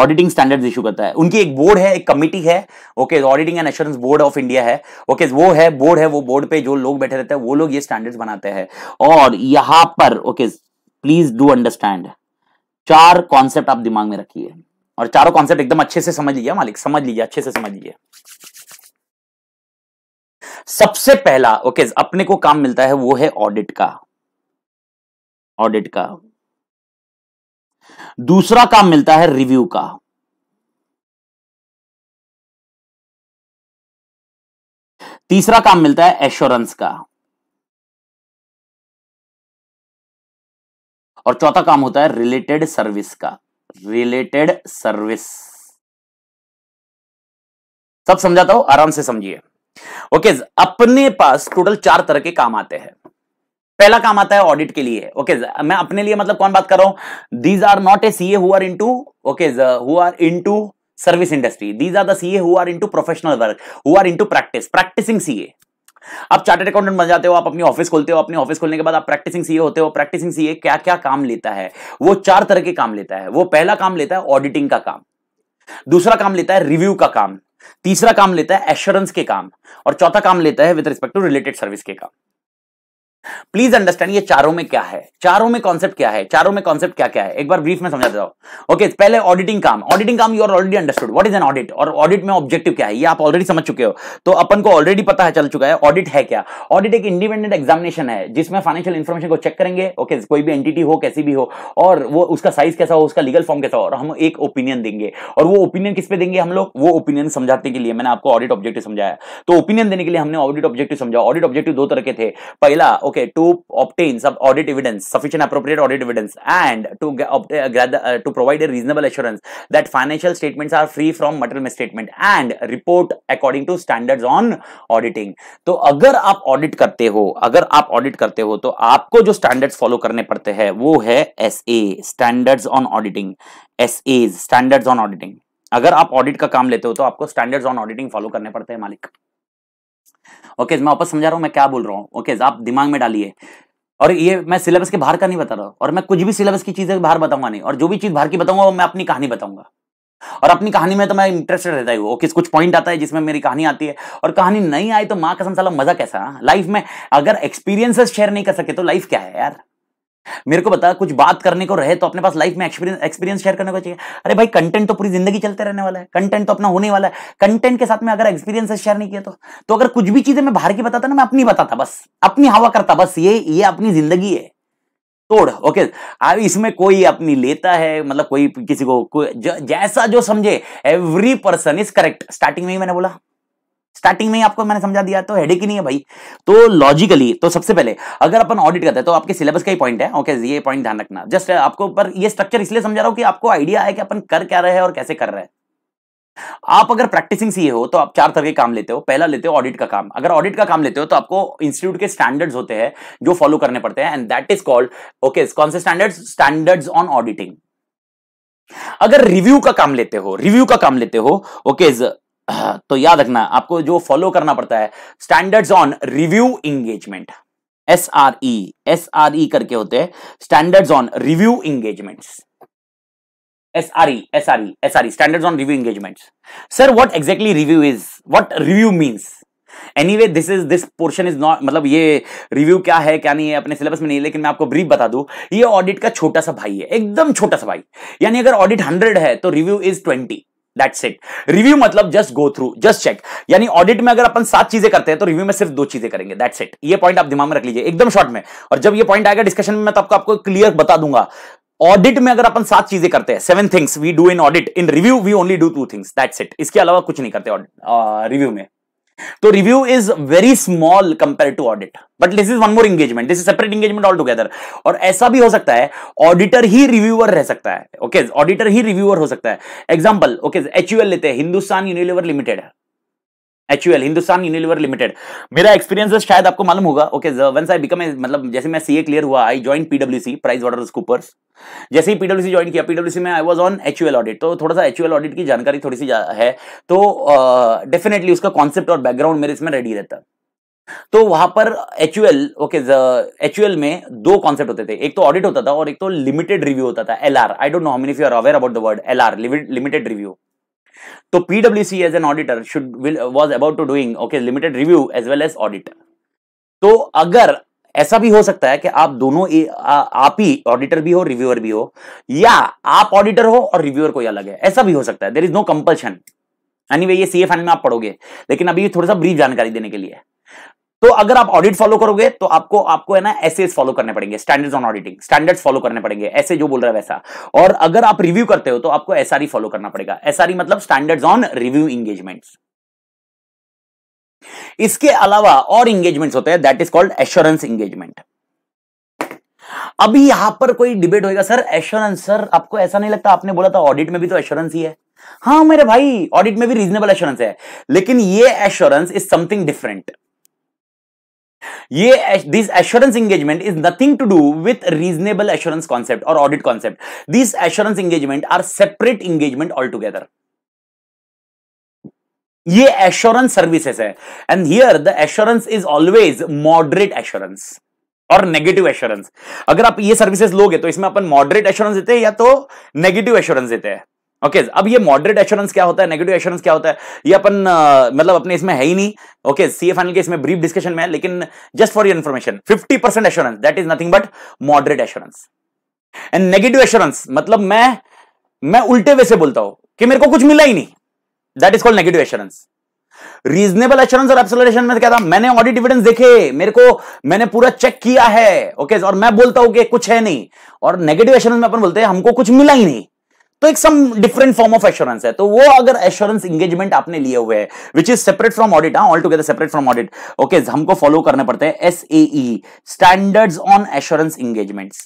auditing standards issue करता है उनकी एक बोर्ड है एक कमिटी है okay auditing and assurance board of India है ओके okay, वो है बोर्ड है वो बोर्ड पे जो लोग बैठे रहते हैं वो लोग ये स्टैंडर्ड्स बनाते हैं और यहां पर ओके प्लीज डू अंडरस्टैंड चार कॉन्सेप्ट आप दिमाग में रखिए और चारों कॉन्सेप्ट एकदम अच्छे से समझ लीजिए मालिक समझ लीजिए अच्छे से समझ लीजिए सबसे पहला ओके अपने को काम मिलता है वो है ऑडिट का ऑडिट का दूसरा काम मिलता है रिव्यू का तीसरा काम मिलता है एश्योरेंस का और चौथा काम होता है रिलेटेड सर्विस का रिलेटेड सर्विस सब समझाता हूं आराम से समझिए ओके अपने पास टोटल चार तरह के काम आते हैं पहला काम आता है ऑडिट के लिए ओके मैं अपने लिए मतलब कौन बात कर रहा हूं these are not a CA who are into okay who are into service industry these are the uh who are professional work who into practice practicing a आप चार्टेड अकाउंटेंट बन जाते हो आप अपनी ऑफिस खोलते हो अपनी office खोलने के बाद आप प्रैक्टिसिंग सीए होते हो प्रैक्टिसिंग सीए क्या क्या काम लेता है वो चार तरह के काम लेता है वो पहला काम लेता है ऑडिटिंग का काम दूसरा काम लेता है रिव्यू का काम तीसरा काम लेता है एश्योरेंस के काम और चौथा काम लेता है with respect to related service के काम प्लीज अंडरस्टैंड ये चारों में क्या है चारों में कॉन्सेप्ट क्या है चारों में कॉन्सेप्ट क्या क्या है एक बार ब्रीफ में समझा देता ओके okay, पहले ऑडिटिंग काम ऑडिटिंग काम you are already understood what is an audit और ऑडिट में ऑब्जेक्टिव क्या है ये आप ऑलरेडी समझ चुके हो तो अपन को ऑलरेडी पता है चल चुका है ऑडिट है क्या ऑडिट एक इंडिपेंडेंट एग्जामिनेशन है जिसमें फाइनेंशियल इन्फॉर्मेशन को चेक करेंगे ओके okay, कोई भी एंटिटी हो कैसी भी हो और वो उसका साइज कैसा हो उसका लीगल फॉर्म कैसा हो और हम एक ओपिनियन देंगे और वो ओपिनियन किस पे देंगे हम लोग वो ओपिनियन समझाने के लिए मैंने आपको ऑडिट ऑब्जेक्टिव समझाया तो ओपिनियन देने के लिए हमने ऑडिट ऑब्जेक्टिव समझा ऑडिट ऑब्जेक्टिव दो तरह के थे पहला okay okay to obtain some audit evidence sufficient appropriate audit evidence and to get uh, to provide a reasonable assurance that financial statements are free from material misstatement and report according to standards on auditing तो अगर आप audit करते हो अगर आप audit करते हो तो आपको जो standards follow karne padte hai wo hai sa standards on auditing sa standards on auditing agar aap audit ka kaam lete ho to aapko standards on auditing follow karne padte hai malik okay मैं वापस समझा रहा हूँ मैं क्या बोल रहा हूँ ओके आप दिमाग में डालिए और ये मैं सिलेबस के बाहर का नहीं बता रहा और मैं कुछ भी सिलेबस की चीजें बाहर बताऊंगा नहीं और जो भी चीज बाहर की बताऊंगा वो मैं अपनी कहानी बताऊंगा और अपनी कहानी में तो मैं इंटरेस्टेड रहता ही हूँ किस कुछ पॉइंट आता है जिसमें मेरी कहानी आती है और कहानी नहीं आई तो माँ कसम साला मजा कैसा लाइफ में अगर एक्सपीरियंसेस शेयर नहीं कर सके तो लाइफ क्या है यार मेरे को बता कुछ बात करने को रहे तो अपने पास लाइफ में एक्सपीरियंस एक्सपीरियंस शेयर करने को चाहिए अरे भाई कंटेंट तो पूरी जिंदगी चलते रहने वाला है कंटेंट तो अपना होने वाला है कंटेंट के साथ में अगर एक्सपीरियंस शेयर नहीं किया तो तो अगर कुछ भी चीजें मैं बाहर की बताता ना मैं अपनी बताता बस अपनी हवा करता बस ये ये अपनी जिंदगी है तोड़ ओके अब इसमें कोई अपनी लेता है मतलब कोई किसी को कोई ज, जैसा जो समझे every person is correct starting में ही मैंने बोला स्टार्टिंग में ही आपको मैंने समझा दिया तो हेड ही नहीं है भाई तो लॉजिकली तो सबसे पहले अगर अपन ऑडिट करते हैं तो आपके सिलेबस का ही पॉइंट है ओके ये पॉइंट ध्यान रखना जस्ट आपको पर ये स्ट्रक्चर इसलिए समझा रहा हूं कि आपको आइडिया है कि अपन कर क्या रहे हैं और कैसे कर रहे हैं आप अगर प्रैक्टिसिंग सीए हो तो आप चार तरह के काम लेते हो पहला लेते हो ऑडिट का काम अगर ऑडिट का काम लेते हो तो आपको इंस्टीट्यूट के स्टैंडर्ड्स होते हैं जो फॉलो करने पड़ते हैं and that is called okay कौन से स्टैंडर्ड्स स्टैंडर्ड्स ऑन ऑडिटिंग अगर रिव्यू का काम लेते हो रिव्यू का काम लेते हो ओके okay, तो याद रखना आपको जो फॉलो करना पड़ता है standards on review engagement S R E S R E करके होते हैं standards on review engagements S R E S R E S R E standards on review engagements sir what exactly review is what review means anyway this is this portion is not मतलब ये review क्या है क्या नहीं है अपने syllabus में नहीं लेकिन मैं आपको ब्रीफ बता दूं ये ऑडिट का छोटा सा भाई है एकदम छोटा सा भाई यानी अगर ऑडिट हंड्रेड है तो review is twenty that's it review मतलब just go through just check यानी ऑडिट में अगर अपन सात चीजें करते हैं तो रिव्यू में सिर्फ दो चीजें करेंगे दैट्स इट ये पॉइंट आप दिमाग में रख लीजिए एकदम शॉर्ट में और जब ये पॉइंट आएगा डिस्कशन में मैं तो आपको आपको क्लियर बता दूंगा ऑडिट में अगर अपन सात चीजें करते हैं seven things we do in audit in review we only do two things that's it इसके अलावा कुछ नहीं करते रिव्यू में तो review is very small compare to audit but this is one more engagement this is separate engagement all together और ऐसा भी हो सकता है ऑडिटर ही रिव्यूअर रह सकता है ओके okay? ऑडिटर ही रिव्यूअर हो सकता है एग्जाम्पल ओके एच लेते हैं Hindustan Unilever limited HUL Hindustan Unilever limited मेरा एक्सपीरियंस शायद आपको मालूम होगा ओके वंस आई बिकम मतलब जैसे मैं सीए क्लियर हुआ I join पीडब्ल्यूसी price water scoopers जैसे ही पीडब्ल्यूसी ज्वाइन किया पीडब्ल्यूसी में I was on HUL audit तो थोड़ा सा एचयूएल ऑडिट की जानकारी थोड़ी सी है तो डेफिनेटली uh, उसका कॉन्सेप्ट और बैकग्राउंड मेरे इसमें रेडी रहता तो वहां पर एचयूएल ओके एचयूएल में दो कॉन्सेप्ट होते थे एक तो ऑडिट होता था और एक तो लिमिटेड रिव्यू होता था L I don't know how many you are aware about the word L limited review तो as as an auditor should was about to doing okay limited review as well as audit तो अगर ऐसा भी हो सकता है कि आप दोनों ए, आ, आप ही ऑडिटर भी हो रिव्यूअर भी हो या आप ऑडिटर हो और रिव्यूअर कोई अलग है ऐसा भी हो सकता है there is no compulsion anyway ये सी फाइनल में आप पढ़ोगे लेकिन अभी थोड़ा सा ब्रीफ जानकारी देने के लिए तो अगर आप ऑडिट फॉलो करोगे तो आपको आपको है ना ऐसे फॉलो करने पड़ेंगे standards on auditing standards follow करने पड़ेंगे ऐसे जो बोल रहा है वैसा और अगर आप रिव्यू करते हो तो आपको एसआर फॉलो e करना पड़ेगा एसआर e मतलब स्टैंडर्ड्स ऑन रिव्यू इंगेजमेंट्स इसके अलावा और इंगेजमेंट्स होते हैं that is called assurance engagement अभी यहां पर कोई डिबेट होगा सर एश्योरेंस सर आपको ऐसा नहीं लगता आपने बोला था ऑडिट में भी तो एश्योरेंस ही है हाँ मेरे भाई ऑडिट में भी रीजनेबल एश्योरेंस है लेकिन ये एश्योरेंस इज समथिंग डिफरेंट ये this assurance engagement is nothing to do with reasonable assurance concept और audit concept this assurance engagement are separate engagement all together ये एश्योरेंस सर्विसेस है and here the assurance is always moderate assurance और negative assurance अगर आप ये services लोगे तो इसमें अपन मॉडरेट एश्योरेंस देते हैं या तो नेगेटिव एश्योरेंस देते हैं ओके okay, अब ये मॉडरेट एश्योरेंस क्या होता है नेगेटिव एश्योरेंस क्या होता है ये अपन uh, मतलब अपने इसमें है ही नहीं ओके सी फाइनल के इसमें ब्रीफ डिस्कशन में है लेकिन just for your information 50% percent assurance that is nothing but moderate assurance and negative assurance मतलब मैं मैं उल्टे वे से बोलता हूं कि मेरे को कुछ मिला ही नहीं that is called negative assurance reasonable assurance और एब्सोलेशन में क्या था मैंने ऑडिट डिविडेंस देखे मेरे को मैंने पूरा चेक किया है ओके okay, और मैं बोलता हूं कि कुछ है नहीं और नेगेटिव एश्योरेंस में अपन बोलते हैं हमको कुछ मिला ही नहीं तो एक some different form of assurance है तो वो अगर एश्योरेंस इंगेजमेंट आपने लिए हुए हैं which is separate from audit all together separate from audit okay हमको फॉलो करने पड़ते हैं S A standards on assurance engagements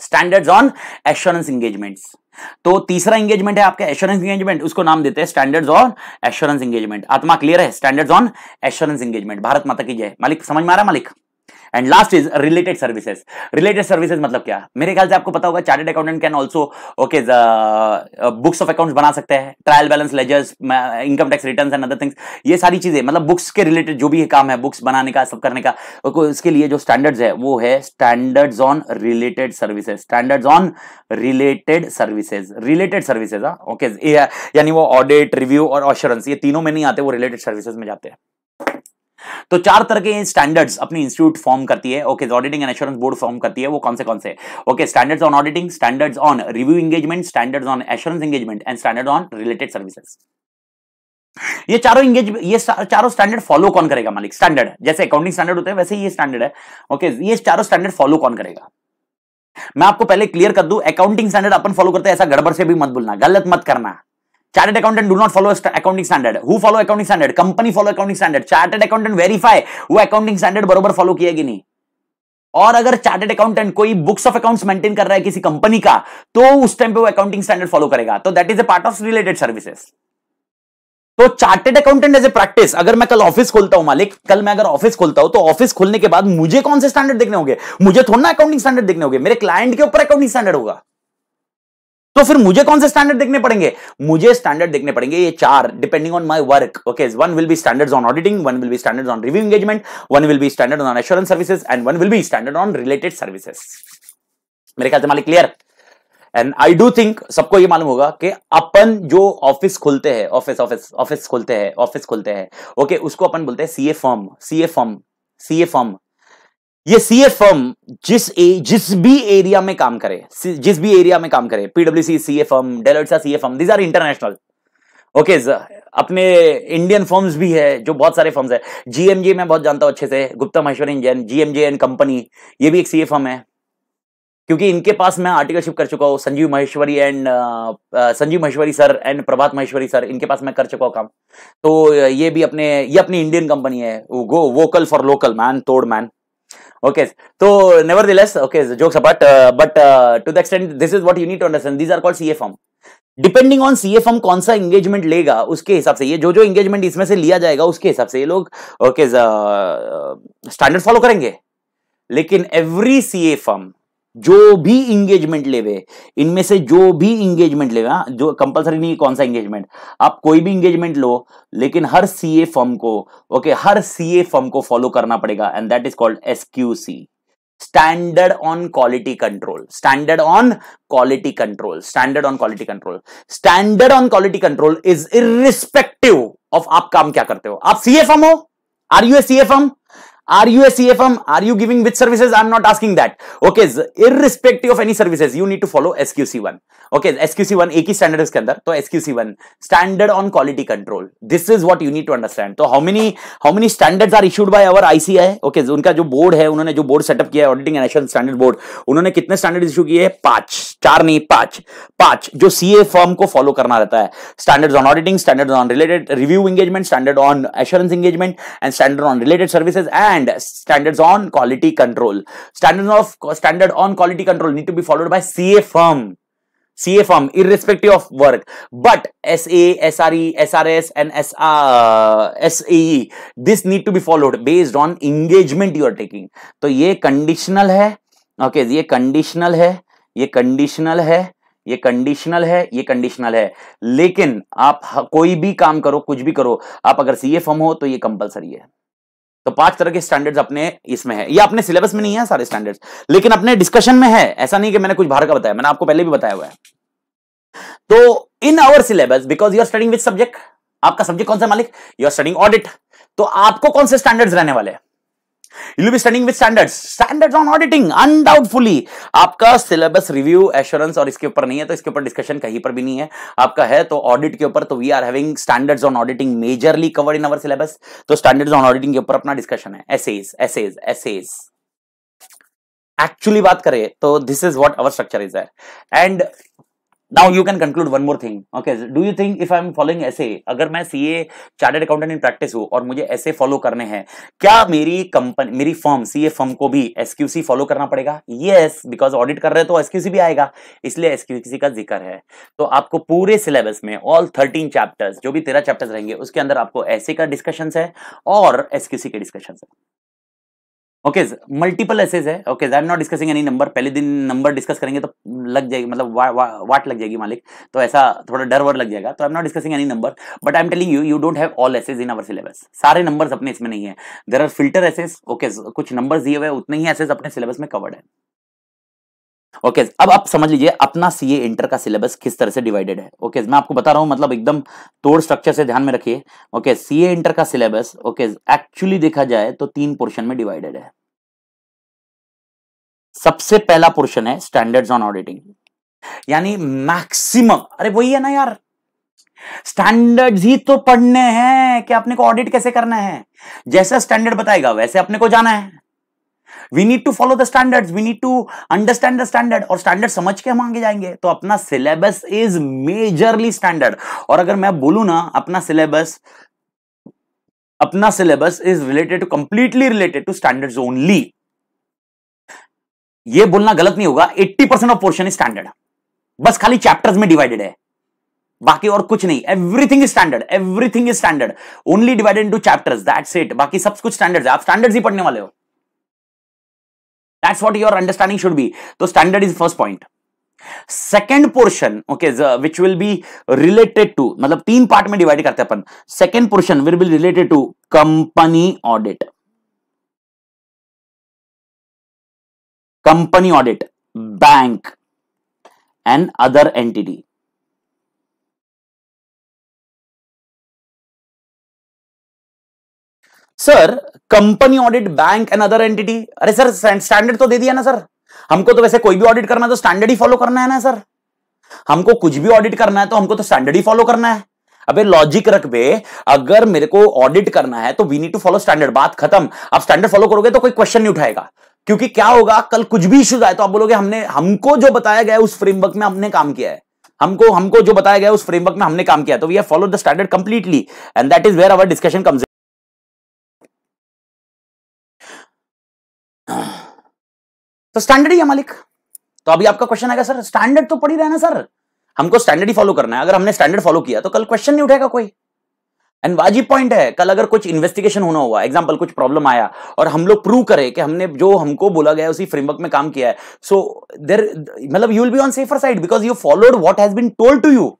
standards on assurance engagements तो तीसरा एंगेजमेंट है आपका एश्योरेंस एंगेजमेंट उसको नाम देते हैं स्टैंडर्ड्स ऑन एश्योरेंस एंगेजमेंट आत्मा क्लियर है standards on assurance engagement Bharat माता की जय मालिक समझ में आ रहा है मालिक and last is related services related services मतलब क्या मेरे ख्याल से आपको पता होगा chartered accountant can also okay books of accounts बना सकते हैं trial balance ledgers income tax return and other things ये सारी चीजें मतलब बुक्स के रिलेटेड जो भी काम है बुक्स बनाने का सब करने का उसके लिए जो स्टैंडर्ड्स है वो है standards on related services standards on related services related services okay यानी वो ऑडिट रिव्यू और ऑश्योरेंस ये तीनों में नहीं आते वो रिलेटेड सर्विसेज में जाते हैं तो चार तरह के स्टैंडर्ड्स अपनी इंस्टीट्यूट फॉर्म करती है okay auditing and assurance board form करती है वो कौन से कौन से okay standards on auditing standards on review engagement standards on assurance engagement and standard on related services ये चारों इंगेज ये चारों स्टैंडर्ड फॉलो कौन करेगा मालिक स्टैंडर्ड जैसे अकाउंटिंग स्टैंडर्ड होते हैं वैसे ही ये स्टैंडर्ड है ओके ये चारों स्टैंडर्ड फॉलो कौन करेगा मैं आपको पहले क्लियर कर दूं अकाउंटिंग स्टैंडर्ड अपन फॉलो करते हैं ऐसा गड़बड़ से भी मत बोलना गलत मत करना Chartered accountant do not follow accounting standard. Who follow accounting standard? Company follow accounting standard. Chartered accountant verify वो accounting standard बरोबर follow किया कि नहीं और अगर चार्टेड अकाउंटेंट कोई बुक्स ऑफ अकाउंट्स मेंटेन कर रहा है किसी कंपनी का तो उस टाइम पे वो अकाउंटिंग स्टैंडर्ड फॉलो करेगा तो that is a part of related services तो chartered accountant as a practice अगर मैं कल ऑफिस खोलता हूं मालिक कल मैं अगर ऑफिस खोलता हूं तो ऑफिस खोलने के बाद मुझे कौन से स्टैंडर्ड देखने होंगे मुझे थोड़ा अकाउंटिंग स्टैंडर्ड देखने होंगे मेरे क्लाइंट के ऊपर अकाउंटिंग स्टैंडर्ड होगा तो फिर मुझे कौन से स्टैंडर्ड देखने पड़ेंगे मुझे स्टैंडर्ड देखने पड़ेंगे ये चार depending on my work okay one will be standards on auditing one will be standards on review engagement one will be standard on assurance services and one will be standard on related services मेरे ख्याल से मालिक clear and I do think सबको ये मालूम होगा कि अपन जो ऑफिस खोलते हैं ऑफिस ऑफिस ऑफिस खोलते हैं ऑफिस खोलते हैं ओके okay, उसको अपन बोलते हैं CA form CA form CA form ये सी एफ फर्म जिस ए जिस भी एरिया में काम करे जिस भी एरिया में काम करे पीडब्ल्यूसी C F firm Deloitte C F firm these are international okay अपने इंडियन फर्म्स भी है जो बहुत सारे फर्म्स है जीएमजे मैं बहुत जानता हूं अच्छे से गुप्ता महेश्वरी इंजन जीएमजे एंड कंपनी ये भी एक सी एफ फर्म है क्योंकि इनके पास मैं आर्टिकलशिप कर चुका हूँ Sanjeev Maheshwari and uh, uh, Sanjeev Maheshwari sir and Prabhat Maheshwari sir इनके पास मैं कर चुका हूँ काम तो uh, ये भी अपने ये अपनी इंडियन कंपनी है वो go vocal for local man तोड़ man okay so nevertheless okay jokes apart uh, but uh, to the extent this is what you need to understand these are called ca firm depending on CA firm कौन सा engagement लेगा उसके हिसाब से ये जो जो एंगेजमेंट इसमें से लिया जाएगा उसके हिसाब से ये लोग ओके स्टैंडर्ड फॉलो करेंगे लेकिन एवरी सीए फर्म जो भी इंगेजमेंट लेवे इनमें से जो भी इंगेजमेंट लेवे जो कंपलसरी नहीं कौन सा इंगेजमेंट आप कोई भी इंगेजमेंट लो लेकिन हर सीए फर्म को ओके okay, हर सीए फर्म को फॉलो करना पड़ेगा and that is called SQC standard on quality control standard on quality control standard on quality control standard on quality control is irrespective of आप काम क्या करते हो आप सीए फर्म हो are you a C F M Are you a CFM? Are you giving which services? I'm not asking that. Okay, irrespective of any services, you need to follow SQC1. Okay, SQC1 एक ही standard इसके अंदर तो SQC1 standard on quality control. This is what you need to understand. so how many how many standards are issued by our ICI? Okay, so उनका जो board है उन्होंने जो board set up किया है auditing and assurance standard board उन्होंने कितने standards issue किए हैं पांच चार नहीं पांच पांच जो CA firm को follow करना रहता है standards on auditing, standards on related review engagement, standard on assurance engagement and standard on related services and and standards on quality control. Standards of standard on quality control need to be followed by CA firm. CA firm, irrespective of work. But SA, SRE, SRS, and SR, SAE, this need to be followed based on engagement you are taking. to ye conditional hai Okay, ye conditional hai ये conditional है. ये conditional है ये conditional है लेकिन आप कोई भी काम करो कुछ भी करो आप अगर सीए फॉर्म हो तो ये कंपलसरी है तो पांच तरह के स्टैंडर्ड्स अपने इसमें है ये अपने सिलेबस में नहीं है सारे स्टैंडर्ड्स लेकिन अपने डिस्कशन में है ऐसा नहीं कि मैंने कुछ बाहर का बताया मैंने आपको पहले भी बताया हुआ है तो in our syllabus because you are studying with subject आपका सब्जेक्ट कौन सा मालिक यू आर स्टडिंग ऑडिट तो आपको कौन से स्टैंडर्ड्स रहने वाले हैं you'll be studying with standards standards on auditing undoubtfully आपका सिलेबस रिव्यू एश्योरेंस और इसके ऊपर नहीं है तो इसके ऊपर डिस्कशन कहीं पर भी नहीं है आपका है तो ऑडिट के ऊपर तो we are having standards on auditing majorly covered in our syllabus तो स्टैंडर्ड्स ऑन ऑडिटिंग के ऊपर अपना डिस्कशन है एसेज एसेज एसेज एक्चुअली बात करें तो this is what our structure is and now you can conclude one more thing okay do you think if I am following ऐसे अगर मैं C A chartered accountant in practice हूँ और मुझे ऐसे फॉलो करने हैं क्या मेरी कंपनी मेरी फर्म सी ए फर्म को भी एसक्यूसी फॉलो करना पड़ेगा येस बिकॉज ऑडिट कर रहे तो एसक्यूसी भी आएगा इसलिए एसक्यूसी का जिक्र है तो आपको पूरे सिलेबस में ऑल थर्टीन चैप्टर्स जो भी तेरह चैप्टर्स रहेंगे उसके अंदर आपको ऐसे का डिस्कशन है और एसक्यूसी के डिस्कशन है ओके मल्टीपल एसेज है okay I am not discussing any number पहले दिन नंबर डिस्कस करेंगे तो लग जाएगी मतलब वा, वा, वाट लग जाएगी मालिक तो ऐसा थोड़ा डर वर लग जाएगा तो I am not discussing any number but I am telling you you don't have all SAs in our syllabus सारे नंबर्स अपने इसमें नहीं है there are filter SAs okay कुछ नंबर दिए हुए उतने ही एसेज अपने सिलेबस में कवर्ड है ओके okay, अब आप समझ लीजिए अपना सीए इंटर का सिलेबस किस तरह से डिवाइडेड है ओके okay, मैं आपको बता रहा हूं मतलब एकदम तोड़ स्ट्रक्चर से ध्यान में रखिए ओके सीए इंटर का सिलेबस ओके एक्चुअली देखा जाए तो तीन पोर्शन में डिवाइडेड है सबसे पहला पोर्शन है स्टैंडर्ड्स ऑन ऑडिटिंग यानी मैक्सिमम अरे वही है ना यार स्टैंडर्ड्स ही तो पढ़ने हैं कि अपने को ऑडिट कैसे करना है जैसा स्टैंडर्ड बताएगा वैसे अपने को जाना है we need to follow the standards we need to understand the standard और स्टैंडर्ड समझ के हम आगे जाएंगे तो अपना सिलेबस इज मेजरली स्टैंडर्ड और अगर मैं बोलू ना अपना सिलेबस अपना syllabus is related to completely related to standards only ये बोलना गलत नहीं होगा 80 परसेंट ऑफ पोर्शन स्टैंडर्ड बस खाली चैप्टर्स में डिवाइडेड है बाकी और कुछ नहीं everything is standard everything is standard only divided into chapters that's it बाकी सब कुछ स्टैंडर्ड है आप स्टैंडर्ड्स ही पढ़ने वाले हो that's what your understanding should be तो standard is first point second portion okay which will be related to मतलब तीन पार्ट में डिवाइड करते हैं अपन second portion will be related to company audit company audit bank and other entity sir company audit bank and other entity अरे sir standard तो दे दिया ना सर हमको तो वैसे कोई भी ऑडिट करना है तो स्टैंडर्ड ही फॉलो करना है ना सर हमको कुछ भी ऑडिट करना है तो हमको तो स्टैंडर्ड ही फॉलो करना है अबे लॉजिक रख बे अगर मेरे को ऑडिट करना है तो we need to follow standard बात खत्म आप स्टैंडर्ड फॉलो करोगे तो कोई क्वेश्चन नहीं उठाएगा क्योंकि क्या होगा कल कुछ भी इश्यूज आए तो आप बोलोगे हमने हमको जो बताया गया उस फ्रेमवर्क में हमने काम किया है हमको हमको जो बताया गया उस फ्रेमवर्क में हमने काम किया तो we follow the standard completely and that is where our discussion comes तो स्टैंडर्ड ही है मालिक तो अभी आपका क्वेश्चन आएगा सर स्टैंडर्ड तो पड़ी रहना सर हमको स्टैंडर्ड ही फॉलो करना है अगर हमने स्टैंडर्ड फॉलो किया तो कल क्वेश्चन नहीं उठेगा कोई एंड वाजिब पॉइंट है कल अगर कुछ इन्वेस्टिगेशन होना हुआ एग्जाम्पल कुछ प्रॉब्लम आया और हम लोग प्रूव करें कि हमने जो हमको बोला गया उसी फ्रेमवर्क में काम किया है सो देर मतलब you will be on safer side because you followed what has been told to you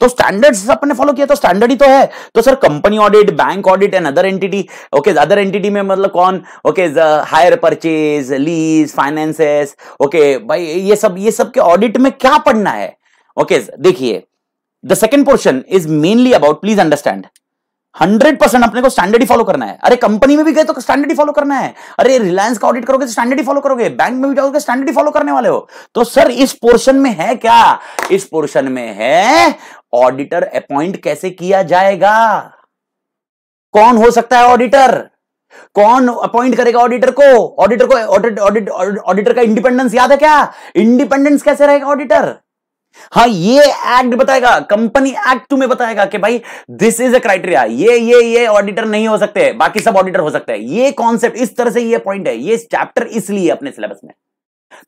तो स्टैंडर्ड सबने फॉलो किया तो स्टैंडर्ड ही तो है तो sir company audit bank audit and other entity okay other entity में मतलब कौन okay hire purchase lease finances okay भाई ये सब ये सब के ऑडिट में क्या पढ़ना है ओके okay, देखिए the second portion is mainly about please understand hundred percent अपने को स्टैंडर्ड ही फॉलो करना है अरे कंपनी में भी गए तो स्टैंडर्ड ही फॉलो करना है अरे रिलायंस का ऑडिट करोगे तो स्टैंडर्ड ही फॉलो करोगे बैंक में भी जाओगे स्टैंडर्ड तो ही फॉलो करने वाले हो तो सर इस पोर्शन में है क्या इस पोर्शन में है ऑडिटर अपॉइंट कैसे किया जाएगा कौन हो सकता है ऑडिटर कौन अपॉइंट करेगा ऑडिटर को ऑडिटर को ऑडिट ऑडिटर का इंडिपेंडेंस याद है क्या इंडिपेंडेंस कैसे रहेगा ऑडिटर हाँ ये एक्ट बताएगा कंपनी एक्ट तुम्हें बताएगा कि भाई दिस इज अ क्राइटेरिया ये ये ये ऑडिटर नहीं हो सकते बाकी सब ऑडिटर हो सकते हैं ये कॉन्सेप्ट इस तरह से ये पॉइंट है ये चैप्टर इसलिए अपने सिलेबस में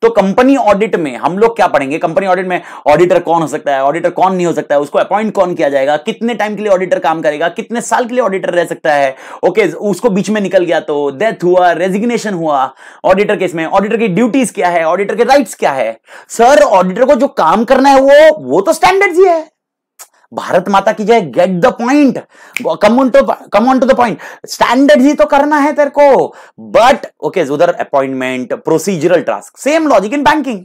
तो कंपनी ऑडिट में हम लोग क्या पढ़ेंगे कंपनी ऑडिट में ऑडिटर कौन हो सकता है ऑडिटर कौन नहीं हो सकता है उसको अपॉइंट कौन किया जाएगा कितने टाइम के लिए ऑडिटर काम करेगा कितने साल के लिए ऑडिटर रह सकता है ओके उसको बीच में निकल गया तो डेथ हुआ रेजिग्नेशन हुआ ऑडिटर केस में ऑडिटर की ड्यूटीज क्या है ऑडिटर के राइट्स क्या है सर ऑडिटर को जो काम करना है वो वो तो स्टैंडर्ड ही है भारत माता की जय get the point come on to come on to the point standard ही तो करना है तेरे को बट ओके उधर appointment procedural task same logic in banking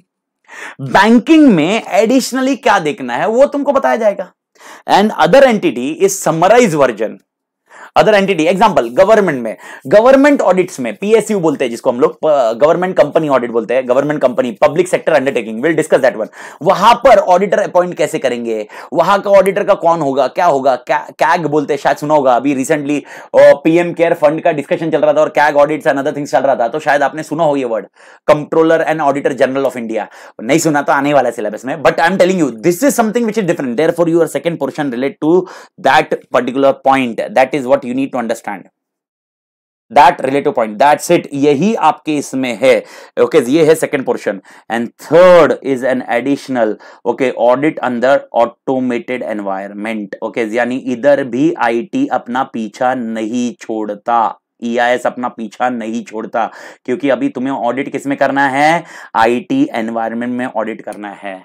banking में एडिशनली क्या देखना है वो तुमको बताया जाएगा and other entity is summarise version other entity example government में गवर्नमेंट ऑडिट्स में पीएसयू बोलते हैं जिसको हम लोग गवर्नमेंट कंपनी ऑडिट बोलते हैं government company public sector undertaking will discuss that one वहां पर ऑडिटर अपॉइंट कैसे करेंगे वहां का ऑडिटर का कौन होगा क्या होगा कैग बोलते हैं शायद सुना होगा अभी रिसेंटली पीएम केयर फंड का डिस्कशन चल रहा था और CAG audits and other things चल रहा था तो शायद आपने सुना हो ये word controller and auditor general of India नहीं सुना तो आने वाला सिलेबस में but I am telling you this is something which is different there for your second portion relate to that particular point that is what what you need to understand that relative point that's it यही आपके इसमें है okay okay, ये है second portion and third is an additional okay audit अंदर automated environment okay यानी इधर भी आईटी अपना पीछा नहीं छोड़ता EIS अपना पीछा नहीं छोड़ता क्योंकि अभी तुम्हें ऑडिट किस में करना है आईटी एनवायरमेंट में ऑडिट करना है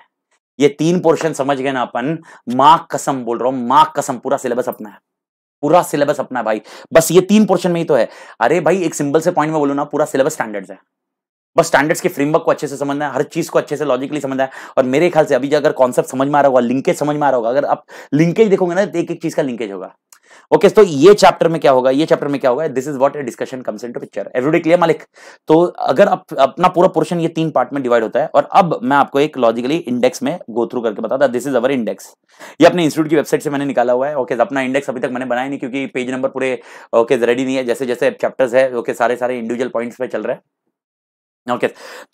ये तीन पोर्शन समझ गए ना अपन मार्क कसम बोल रहा हूं मार्क कसम पूरा सिलेबस अपना है पूरा सिलेबस अपना भाई बस ये तीन पोर्शन में ही तो है अरे भाई एक सिंबल से पॉइंट में बोलो ना पूरा सिलेबस स्टैंडर्ड्स है बस स्टैंडर्ड्स के फ्रेमवर्क को अच्छे से समझना है हर चीज को अच्छे से लॉजिकली समझना है और मेरे ख्याल से अभी अगर कॉन्सेप्ट समझ में आ रहा होगा लिंकेज समझ में आ रहा होगा अगर आप लिंकेज देखोगे ना एक एक चीज का लिंकेज होगा ओके तो ये चैप्टर में क्या होगा ये चैप्टर में क्या होगा this is what a discussion comes in to picture everyday clear मालिक तो अगर अप, अपना पूरा पोर्शन ये तीन पार्ट में डिवाइड होता है और अब मैं आपको एक लॉजिकली इंडेक्स में गो थ्रू करके बताता दिस इज अवर इंडेक्स ये अपने इंस्टीट्यूट की वेबसाइट से मैंने निकाला हुआ है ओके अपना इंडेक्स अभी तक मैंने बनाया नहीं क्योंकि पेज नंबर पूरे ओके रेडी नहीं है जैसे जैसे चैप्टर्स है ओके सारे सारे इंडिविजुअल पॉइंट्स पे चल रहे हैं ओके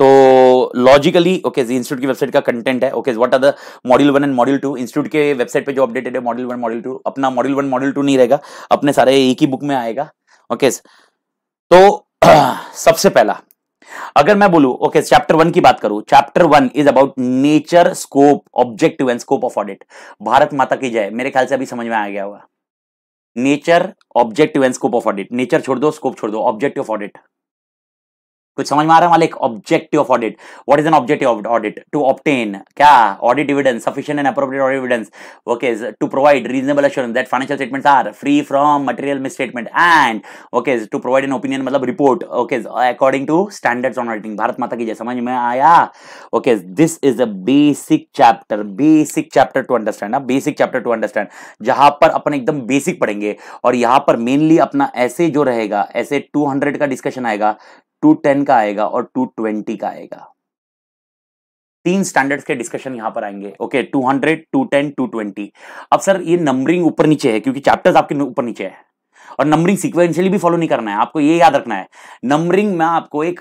तो लॉजिकली ओके इंस्टीट्यूट की वेबसाइट का कंटेंट है okay what are the module one and module two institute के वेबसाइट पे जो अपडेटेड है मॉड्यूल वन मॉड्यूल टू अपना मॉड्यूल वन मॉड्यूल टू नहीं रहेगा अपने सारे एक ही बुक में आएगा ओके तो *clears throat* सबसे पहला अगर मैं बोलू ओके चैप्टर वन की बात करूं chapter one is about nature scope objective and scope of audit Bharat माता की जय मेरे ख्याल से अभी समझ में आ गया होगा nature objective and scope of audit nature छोड़ दो स्कोप छोड़ दो ऑब्जेक्टिव ऑफ ऑडिट कुछ समझ में आ रहा है मालिक objective of audit what is an objective of audit to obtain क्या audit evidence sufficient and appropriate audit evidence okay to provide reasonable assurance that financial statements are free from material misstatement and okay to provide an opinion मतलब report okay according to standards on auditing Bharat माता की जय समझ में आया okay this is a basic chapter basic chapter to understand basic chapter to understand जहां पर अपन एकदम बेसिक पढ़ेंगे और यहां पर मेनली अपना ऐसे जो रहेगा ऐसे 200 का डिस्कशन आएगा टू टेन का आएगा और टू ट्वेंटी का आएगा तीन स्टैंडर्ड्स के डिस्कशन यहां पर आएंगे okay two hundred two ten two twenty अब सर ये नंबरिंग ऊपर नीचे है क्योंकि चैप्टर्स आपके ऊपर नीचे है और नंबरिंग सिक्वेंशियली भी फॉलो नहीं करना है आपको ये याद रखना है नंबरिंग में आपको एक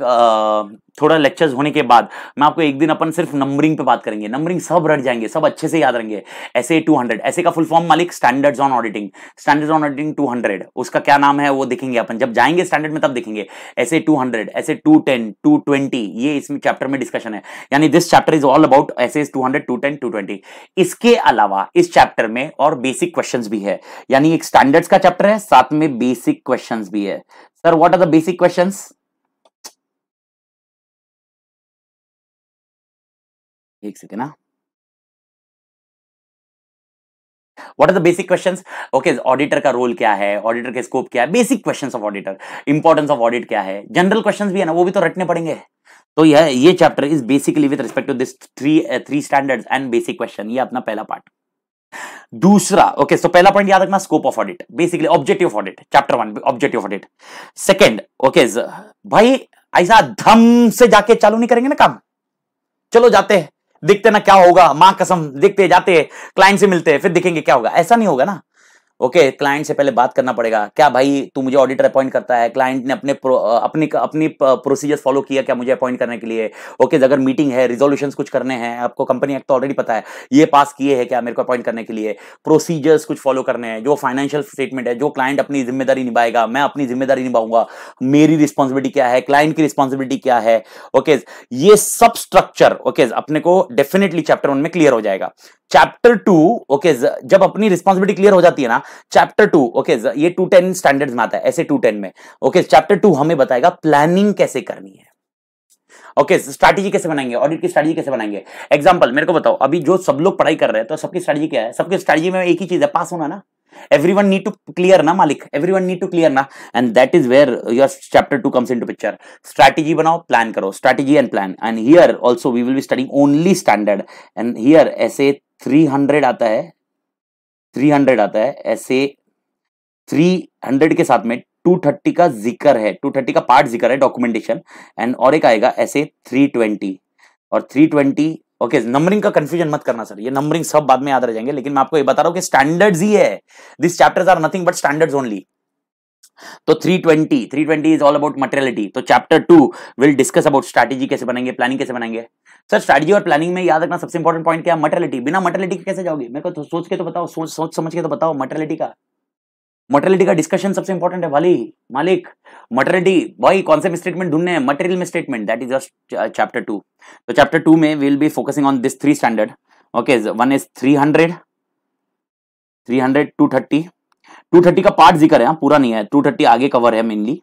थोड़ा लेक्चर्स होने के बाद मैं आपको एक दिन अपन सिर्फ नंबरिंग पे बात करेंगे नंबरिंग सब रट जाएंगे सब अच्छे से याद रहेंगे ऐसे टू हंड्रेड ऐसे का फुल फॉर्म मालिक standards on auditing standards on auditing two hundred उसका क्या नाम है वो देखेंगे अपन जब जाएंगे स्टैंडर्ड में तब देखेंगे SA two hundred SA two ten two twenty ये इसमें चैप्टर में डिस्कशन है यानी this chapter is all about SA two hundred two ten two twenty इसके अलावा इस चैप्टर में और बेसिक क्वेश्चन भी है यानी एक स्टैंडर्ड्स का चैप्टर है साथ में बेसिक क्वेश्चन भी है sir what are the basic question एक सेकेंड ना what are the basic questions okay auditor का रोल क्या है ऑडिटर का स्कोप क्या है basic questions of auditor importance of audit क्या है जनरल क्वेश्चंस भी है ना वो भी तो रटने पड़ेंगे तो यह ये chapter is basically with respect to this three three standards and basic question ये अपना पहला पार्ट दूसरा ओके okay, सो so पहला पॉइंट याद रखना scope of audit basically objective of audit chapter one objective audit second okay भाई ऐसा धम से जाके चालू नहीं करेंगे ना काम चलो जाते हैं दिखते ना क्या होगा मां कसम दिखते जाते क्लाइंट से मिलते फिर दिखेंगे क्या होगा ऐसा नहीं होगा ना ओके okay, क्लाइंट से पहले बात करना पड़ेगा क्या भाई तू मुझे ऑडिटर अपॉइंट करता है क्लाइंट ने अपने प्रो, अपनी अपनी प्रोसीजर फॉलो किया क्या मुझे अपॉइंट करने के लिए ओके okay, अगर मीटिंग है रिजोल्यूशन कुछ करने हैं आपको कंपनी एक्ट तो ऑलरेडी पता है ये पास किए हैं क्या मेरे को अपॉइंट करने के लिए प्रोसीजर्स कुछ फॉलो करने हैं जो फाइनेंशियल स्टेटमेंट है जो क्लाइंट अपनी जिम्मेदारी निभाएगा मैं अपनी जिम्मेदारी निभाऊंगा मेरी रिस्पॉन्सिबिलिटी क्या है क्लाइंट की रिस्पॉन्सिबिलिटी क्या है ओके okay, ये सब स्ट्रक्चर ओके अपने को डेफिनेटली चैप्टर वन में क्लियर हो जाएगा चैप्टर टू ओके जब अपनी रिस्पॉन्सिबिलिटी क्लियर हो जाती है ना चैप्टर टू ओके ये टू टेन स्टैंडर्ड में आता है ऐसे टू टेन में ओके चैप्टर टू हमें बताएगा प्लानिंग कैसे करनी है ओके okay, स्ट्रैटेजी कैसे बनाएंगे ऑडिट की स्ट्रैटेजी कैसे बनाएंगे एग्जाम्पल मेरे को बताओ अभी जो सब लोग पढ़ाई कर रहे हैं तो सबकी स्ट्रैटेजी क्या है सबकी स्ट्रैटेजी में एक ही चीज है पास होना ना everyone need to clear ना मालिक everyone need to clear ना and that is where your chapter two comes in to picture strategy बनाओ प्लान करो strategy and plan and here also we will be studying only standard and here SA three आता है three hundred आता है ऐसे three hundred के साथ में टू थर्टी का जिक्र है टू थर्टी का पार्ट जिक्र है डॉक्यूमेंटेशन एंड और एक आएगा ऐसे थ्री ट्वेंटी और थ्री ट्वेंटी ओके नंबरिंग का कंफ्यूजन मत करना सर ये नंबरिंग सब बाद में याद रह जाएंगे लेकिन मैं आपको ये बता रहा हूँ कि स्टैंडर्ड्स ही है this chapters are nothing but standards only तो 320 320 इज ऑल अबाउट मटेरियलिटी तो chapter two will discuss about strategy कैसे बनाएंगे प्लानिंग कैसे बनाएंगे सर स्ट्रैटेजी और प्लानिंग में याद रखना सबसे इंपॉर्टेंट पॉइंट क्या मटेरियलिटी बिना मटेरियलिटी के कैसे जाओगे मेरे को तो सोच के तो बताओ सोच सोच समझ के तो बताओ मटेरियलिटी का मटेरियलिटी का डिस्कशन सबसे इंपॉर्टेंट है भाली मालिक मटेरियलिटी भाई कौन से स्टेटमेंट ढूंढने हैं मटेरियल uh, तो में statement that is just chapter two तो चैप्टर टू में will be focusing on this three standard okay one is three hundred three hundred two thirty two thirty का पार्ट जिक्र है हाँ, पूरा नहीं है टू थर्टी आगे कवर है मेनली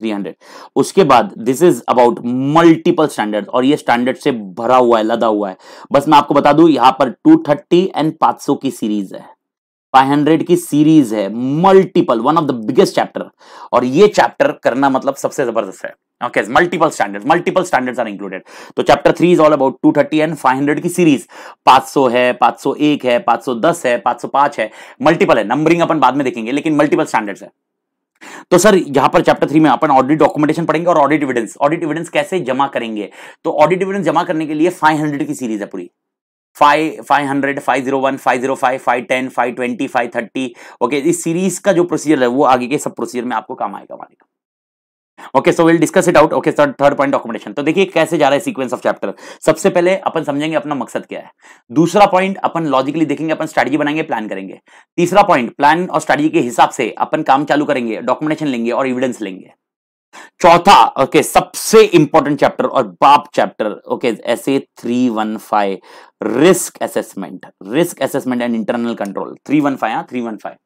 थ्री हंड्रेड उसके बाद this is about multiple standard और ये स्टैंडर्ड से भरा हुआ है लदा हुआ है बस मैं आपको बता दू यहां पर टू थर्टी एंड पांच सौ की सीरीज है फाइव हंड्रेड की सीरीज है multiple one of the biggest chapter और ये चैप्टर करना मतलब सबसे जबरदस्त है okay multiple standards multiple standards are included तो chapter three is all about two thirty and five hundred की सीरीज पांच सौ है पांच सौ एक है पांच सौ दस है पांच सौ पांच है मल्टीपल है नंबरिंग अपन बाद में देखेंगे लेकिन मल्टीपल स्टैंडर्ड्स है तो सर यहां पर चैप्टर थ्री में अपन ऑडिट डॉक्यूमेंटेशन पढ़ेंगे और ऑडिट एविडेंस ऑडिट एविडेंस कैसे जमा करेंगे तो ऑडिट एविडेंस जमा करने के लिए 500 की सीरीज है पूरी five five hundred five zero one five zero five five ten five twenty five thirty okay इस सीरीज का जो प्रोसीजर है वो आगे के सब प्रोसीजर में आपको काम आएगा वाले okay so will discuss it out okay sir third point documentation तो देखिए कैसे जा रहा है सीक्वेंस ऑफ चैप्टर सबसे पहले अपन समझेंगे अपना मकसद क्या है दूसरा पॉइंट अपन लॉजिकली देखेंगे अपन स्ट्रेटजी बनाएंगे प्लान करेंगे तीसरा पॉइंट प्लान और स्ट्रेटजी के हिसाब से अपन काम चालू करेंगे डॉक्यूमेंटेशन लेंगे और एविडेंस लेंगे चौथा ओके सबसे इंपॉर्टेंट चैप्टर और बाप chapter okay SA three one five risk assessment risk assessment and internal control three one five three one five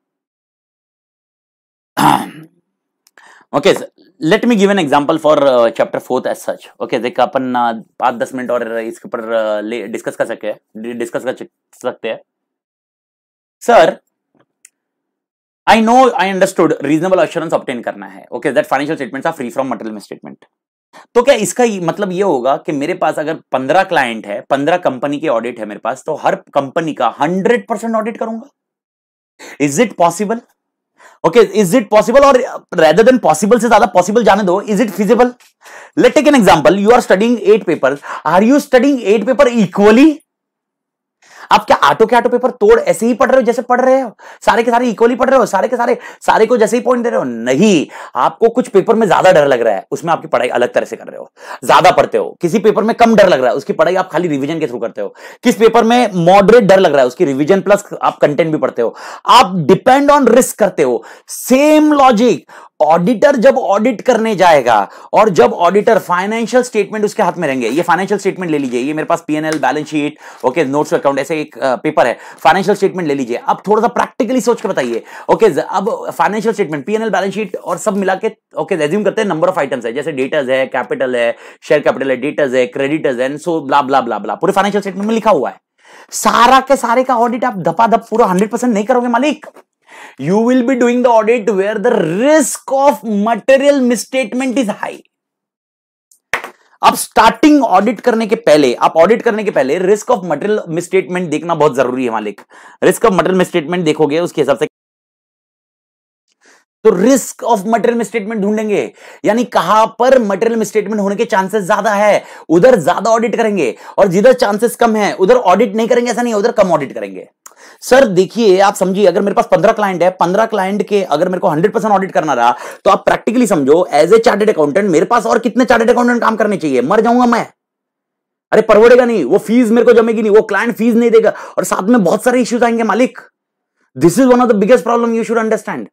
okay let me give an example for chapter fourth as such okay देख अपन uh, पांच दस minute और इसके ऊपर discuss कर सके discuss कर सकते हैं sir I know I understood reasonable assurance obtain करना है okay that financial statements are free from material misstatement तो क्या इसका मतलब ये होगा कि मेरे पास अगर पंद्रह क्लाइंट है पंद्रह कंपनी के ऑडिट है मेरे पास तो हर कंपनी का हंड्रेड परसेंट ऑडिट करूंगा is it possible okay is it possible और रेदर देन पॉसिबल से ज्यादा पॉसिबल जाने दो is it feasible let take an example you are studying eight paper are you studying eight paper equally आप क्या auto के आटो पेपर तोड़ ऐसे ही पढ़ रहे हो जैसे पढ़ रहे हो सारे के सारे इक्वली पढ़ रहे हो सारे के सारे सारे को जैसे ही पॉइंट दे रहे हो नहीं आपको कुछ पेपर में ज्यादा डर लग रहा है उसमें आपकी पढ़ाई अलग तरह से कर रहे हो ज्यादा पढ़ते हो किसी पेपर में कम डर लग रहा है उसकी पढ़ाई आप खाली रिविजन के थ्रू करते हो किस पेपर में मॉडरेट डर लग रहा है उसकी रिविजन प्लस आप कंटेंट भी पढ़ते हो आप डिपेंड ऑन रिस्क करते हो सेम लॉजिक ऑडिटर जब ऑडिट करने जाएगा और जब ऑडिटर फाइनेंशियल स्टेटमेंट उसके हाथ में रहेंगे ये फाइनेंशियल स्टेटमेंट ले लीजिए ये मेरे पास PNL balance sheet okay notes account ऐसे एक पेपर है फाइनेंशियल स्टेटमेंट ले लीजिए अब थोड़ा सा प्रैक्टिकली सोच के बताइए ओके अब financial statement PNL balance sheet और सब मिला के ओके रेज्यूम करते हैं नंबर ऑफ आइटम्स है जैसे डेटर्स है कैपिटल है शेयर कैपिटल है डेटर्स है क्रेडिटर्स है सो ब्ला ब्ला ब्ला ब्ला पूरे फाइनेंशियल स्टेटमेंट में लिखा हुआ है सारा के सारे का ऑडिट आप धपाधप पूरा हंड्रेड परसेंट नहीं करोगे मालिक you will be doing the audit where the risk of material misstatement is high आप स्टार्टिंग ऑडिट करने के पहले आप ऑडिट करने के पहले रिस्क ऑफ मटेरियल मिसस्टेटमेंट देखना बहुत जरूरी है मालिक रिस्क ऑफ मटेरियल मिसस्टेटमेंट देखोगे उसके हिसाब से तो रिस्क ऑफ मटेरियल स्टेटमेंट ढूंढेंगे यानी कहां पर मटेरियल स्टेटमेंट होने के चांसेस ज्यादा है उधर ज्यादा ऑडिट करेंगे और जिधर चांसेस कम है उधर ऑडिट नहीं करेंगे ऐसा नहीं उधर कम ऑडिट करेंगे सर देखिए आप समझिए अगर मेरे पास पंद्रह क्लाइंट है पंद्रह क्लाइंट के अगर मेरे को हंड्रेड परसेंट ऑडिट करना रहा तो आप प्रैक्टिकली समझो एज ए चार्टेड अकाउंटेंट मेरे पास और कितने चार्टेड अकाउंटेंट काम करने चाहिए मर जाऊंगा मैं अरे परवड़ेगा नहीं वो फीस मेरे को जमेगी नहीं वो क्लाइंट फीस नहीं देगा और साथ में बहुत सारे इश्यूज आएंगे मालिक this is one of the biggest problem you should understand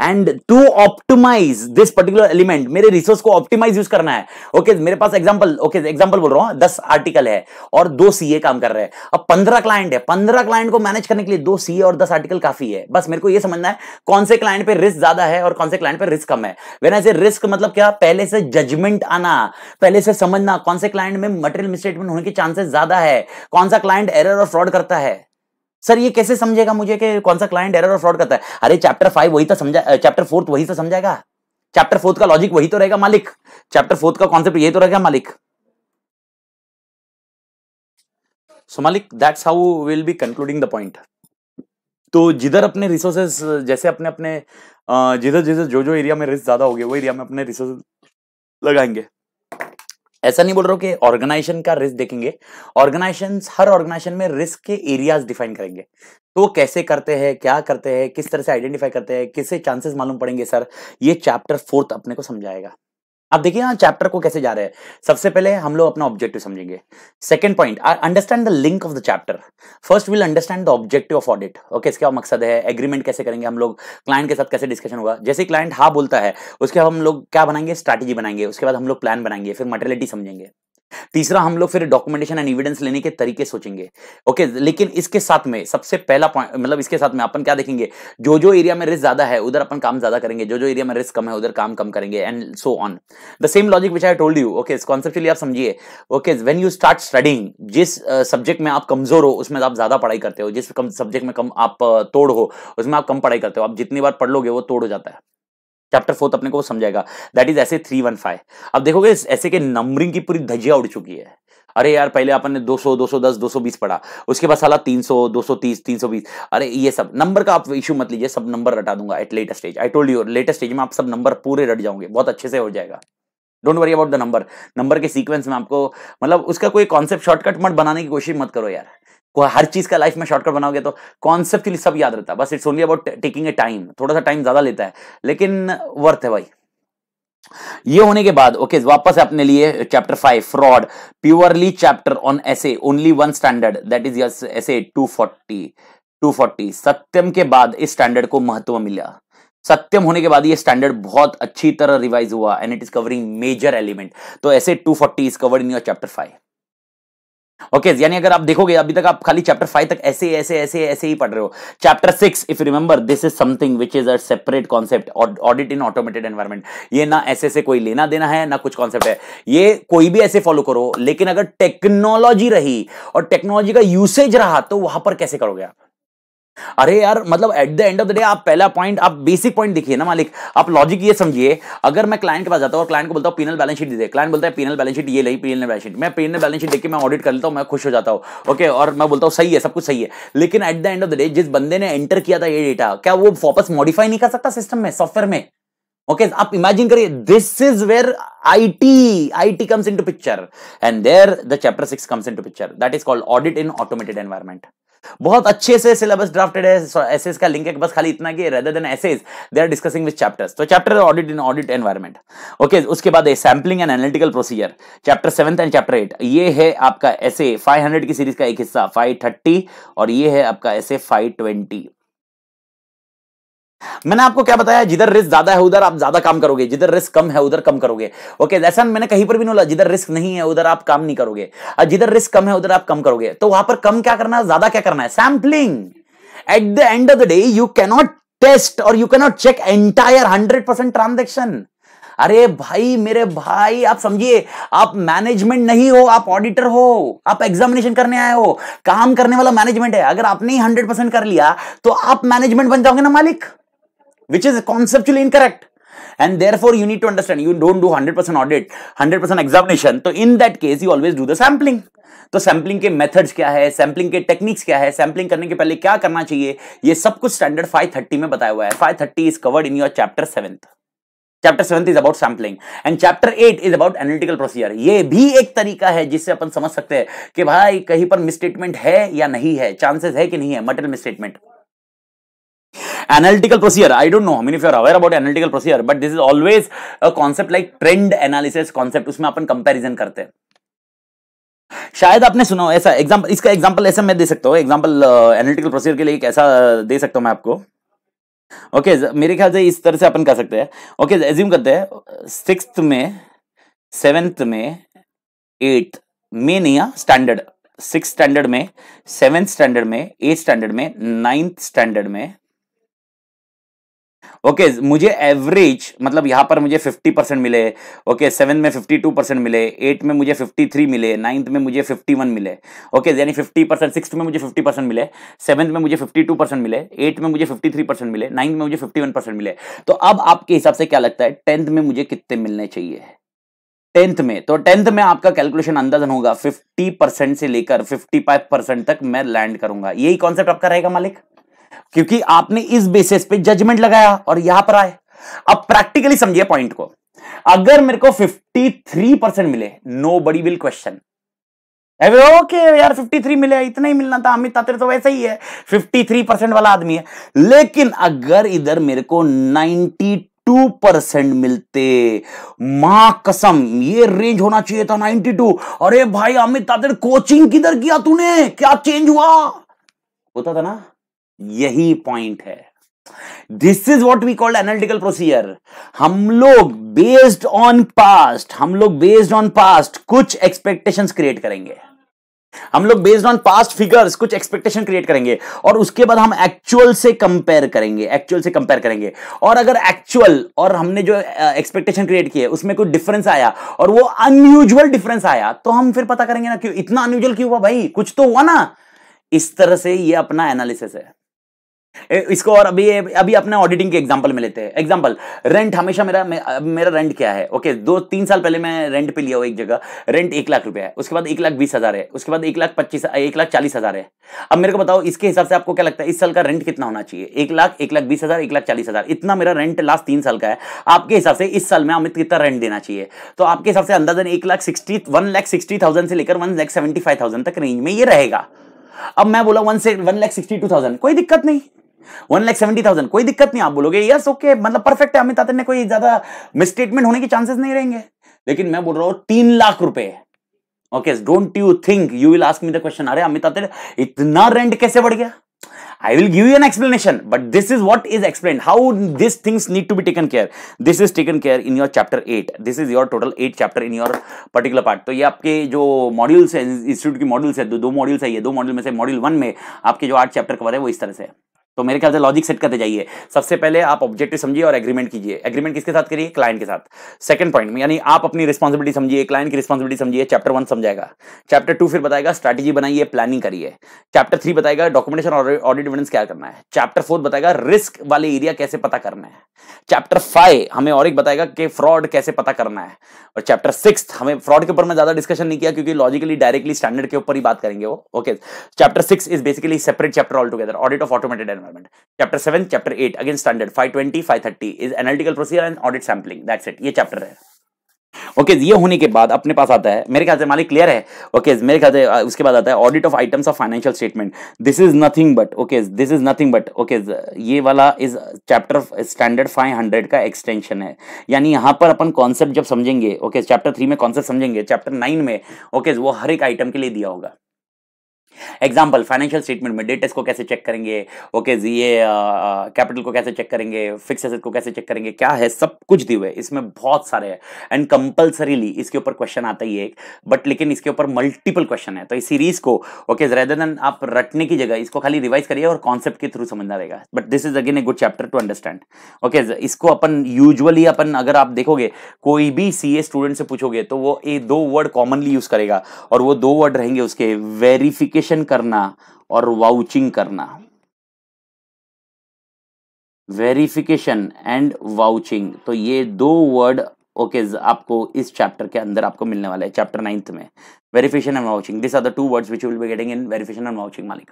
and to optimise this particular element मेरे रिसोर्स को ऑप्टिमाइज यूज करना है ओके okay, मेरे पास एग्जाम्पल ओके एग्जाम्पल बोल रहा हूं दस आर्टिकल है और दो सीए काम कर रहे हैं अब पंद्रह क्लाइंट है पंद्रह क्लाइंट को मैनेज करने के लिए दो सीए और दस आर्टिकल काफी है बस मेरे को यह समझना है कौन से क्लाइंट पे रिस्क ज्यादा है और कौन से क्लाइंट पे रिस्क कम है वेन ऐसे रिस्क मतलब क्या पहले से जजमेंट आना पहले से समझना कौन से क्लाइंट में मटेरियल मिस्टेटमेंट होने के चांसेस ज्यादा है कौन सा क्लाइंट एरर और फ्रॉड करता है सर ये कैसे समझेगा मुझे कि कौन सा क्लाइंट एरर और फ्रॉड करता है अरे चैप्टर फाइव वही तो समझा चैप्टर फोर्थ वही तो समझाएगा चैप्टर फोर्थ का लॉजिक वही तो रहेगा मालिक चैप्टर फोर्थ का कॉन्सेप्ट यही तो रहेगा मालिक सो मालिक that's how will be concluding the point तो जिधर अपने रिसोर्सेस जैसे अपने अपने जिधर जिधर जो जो एरिया में रिस्क ज्यादा हो गए वो एरिया में अपने रिसोर्स लगाएंगे ऐसा नहीं बोल रहा हूँ कि ऑर्गेनाइजेशन का रिस्क देखेंगे ऑर्गेनाइजेशन हर ऑर्गेनाइजेशन में रिस्क के एरियाज डिफाइन करेंगे तो कैसे करते हैं क्या करते हैं किस तरह से आइडेंटिफाई करते हैं किससे चांसेस मालूम पड़ेंगे सर ये चैप्टर फोर्थ अपने को समझाएगा अब देखिए यहाँ चैप्टर को कैसे जा रहे हैं सबसे पहले हम लोग अपना ऑब्जेक्टिव समझेंगे second point understand the link of the chapter first will understand the objective of audit okay इसका मकसद है एग्रीमेंट कैसे करेंगे हम लोग क्लाइंट के साथ कैसे डिस्कशन होगा जैसे क्लाइंट हाँ बोलता है उसके बाद हम लोग क्या बनाएंगे स्ट्रैटेजी बनाएंगे उसके बाद हम लोग प्लान बनाएंगे फिर मटेलिटी समझेंगे तीसरा हम लोग फिर डॉक्यूमेंटेशन एंड एविडेंस लेने के तरीके सोचेंगे ओके लेकिन इसके साथ में सबसे पहला पॉइंट मतलब इसके साथ में अपन क्या देखेंगे जो जो एरिया में रिस्क ज्यादा है उधर अपन काम ज्यादा करेंगे जो जो एरिया में रिस्क कम है उधर काम कम करेंगे and so on the same logic which I told you okay conceptually आप समझिए okay when you start studying जिस सब्जेक्ट में आप कमजोर हो उसमें आप ज्यादा पढ़ाई करते हो जिस सब्जेक्ट में कम आप तोड़ हो उसमें आप कम पढ़ाई करते हो आप जितनी बार पढ़ लोगे वो तोड़ हो जाता है चैप्टर फोर्थ अपने को वो समझाएगा that is SA three one five अब देखोगे ऐसे के नंबरिंग की पूरी धजिया उड़ चुकी है अरे यार पहले अपन ने 200 210 220 पढ़ा उसके बाद साला 300 230 320 अरे ये सब नंबर का आप इशू मत लीजिए सब नंबर रटा दूंगा at latest stage I told you latest stage में आप सब नंबर पूरे रट जाओगे बहुत अच्छे से हो जाएगा don't worry about the number number के सीक्वेंस में आपको मतलब उसका कोई कॉन्सेप्ट शॉर्टकट मत बनाने की कोशिश मत करो यार को हर चीज का लाइफ में शॉर्टकट बनाओगे तो कॉन्सेप्चुअली सब याद रहता है बस it's only about taking a time थोड़ा सा टाइम ज्यादा लेता है लेकिन वर्थ है भाई ये होने के बाद ओके वापस अपने लिए chapter five fraud purely chapter on SA only one standard that is yes SA two forty two forty Satyam के बाद इस स्टैंडर्ड को महत्व मिला सत्यम होने के बाद ये स्टैंडर्ड बहुत अच्छी तरह रिवाइज हुआ and it is covering major element तो SA 240 is covered in your chapter five okay okay, यानी अगर आप देखोगे अभी तक आप खाली चैप्टर फाइव तक ऐसे ऐसे ऐसे ऐसे ही पढ़ रहे हो chapter six if remember this is something which is a separate concept audit in automated environment ये ना ऐसे से कोई लेना देना है ना कुछ कॉन्सेप्ट है ये कोई भी ऐसे फॉलो करो लेकिन अगर टेक्नोलॉजी रही और टेक्नोलॉजी का यूसेज रहा तो वहां पर कैसे करोगे आप अरे यार मतलब at the end of the day आप पहला पॉइंट आप बेसिक पॉइंट देखिए ना मालिक आप लॉजिक ये समझिए अगर मैं क्लाइंट के पास जाता हूँ और क्लाइंट को बोलता हूँ पीनल बैलेंस शीट दे क्लाइंट बोलता है पीनल बैलेंस शीट ये नहीं पीनल बैलेंस शीट मैं पीनल बैलेंस शीट देख के मैं ऑडिट कर लेता हूँ मैं खुश हो जाता हूँ ओके और मैं बोलता हूँ सही है सब कुछ सही है लेकिन at the end of the day जिस बंदे ने एंटर किया था ये डेटा क्या वो वापस मॉडिफाई नहीं कर सकता सिस्टम में सॉफ्टवेयर में ओके okay, आप इमेजिन करिए this is where IT IT comes into picture and there the chapter 6 comes into picture that is called audit in automated environment. बहुत अच्छे से सिलेबस ड्राफ्टेड है एसेस का लिंक है बस खाली इतना कि rather than SAs they are discussing with chapters तो chapter audit in audit environment okay उसके बाद sampling and analytical procedure chapter seventh and chapter eight ये है आपका एसे 500 की सीरीज का एक हिस्सा 530 और ये है आपका एसे 520 मैंने आपको क्या बताया जिधर रिस्क ज्यादा है उधर आप ज्यादा काम करोगे जिधर रिस्क कम है उधर कम करोगे ओके ऐसा मैंने कहीं पर भी नहीं बोला जिधर रिस्क नहीं है उधर आप काम नहीं करोगे और जिधर रिस्क कम है उधर आप कम करोगे तो वहां पर कम क्या करना है ज्यादा क्या करना है sampling at the end of the day you cannot test और you cannot check entire hundred percent transaction अरे भाई मेरे भाई आप समझिए आप मैनेजमेंट नहीं हो आप ऑडिटर हो आप एग्जामिनेशन करने आए हो काम करने वाला मैनेजमेंट है अगर आपने ही हंड्रेड परसेंट कर लिया तो आप मैनेजमेंट बन जाओगे ना मालिक which is conceptually incorrect. And therefore, you need to understand, you don't do 100% audit, 100% examination. So, in that case, you always do the sampling. तो सैम्पलिंग के मेथड्स क्या है सैम्पलिंग के टेक्निक्स क्या है सैम्पलिंग करने के पहले क्या करना चाहिए ये सब कुछ स्टैंडर्ड 530 में बताया हुआ है 530 is covered in your chapter seventh chapter seven is about sampling and chapter eight is about analytical procedure ये भी एक तरीका है जिससे अपन समझ सकते हैं कि भाई कहीं पर मिसस्टेटमेंट है या नहीं है चांसेस है कि नहीं है material misstatement Analytical procedure, I don't know how I many of you are aware about analytical procedure, but this is always a concept like trend analysis concept, usme apan comparison karte hain शायद आपने सुना हो ऐसा example इसका example ऐसा मैं दे सकता हूँ एग्जाम्पल एनालिटिकल प्रोसीजर के लिए एक ऐसा दे सकता हूँ मैं आपको ओके okay, मेरे ख्याल से इस तरह से अपन कर सकते हैं ओके okay, एज्यूम करते हैं सिक्स में सेवेंथ में एट में नहीं स्टैंडर्ड सिक्स स्टैंडर्ड में सेवेंथ स्टैंडर्ड में एट स्टैंडर्ड में नाइन्थ स्टैंडर्ड में ओके okay, मुझे एवरेज मतलब यहाँ पर मुझे 50 परसेंट मिले ओके okay, सेवन में 52 परसेंट मिले एट में मुझे 53 मिले नाइन्थ में मुझे 51 मिले ओके okay, यानी 50 परसेंट सिक्स में मुझे 50 परसेंट मिले सेवन्थ में मुझे 52 परसेंट मिले एट में मुझे 53 परसेंट मिले नाइन्थ में मुझे 51 परसेंट मिले तो अब आपके हिसाब से क्या लगता है टेंथ में मुझे कितने मिलने चाहिए टेंथ में तो टेंथ में आपका कैलकुलेशन अंदाजन होगा फिफ्टी परसेंट से लेकर फिफ्टी परसेंट तक मैं लैंड करूंगा यही कॉन्सेप्ट आपका रहेगा मालिक क्योंकि आपने इस बेसिस पे जजमेंट लगाया और यहां पर आए अब प्रैक्टिकली समझिए पॉइंट को अगर मेरे को 53 परसेंट मिले नो बड़ी विल क्वेश्चन ओके यार 53 मिले इतना ही मिलना था अमित तो वैसे ही है 53 परसेंट वाला आदमी है लेकिन अगर इधर मेरे को 92 परसेंट मिलते मां कसम ये रेंज होना चाहिए था 92 अरे भाई अमित तातर कोचिंग किधर किया तूने क्या चेंज हुआ होता था ना यही पॉइंट है this is what we called analytical procedure हम लोग बेस्ड ऑन पास्ट हम लोग बेस्ड ऑन पास्ट कुछ एक्सपेक्टेशन क्रिएट करेंगे हम लोग बेस्ड ऑन पास्ट फिगर्स कुछ एक्सपेक्टेशन क्रिएट करेंगे और उसके बाद हम एक्चुअल से कंपेयर करेंगे एक्चुअल से कंपेयर करेंगे और अगर एक्चुअल और हमने जो एक्सपेक्टेशन क्रिएट किए उसमें कुछ डिफरेंस आया और वो अनयूजुअल डिफरेंस आया तो हम फिर पता करेंगे ना क्यों इतना अनयूजुअल क्यों हुआ भाई कुछ तो हुआ ना इस तरह से ये अपना एनालिसिस है इसको और अभी अभी अपने ऑडिटिंग के एग्जांपल में लेते हैं एग्जांपल रेंट हमेशा मेरा मेरा रेंट क्या है ओके दो तीन साल पहले मैं रेंट पे लिया हुआ एक जगह रेंट एक लाख रुपया है उसके बाद एक लाख बीस हज़ार है उसके बाद एक लाख पच्चीस एक लाख चालीस हज़ार है अब मेरे को बताओ इसके हिसाब से आपको क्या लगता है इस साल का रेंट कितना होना चाहिए एक लाख एक लाख बीस हज़ार एक लाख चालीस हज़ार इतना मेरा रेंट लास्ट तीन साल का है आपके हिसाब से इस साल में अमित कितना रेंट देना चाहिए तो आपके हिसाब से अंदाजन एक lakh sixty one lakh sixty thousand से लेकर one lakh seventy five thousand तक रेंज में ये रहेगा अब मैं बोला वन से one lakh sixty two thousand कोई दिक्कत नहीं वन लाख सेवेंटी थाउजेंड कोई दिक्कत नहीं आप बोलोगे यस ओके मतलब परफेक्ट है अमित ने कोई ज्यादा मिसस्टेटमेंट होने के चांसेस नहीं रहेंगे लेकिन मैं बोल रहा हूं तीन लाख रुपए okay don't you think you will ask me the question अरे अमित इतना रेंट कैसे बढ़ गया I will give you an explanation, but this is what is explained, how these things need to be taken care. This is taken care in your chapter 8. This is your total 8 chapter in your particular part. तो ये आपके जो modules हैं institute की modules है दो दो modules है ये दो मॉड्यूल में से मॉड्यूल वन में आपके जो आठ चैप्टर कवर है वो इस तरह से है तो मेरे ख्याल से लॉजिक सेट करते जाइए सबसे पहले आप ऑब्जेक्टिव समझिए और एग्रीमेंट कीजिए एग्रीमेंट किसके साथ करिए क्लाइंट के साथ सेकंड पॉइंट में यानी आप अपनी रिस्पॉन्सिबिलिटी समझिए क्लाइंट की रिस्पॉन्सिबिलिटी समझिए चैप्टर वन समझाएगा चैप्टर टू फिर बताएगा स्ट्रैटेजी बनाइए प्लानिंग करिए चैप्टर थ्री बताएगा डॉक्यूमेंटेशन और ऑडिट एविडेंस क्या करना है चैप्टर फोर्थ बताएगा रिस्क वाले एरिया कैसे पता करना है चैप्टर फाइव हमें और एक बताएगा कि फ्रॉड कैसे पता करना है और चैप्टर सिक्स हमें फ्रॉड के ऊपर मैं ज्यादा डिस्कशन नहीं किया क्योंकि लॉजिकली डायरेक्टली स्टैंडर्ड के ऊपर ही बात करेंगे वो okay chapter six is basically separate chapter all together audit of automated environ environment. Chapter 7, Chapter 8, again standard 520, 530 is analytical procedure and audit sampling. That's it. ये chapter है. ओके okay, ये होने के बाद अपने पास आता है मेरे ख्याल से मालिक क्लियर है ओके okay, मेरे ख्याल से उसके बाद आता है audit of items of financial statement this is nothing but okay this is nothing but okay ये वाला इज चैप्टर स्टैंडर्ड 500 का एक्सटेंशन है यानी यहां पर अपन कॉन्सेप्ट जब समझेंगे ओके चैप्टर थ्री में कॉन्सेप्ट समझेंगे चैप्टर नाइन में ओके okay, वो हर एक आइटम के लिए दिया होगा एग्जाम्पल फाइनेंशियल स्टेटमेंट में डेटेस को कैसे चेक करेंगे ओके जी ये कैपिटल को कैसे चेक करेंगे फिक्स एसेट को कैसे चेक करेंगे क्या है सब कुछ दिए हुए इसमें बहुत सारे हैं एंड कंपल्सरीली इसके ऊपर क्वेश्चन आता ही एक बट लेकिन इसके ऊपर मल्टीपल क्वेश्चन है तो इस सीरीज को ओके रेदर देन आप रटने की जगह इसको खाली रिवाइज करिए और कॉन्सेप्ट के थ्रू समझना रहेगा but this is again a good chapter to understand okay इसको अपन यूजली अपन अगर आप देखोगे कोई भी सी स्टूडेंट से पूछोगे तो वो ये दो वर्ड कॉमनली यूज करेगा और वो दो वर्ड रहेंगे उसके वेरीफिकेशन एप्लीकेशन करना और वाउचिंग करना वेरिफिकेशन एंड वाउचिंग तो ये दो वर्ड ओके okay, आपको इस चैप्टर के अंदर आपको मिलने वाला है चैप्टर नाइन्थ में verification and vouching this are the two words which will be getting in verification and vouching मालिक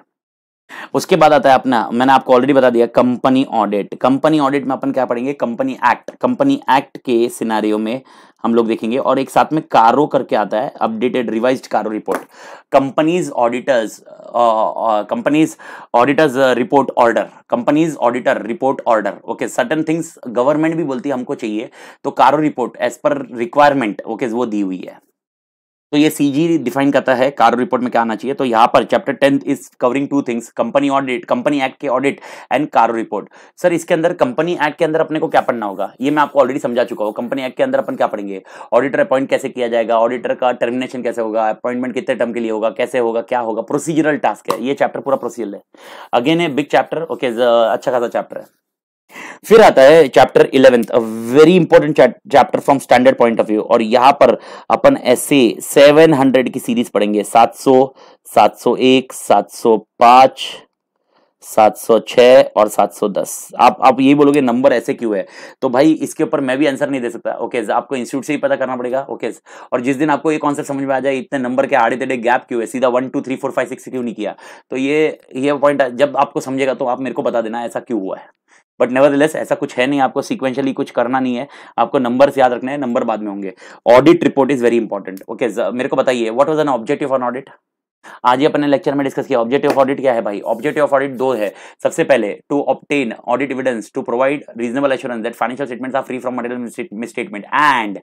उसके बाद आता है अपना मैंने आपको ऑलरेडी बता दिया कंपनी ऑडिट कंपनी ऑडिट में अपन क्या पढ़ेंगे कंपनी एक्ट कंपनी एक्ट के सिनारियो में हम लोग देखेंगे और एक साथ में कारो करके आता है updated revised CARO report companies auditors companies auditors report order companies auditor report order okay certain things government भी बोलती है हमको चाहिए तो CARO report as per requirement okay वो दी हुई है तो ये सीजी डिफाइन करता है कार रिपोर्ट में क्या आना चाहिए तो यहाँ पर chapter tenth is covering two things company audit company act के audit and CARO report sir इसके अंदर कंपनी एक्ट के अंदर अपने को क्या पढ़ना होगा ये मैं आपको ऑलरेडी समझा चुका हूँ कंपनी एक्ट के अंदर अपन क्या पढ़ेंगे ऑडिटर अपॉइंट कैसे किया जाएगा ऑडिटर का टर्मिनेशन कैसे होगा अपॉइंटमेंट कितने टर्म के लिए होगा कैसे होगा क्या होगा प्रोसीजरल टास्क है ये चैप्टर पूरा प्रोसीजर है again a big chapter okay अच्छा खासा चैप्टर है फिर आता है chapter eleventh very important chapter from standard point of view और यहां पर अपन ऐसे सेवन हंड्रेड की सीरीज पढ़ेंगे सात सौ सात सौ एक सात सौ पांच सात सौ छः और सात सौ दस आप आप यही बोलोगे नंबर ऐसे क्यों है तो भाई इसके ऊपर मैं भी आंसर नहीं दे सकता ओके आपको इंस्टीट्यूट से ही पता करना पड़ेगा ओके और जिस दिन आपको ये कॉन्सेप्ट समझ में आ जाए इतने नंबर के आड़े तेडे गैप क्यों है सीधा one two three four five six क्यों नहीं किया तो ये ये पॉइंट जब आपको समझेगा तो आप मेरे को बता देना ऐसा क्यों हुआ है बट नेवरदलेस ऐसा कुछ है नहीं आपको सिक्वेंशली कुछ करना नहीं है आपको नंबर्स याद रखने हैं नंबर बाद में होंगे audit report is very important okay मेरे को बताइए what was an objective on audit आज ही अपने लेक्चर में डिस्कस किया ऑब्जेक्टिव ऑफ ऑडिट क्या है भाई ऑब्जेक्टिव ऑफ ऑडिट दो है सबसे पहले to obtain audit evidence to provide reasonable assurance that financial statements are free from material misstatement and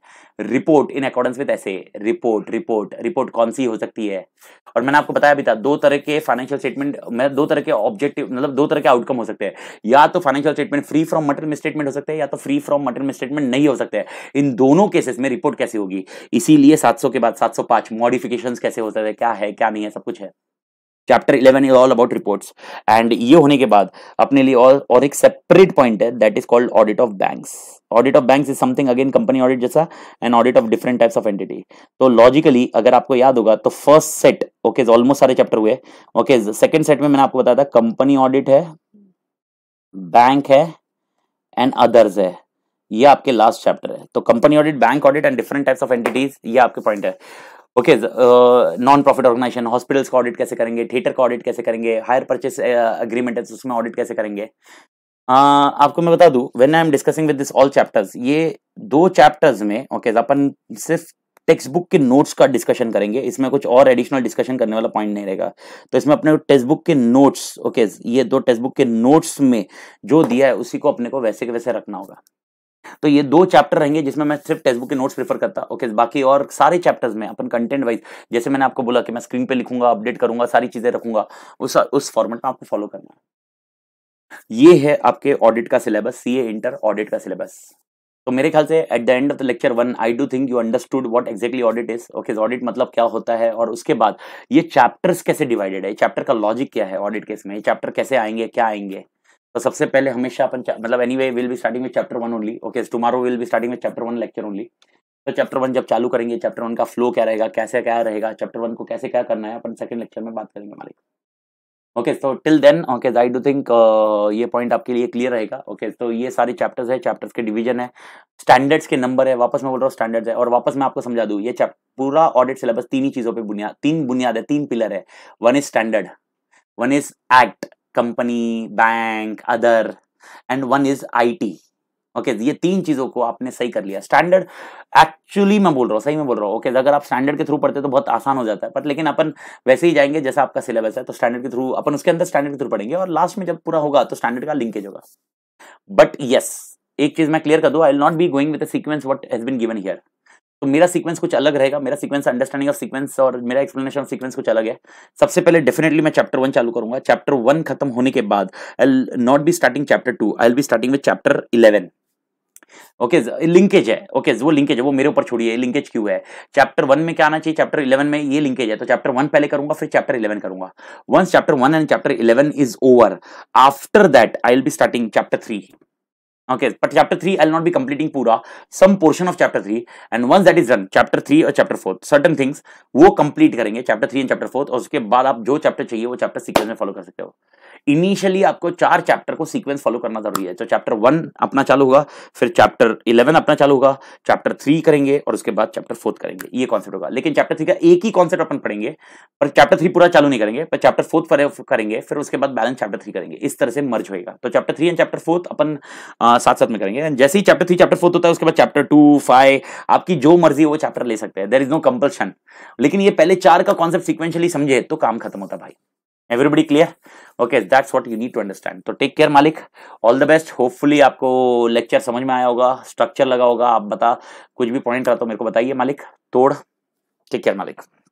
report in accordance with SA report report report कौन सी हो सकती है और मैंने आपको बताया भी था दो तरह के फाइनेंशियल स्टेटमेंट मैं दो तरह के ऑब्जेक्टिव मतलब दो तरह के आउटकम हो सकते हैं या तो financial statement free from material misstatement हो सकते हैं या तो फ्री फ्रॉम मटेरियल मिसस्टेटमेंट नहीं हो सकते इन दोनों केसेस में रिपोर्ट कैसे होगी इसीलिए 700 के बाद 705 मॉडिफिकेशंस कैसे होते हैं क्या है क्या नहीं है सब कुछ है chapter eleven is all about reports and ये होने के बाद अपने लिए और और एक सेपरेट पॉइंट है that is called audit of banks audit of banks is something again company audit जैसा and audit of different types of entity तो लॉजिकली अगर आपको याद होगा तो फर्स्ट सेट ओके ऑलमोस्ट सारे चैप्टर हुए ओके सेकेंड सेट में मैंने आपको बताया था कंपनी ऑडिट है बैंक है एंड अदर्स है ये आपके लास्ट चैप्टर है तो company audit bank audit and different types of entities ये आपके पॉइंट है okay non profit organization hospitals का ऑडिट कैसे करेंगे थिएटर का ऑडिट कैसे करेंगे हायर परचेस अग्रीमेंट है तो उसमें ऑडिट कैसे करेंगे Uh, आपको मैं बता दूं when I am discussing with this all chapters ये दो चैप्टर्स में ओके okay, अपन सिर्फ टेक्स्ट बुक के नोट्स का डिस्कशन करेंगे इसमें कुछ और एडिशनल डिस्कशन करने वाला पॉइंट नहीं रहेगा तो इसमें अपने टेक्स्ट बुक के नोट्स ओके okay, ये दो टेक्स्ट बुक के नोट्स में जो दिया है उसी को अपने को वैसे के वैसे रखना होगा तो ये दो चैप्टर रहेंगे जिसमें मैं सिर्फ टेक्स्ट बुक के नोट्स प्रीफर करता ओके बाकी और सारे चैप्टर्स में अपन कंटेंट वाइज जैसे मैंने आपको बोला कि मैं स्क्रीन पे लिखूंगा अपडेट करूंगा सारी चीजें रखूंगा उस उस फॉर्मेट में आपको फॉलो करना ये है आपके ऑडिट का सिलेबस सी इंटर ऑडिट का सिलेबस तो मेरे ख्याल से at the end of the lecture one I do think you understood what exactly audit is okay audit मतलब क्या होता है और उसके बाद ये चैप्टर्स कैसे डिवाइडेड है चैप्टर का लॉजिक क्या है ऑडिट केस में ये चैप्टर कैसे आएंगे क्या आएंगे तो सबसे पहले हमेशा अपन मतलब anyway will be starting with chapter one only okay tomorrow will be starting with chapter one lecture only तो चैप्टर वन जब चालू करेंगे चैप्टर वन का फ्लो क्या रहेगा कैसे क्या रहेगा चैप्टर वन को कैसे क्या करना है अपन सेकंड लेक्चर में बात करेंगे मालिक okay so till then okay I do think ये पॉइंट आपके लिए क्लियर रहेगा ओके okay, तो ये सारे चैप्टर्स है चैप्टर्स के डिवीजन है स्टैंडर्ड्स के नंबर है वापस मैं बोल रहा हूँ स्टैंडर्ड्स है और वापस मैं आपको समझा दू ये पूरा ऑडिट सिलेबस तीन ही चीज़ों पर बुनियाद तीन बुनियाद है तीन पिलर है one is standard one is act company bank other and one is IT okay ये तीन चीजों को आपने सही कर लिया स्टैंडर्ड एक्चुअली मैं बोल रहा हूँ सही में बोल रहा हूँ ओके okay, अगर आप स्टैंडर्ड के थ्रू पढ़ते तो बहुत आसान हो जाता है बट लेकिन अपन वैसे ही जाएंगे जैसा आपका सिलेबस है तो स्टैंडर्ड के थ्रू अपन उसके अंदर स्टैंडर्ड के थ्रू पढ़ेंगे और लास्ट में जब पूरा होगा तो स्टैंडर्ड का लिंकेज होगा बट यस yes, एक चीज मैं क्लियर कर दू I will not be going with sequence what has been given here तो मेरा सीक्वेंस कुछ अलग रहेगा मेरा सीक्वेंस अंडरस्टैंडिंग ऑफ सीक्वेंस और मेरा एक्सप्लेनेशन ऑफ सीक्वेंस कुछ अलग है सबसे पहले डेफिनेटली मैं चैप्टर वन चालू करूंगा चैप्टर वन खत्म होने के बाद I not be starting chapter two I be starting with chapter eleven okay okay, linkage है ओके okay, वो लिंकेज है वो मेरे ऊपर छोड़िए लिंकेज क्यों है चैप्टर वन में क्या आना चाहिए चैप्टर इलेवन में ये लिंकेज है तो चैप्टर वन पहले करूंगा फिर चैप्टर इलेवन करूंगा once chapter one and chapter eleven is over after that I will be starting chapter three Okay, but chapter 3 I'll not be completing pura, some portion of chapter 3 and once that is done, chapter 3 और chapter 4, certain things वो complete करेंगे chapter 3 and chapter 4 और उसके बाद आप जो chapter चाहिए वो chapter sequence में follow कर सकते हो. इनिशियली आपको चार चैप्टर को सीक्वेंस फॉलो करना जरूरी है तो चैप्टर वन अपना चालू होगा फिर चैप्टर इलेवन अपना चालू होगा चैप्टर थ्री करेंगे और उसके बाद चैप्टर फोर्थ करेंगे ये कॉन्सेप्ट होगा लेकिन चैप्टर थ्री का एक ही कॉन्सेप्ट अपन पढ़ेंगे पर चैप्टर थ्री पूरा चालू नहीं करेंगे पर चैप्टर फोर्थ करेंगे फिर उसके बाद बैलेंस चैप्टर थ्री करेंगे इस तरह से मर्ज होगा तो chapter three and chapter fourth अपन साथ साथ में करेंगे जैसे ही चैप्टर थ्री चैप्टर फोर्थ होता है उसके बाद चैप्टर टू फाइव आपकी जो मर्जी वो चैप्टर ले सकते हैं देर इज नो कंपल्शन लेकिन ये पहले चार का कॉन्सेप्ट सिक्वेंशली समझे तो काम खत्म होता भाई everybody clear okay that's what you need to understand तो टेक केयर मालिक ऑल द बेस्ट होपफुली आपको लेक्चर समझ में आया होगा स्ट्रक्चर लगा होगा आप बता कुछ भी पॉइंट रहा तो मेरे को बताइए मालिक तोड़ टेक केयर मालिक